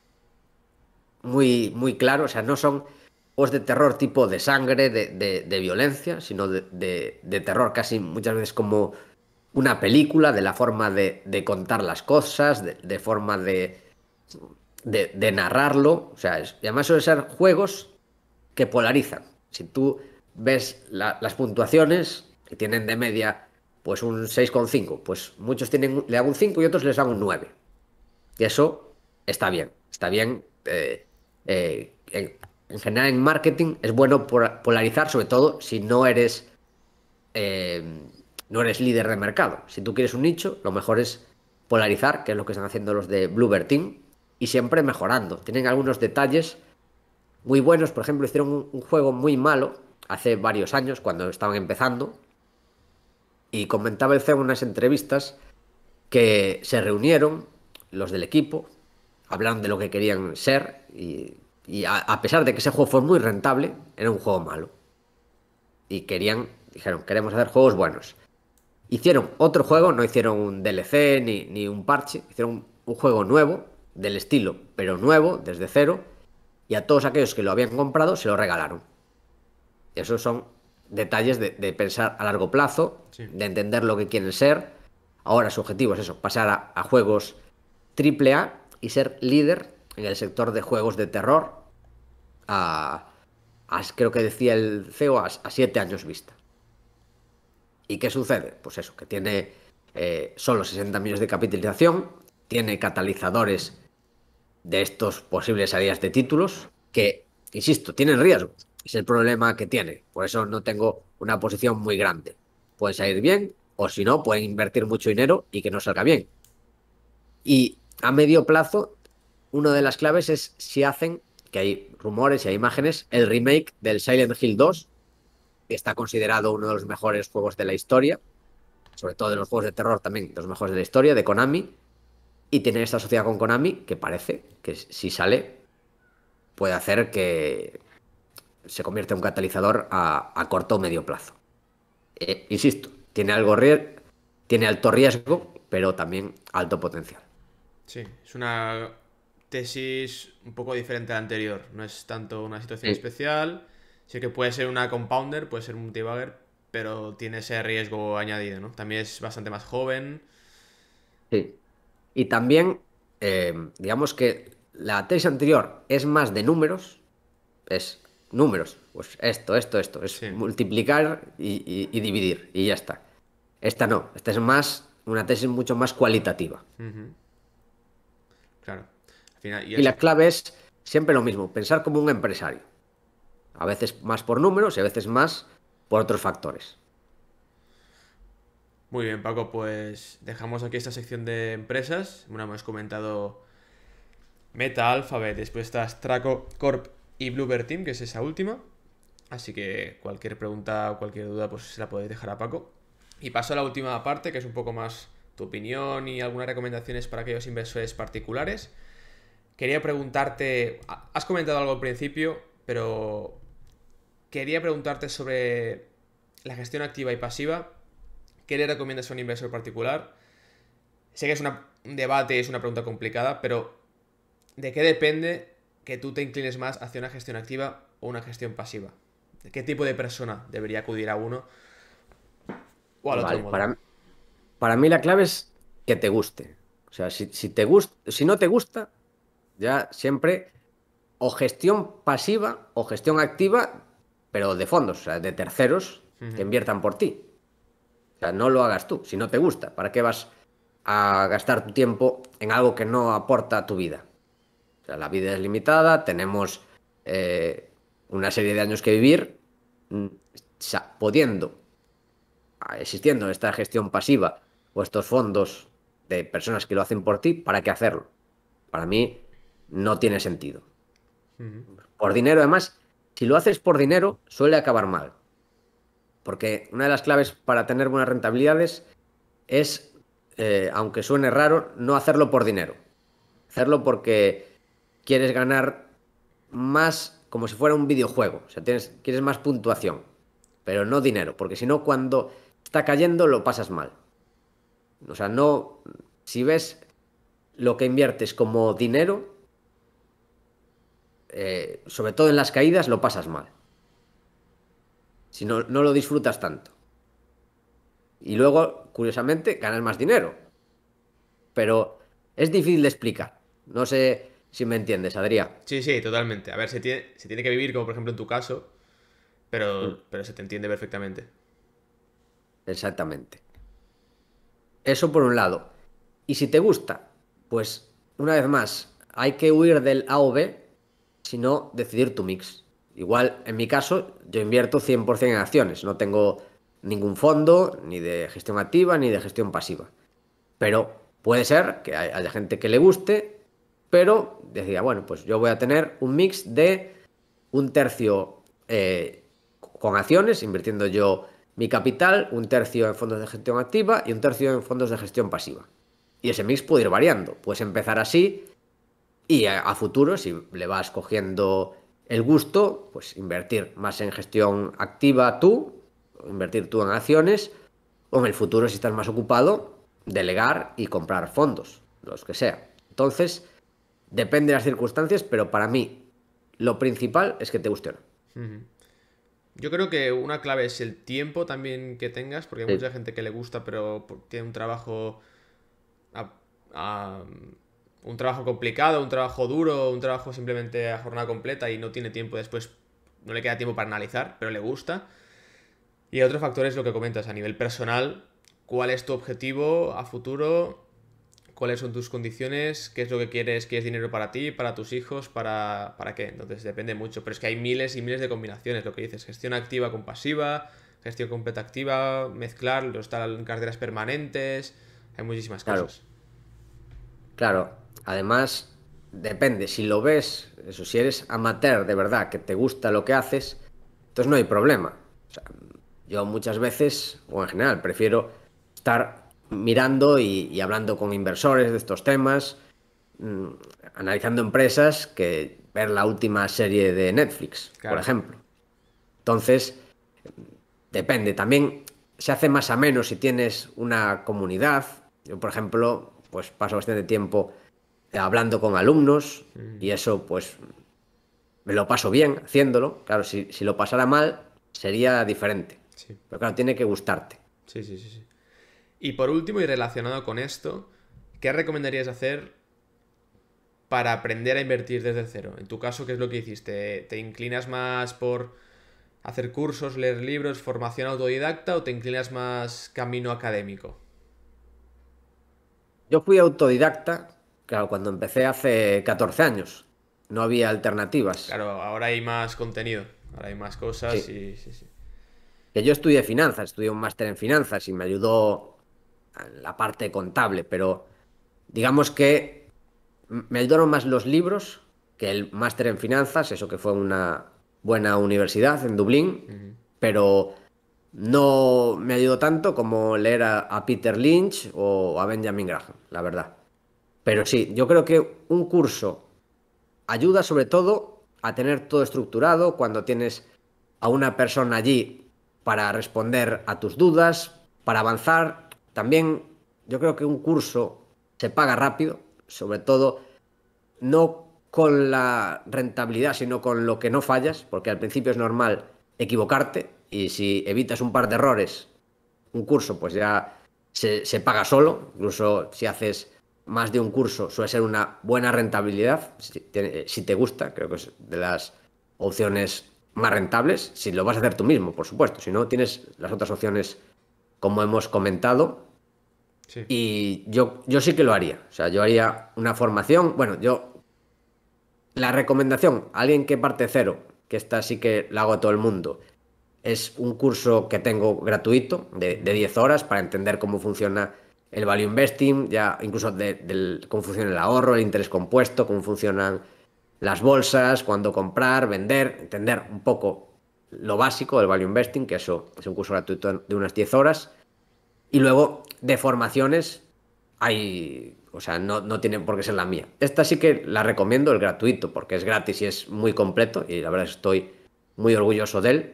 B: muy, muy claro, o sea, no son o es de terror tipo de sangre, de, violencia, sino de, terror casi muchas veces como una película, de la forma de, contar las cosas, de, forma de, de, narrarlo. O sea, y además suelen ser juegos que polarizan. Si tú ves las puntuaciones que tienen de media pues un 6,5, pues muchos tienen, le dan un 5 y otros les dan un 9. Y eso está bien, está bien eh, eh, en general en marketing es bueno polarizar, sobre todo si no eres, eh, no eres líder de mercado. Si tú quieres un nicho, lo mejor es polarizar, que es lo que están haciendo los de Blueber Team, y siempre mejorando. Tienen algunos detalles muy buenos, por ejemplo, hicieron un, juego muy malo hace varios años, cuando estaban empezando, y comentaba el CEO en unas entrevistas que se reunieron los del equipo, hablaron de lo que querían ser y y a, pesar de que ese juego fue muy rentable, era un juego malo. Y querían, dijeron, queremos hacer juegos buenos. Hicieron otro juego, no hicieron un DLC ni, ni un parche, hicieron un, juego nuevo, del estilo, pero nuevo, desde cero, y a todos aquellos que lo habían comprado se lo regalaron. Esos son detalles de, pensar a largo plazo, de entender lo que quieren ser. Ahora su objetivo es eso, pasar a, a juegos triple A y ser líder en el sector de juegos de terror creo que decía el CEO, a, siete años vista. ¿Y qué sucede? Pues eso, que tiene eh, solo 60 millones de capitalización, tiene catalizadores de estos posibles salidas de títulos que, insisto, tienen riesgo. Es el problema que tiene. Por eso no tengo una posición muy grande. Pueden salir bien o si no, pueden invertir mucho dinero y que no salga bien. Y a medio plazo una de las claves es si hacen, que hay rumores y hay imágenes, el remake del Silent Hill 2, que está considerado uno de los mejores juegos de la historia, sobre todo de los juegos de terror también, los mejores de la historia, de Konami, y tiene esta sociedad con Konami, que parece que si sale, puede hacer que se convierta en un catalizador a, corto o medio plazo. Eh, insisto, tiene algo tiene alto riesgo, pero también alto potencial.
A: Sí, es una tesis un poco diferente a la anterior. No es tanto una situación especial. Sí que puede ser una compounder, puede ser un multibagger, pero tiene ese riesgo añadido, ¿no? También es bastante más joven.
B: Sí. Y también, eh, digamos que la tesis anterior es más de números. Es números. Pues esto, esto, esto. Es multiplicar y, dividir. Y ya está. Esta no. Esta es más. Una tesis mucho más cualitativa. Claro y, la clave es siempre lo mismo, pensar como un empresario. A veces más por números y a veces más por otros factores.
A: Muy bien, Paco, pues dejamos aquí esta sección de empresas. Bueno, hemos comentado Meta, Alphabet, después está Straco Corp y Bluebird Team, que es esa última. Así que cualquier pregunta o cualquier duda, pues se la podéis dejar a Paco. Y paso a la última parte, que es un poco más tu opinión y algunas recomendaciones para aquellos inversores particulares quería preguntarte, has comentado algo al principio, pero quería preguntarte sobre la gestión activa y pasiva. ¿Qué le recomiendas a un inversor particular? Sé que es un debate, y es una pregunta complicada, pero ¿de qué depende que tú te inclines más hacia una gestión activa o una gestión pasiva? ¿De qué tipo de persona debería acudir a uno o al otro
B: Para, mí la clave es que te guste. O sea, si, te gusta, si no te gusta, ya siempre o gestión pasiva o gestión activa, pero de fondos, o sea, de terceros que inviertan por ti. O sea, no lo hagas tú, si no te gusta. ¿Para qué vas a gastar tu tiempo en algo que no aporta a tu vida? O sea, la vida es limitada, tenemos eh, una serie de años que vivir. O mm, pudiendo, ah, existiendo esta gestión pasiva o estos fondos de personas que lo hacen por ti, ¿para qué hacerlo? Para mí, no tiene sentido. Por dinero, además, si lo haces por dinero, suele acabar mal. Porque una de las claves para tener buenas rentabilidades es, eh, aunque suene raro, no hacerlo por dinero. Hacerlo porque quieres ganar más como si fuera un videojuego. O sea, tienes, quieres más puntuación, pero no dinero. Porque si no, cuando está cayendo, lo pasas mal. O sea, no. Si ves lo que inviertes como dinero, eh, sobre todo en las caídas, lo pasas mal. Si no, no lo disfrutas tanto. Y luego, curiosamente, ganas más dinero. Pero es difícil de explicar. No sé si me entiendes, Adrián.
A: Sí, sí, totalmente. A ver, se tiene, que vivir, como por ejemplo en tu caso, pero, mm. pero se te entiende
B: perfectamente. Exactamente. Eso por un lado. Y si te gusta, pues una vez más, hay que huir del A sino decidir tu mix. Igual, en mi caso, yo invierto 100% en acciones, no tengo ningún fondo, ni de gestión activa, ni de gestión pasiva. Pero puede ser que haya gente que le guste, pero decía, bueno, pues yo voy a tener un mix de un tercio eh, con acciones, invirtiendo yo mi capital, un tercio en fondos de gestión activa y un tercio en fondos de gestión pasiva. Y ese mix puede ir variando. Puedes empezar así y a, futuro, si le vas cogiendo el gusto, pues invertir más en gestión activa tú, invertir tú en acciones, o en el futuro, si estás más ocupado, delegar y comprar fondos, los que sea. Entonces, depende de las circunstancias, pero para mí lo principal es que te guste o
A: no. Yo creo que una clave es el tiempo también que tengas, porque hay mucha gente que le gusta, pero tiene un trabajo a un trabajo complicado, un trabajo duro, un trabajo simplemente a jornada completa y no tiene tiempo después, no le queda tiempo para analizar, pero le gusta. Y otro factor es lo que comentas a nivel personal, cuál es tu objetivo a futuro, cuáles son tus condiciones, qué es lo que quieres, es dinero para ti, para tus hijos, para, para qué. Entonces depende mucho, pero es que hay miles y miles de combinaciones, lo que dices, gestión activa con pasiva, gestión completa activa, mezclar, estar en carteras permanentes, hay muchísimas cosas.
B: claro. Además, depende, si lo ves, eso, si eres amateur de verdad, que te gusta lo que haces, entonces no hay problema. yo muchas veces, o en general, prefiero estar mirando y, hablando con inversores de estos temas, mm, analizando empresas, que ver la última serie de Netflix, por ejemplo. Entonces, depende. También se hace más a menos si tienes una comunidad. Yo, por ejemplo, pues paso bastante tiempo hablando con alumnos mm. y eso pues me lo paso bien haciéndolo. Claro, si, lo pasara mal sería diferente. Pero claro, tiene que gustarte. sí, sí, sí.
A: Y por último y relacionado con esto, ¿qué recomendarías hacer para aprender a invertir desde cero? En tu caso, ¿qué es lo que hiciste? ¿Te inclinas más por hacer cursos, leer libros, formación autodidacta o te inclinas más camino académico?
B: Yo fui autodidacta Claro, cuando empecé hace 14 años. No había alternativas.
A: Claro, ahora hay más contenido, ahora hay más cosas sí, sí.
B: Que yo estudié finanzas, estudié un máster en finanzas y me ayudó la parte contable, pero digamos que me ayudaron más los libros que el máster en finanzas, eso que fue una buena universidad en Dublín, pero no me ayudó tanto como leer a Peter Lynch o a Benjamin Graham, la verdad. Pero sí, yo creo que un curso ayuda sobre todo a tener todo estructurado cuando tienes a una persona allí para responder a tus dudas, para avanzar. También yo creo que un curso se paga rápido, sobre todo no con la rentabilidad, sino con lo que no fallas, porque al principio es normal equivocarte y si evitas un par de errores, un curso pues ya se, paga solo, incluso si haces más de un curso suele ser una buena rentabilidad, eh, si te, gusta, creo que es de las opciones más rentables, si lo vas a hacer tú mismo, por supuesto, si no, tienes las otras opciones como hemos comentado. Y yo, yo sí que lo haría, o sea, yo haría una formación, bueno, yo... La recomendación, alguien que parte cero, que esta sí que la hago a todo el mundo, es un curso que tengo gratuito de, de 10 horas para entender cómo funciona el value investing, ya incluso de, cómo funciona el ahorro, el interés compuesto, cómo funcionan las bolsas, cuándo comprar, vender, entender un poco lo básico del value investing, que eso es un curso gratuito de unas 10 horas. Y luego de formaciones hay, o sea, no, no tiene por qué ser la mía. Esta sí que la recomiendo, el gratuito, porque es gratis y es muy completo y la verdad estoy muy orgulloso de él.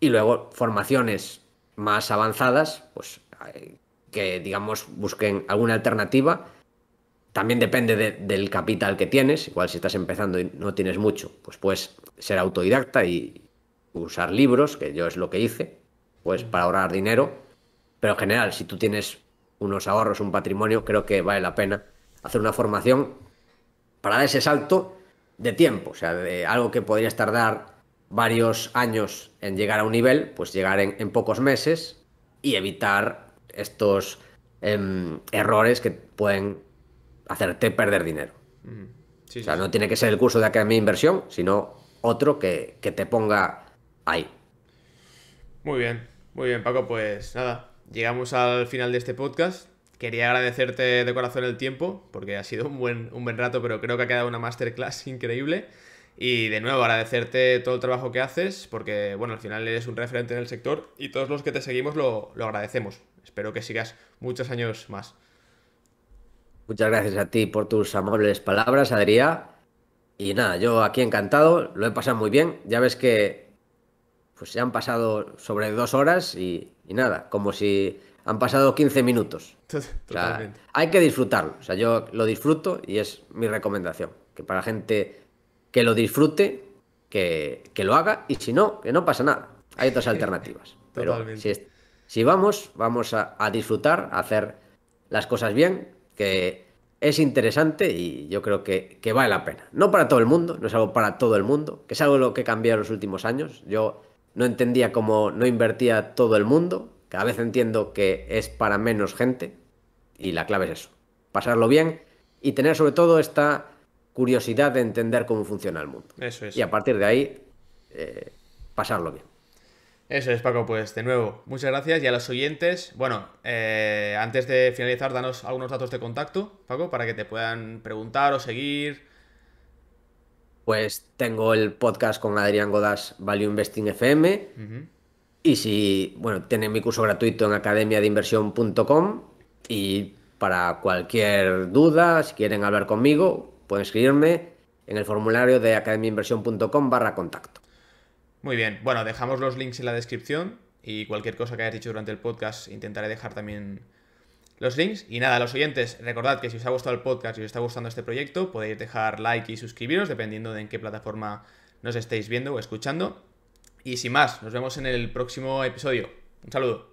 B: Y luego formaciones más avanzadas, pues que, digamos, busquen alguna alternativa. También depende del capital que tienes. Igual si estás empezando y no tienes mucho, pues puedes ser autodidacta y usar libros, que yo es lo que hice, pues para ahorrar dinero. Pero en general, si tú tienes unos ahorros, un patrimonio, creo que vale la pena hacer una formación para dar ese salto de tiempo. O sea, de algo que podrías tardar varios años en llegar a un nivel, pues llegar en pocos meses y evitar estos em, errores que pueden hacerte perder dinero. o sea, no tiene que ser el curso de Academia Inversión, sino otro que, que te ponga ahí.
A: Muy bien, muy bien, Paco. Pues nada, llegamos al final de este podcast. Quería agradecerte de corazón el tiempo, porque ha sido un buen, un buen rato, pero creo que ha quedado una masterclass increíble. Y de nuevo, agradecerte todo el trabajo que haces, porque bueno, al final eres un referente en el sector y todos los que te seguimos lo, agradecemos. Espero que sigas muchos años más.
B: Muchas gracias a ti por tus amables palabras, Adrián. Y nada, yo aquí encantado, lo he pasado muy bien. Ya ves que pues se han pasado sobre dos horas y, nada, como si han pasado 15 minutos. Totalmente. hay que disfrutarlo. O sea, yo lo disfruto y es mi recomendación. Que para gente que lo disfrute, que, lo haga, y si no, que no pasa nada. Hay otras alternativas. Pero si, vamos, vamos a, disfrutar, a hacer las cosas bien, que es interesante y yo creo que, vale la pena. No para todo el mundo, no es algo para todo el mundo, que es algo lo que cambió cambiado en los últimos años. Yo no entendía cómo no invertía todo el mundo, cada vez entiendo que es para menos gente y la clave es eso, pasarlo bien y tener sobre todo esta curiosidad de entender cómo funciona el mundo. Eso es. Y a partir de ahí, eh, pasarlo bien.
A: Eso es, Paco, pues de nuevo, muchas gracias y a los oyentes, bueno, eh, antes de finalizar, danos algunos datos de contacto, Paco, para que te puedan preguntar o seguir.
B: Pues tengo el podcast con Adrián Godas, Value Investing FM. Y si, bueno, tienen mi curso gratuito en academiadeinversión.com y para cualquier duda, si quieren hablar conmigo, pueden escribirme en el formulario de academiainversión.com barra contacto.
A: Muy bien, bueno, dejamos los links en la descripción y cualquier cosa que hayas dicho durante el podcast intentaré dejar también los links. Y nada, los oyentes, recordad que si os ha gustado el podcast y os está gustando este proyecto, podéis dejar like y suscribiros dependiendo de en qué plataforma nos estéis viendo o escuchando. Y sin más, nos vemos en el próximo episodio. Un saludo.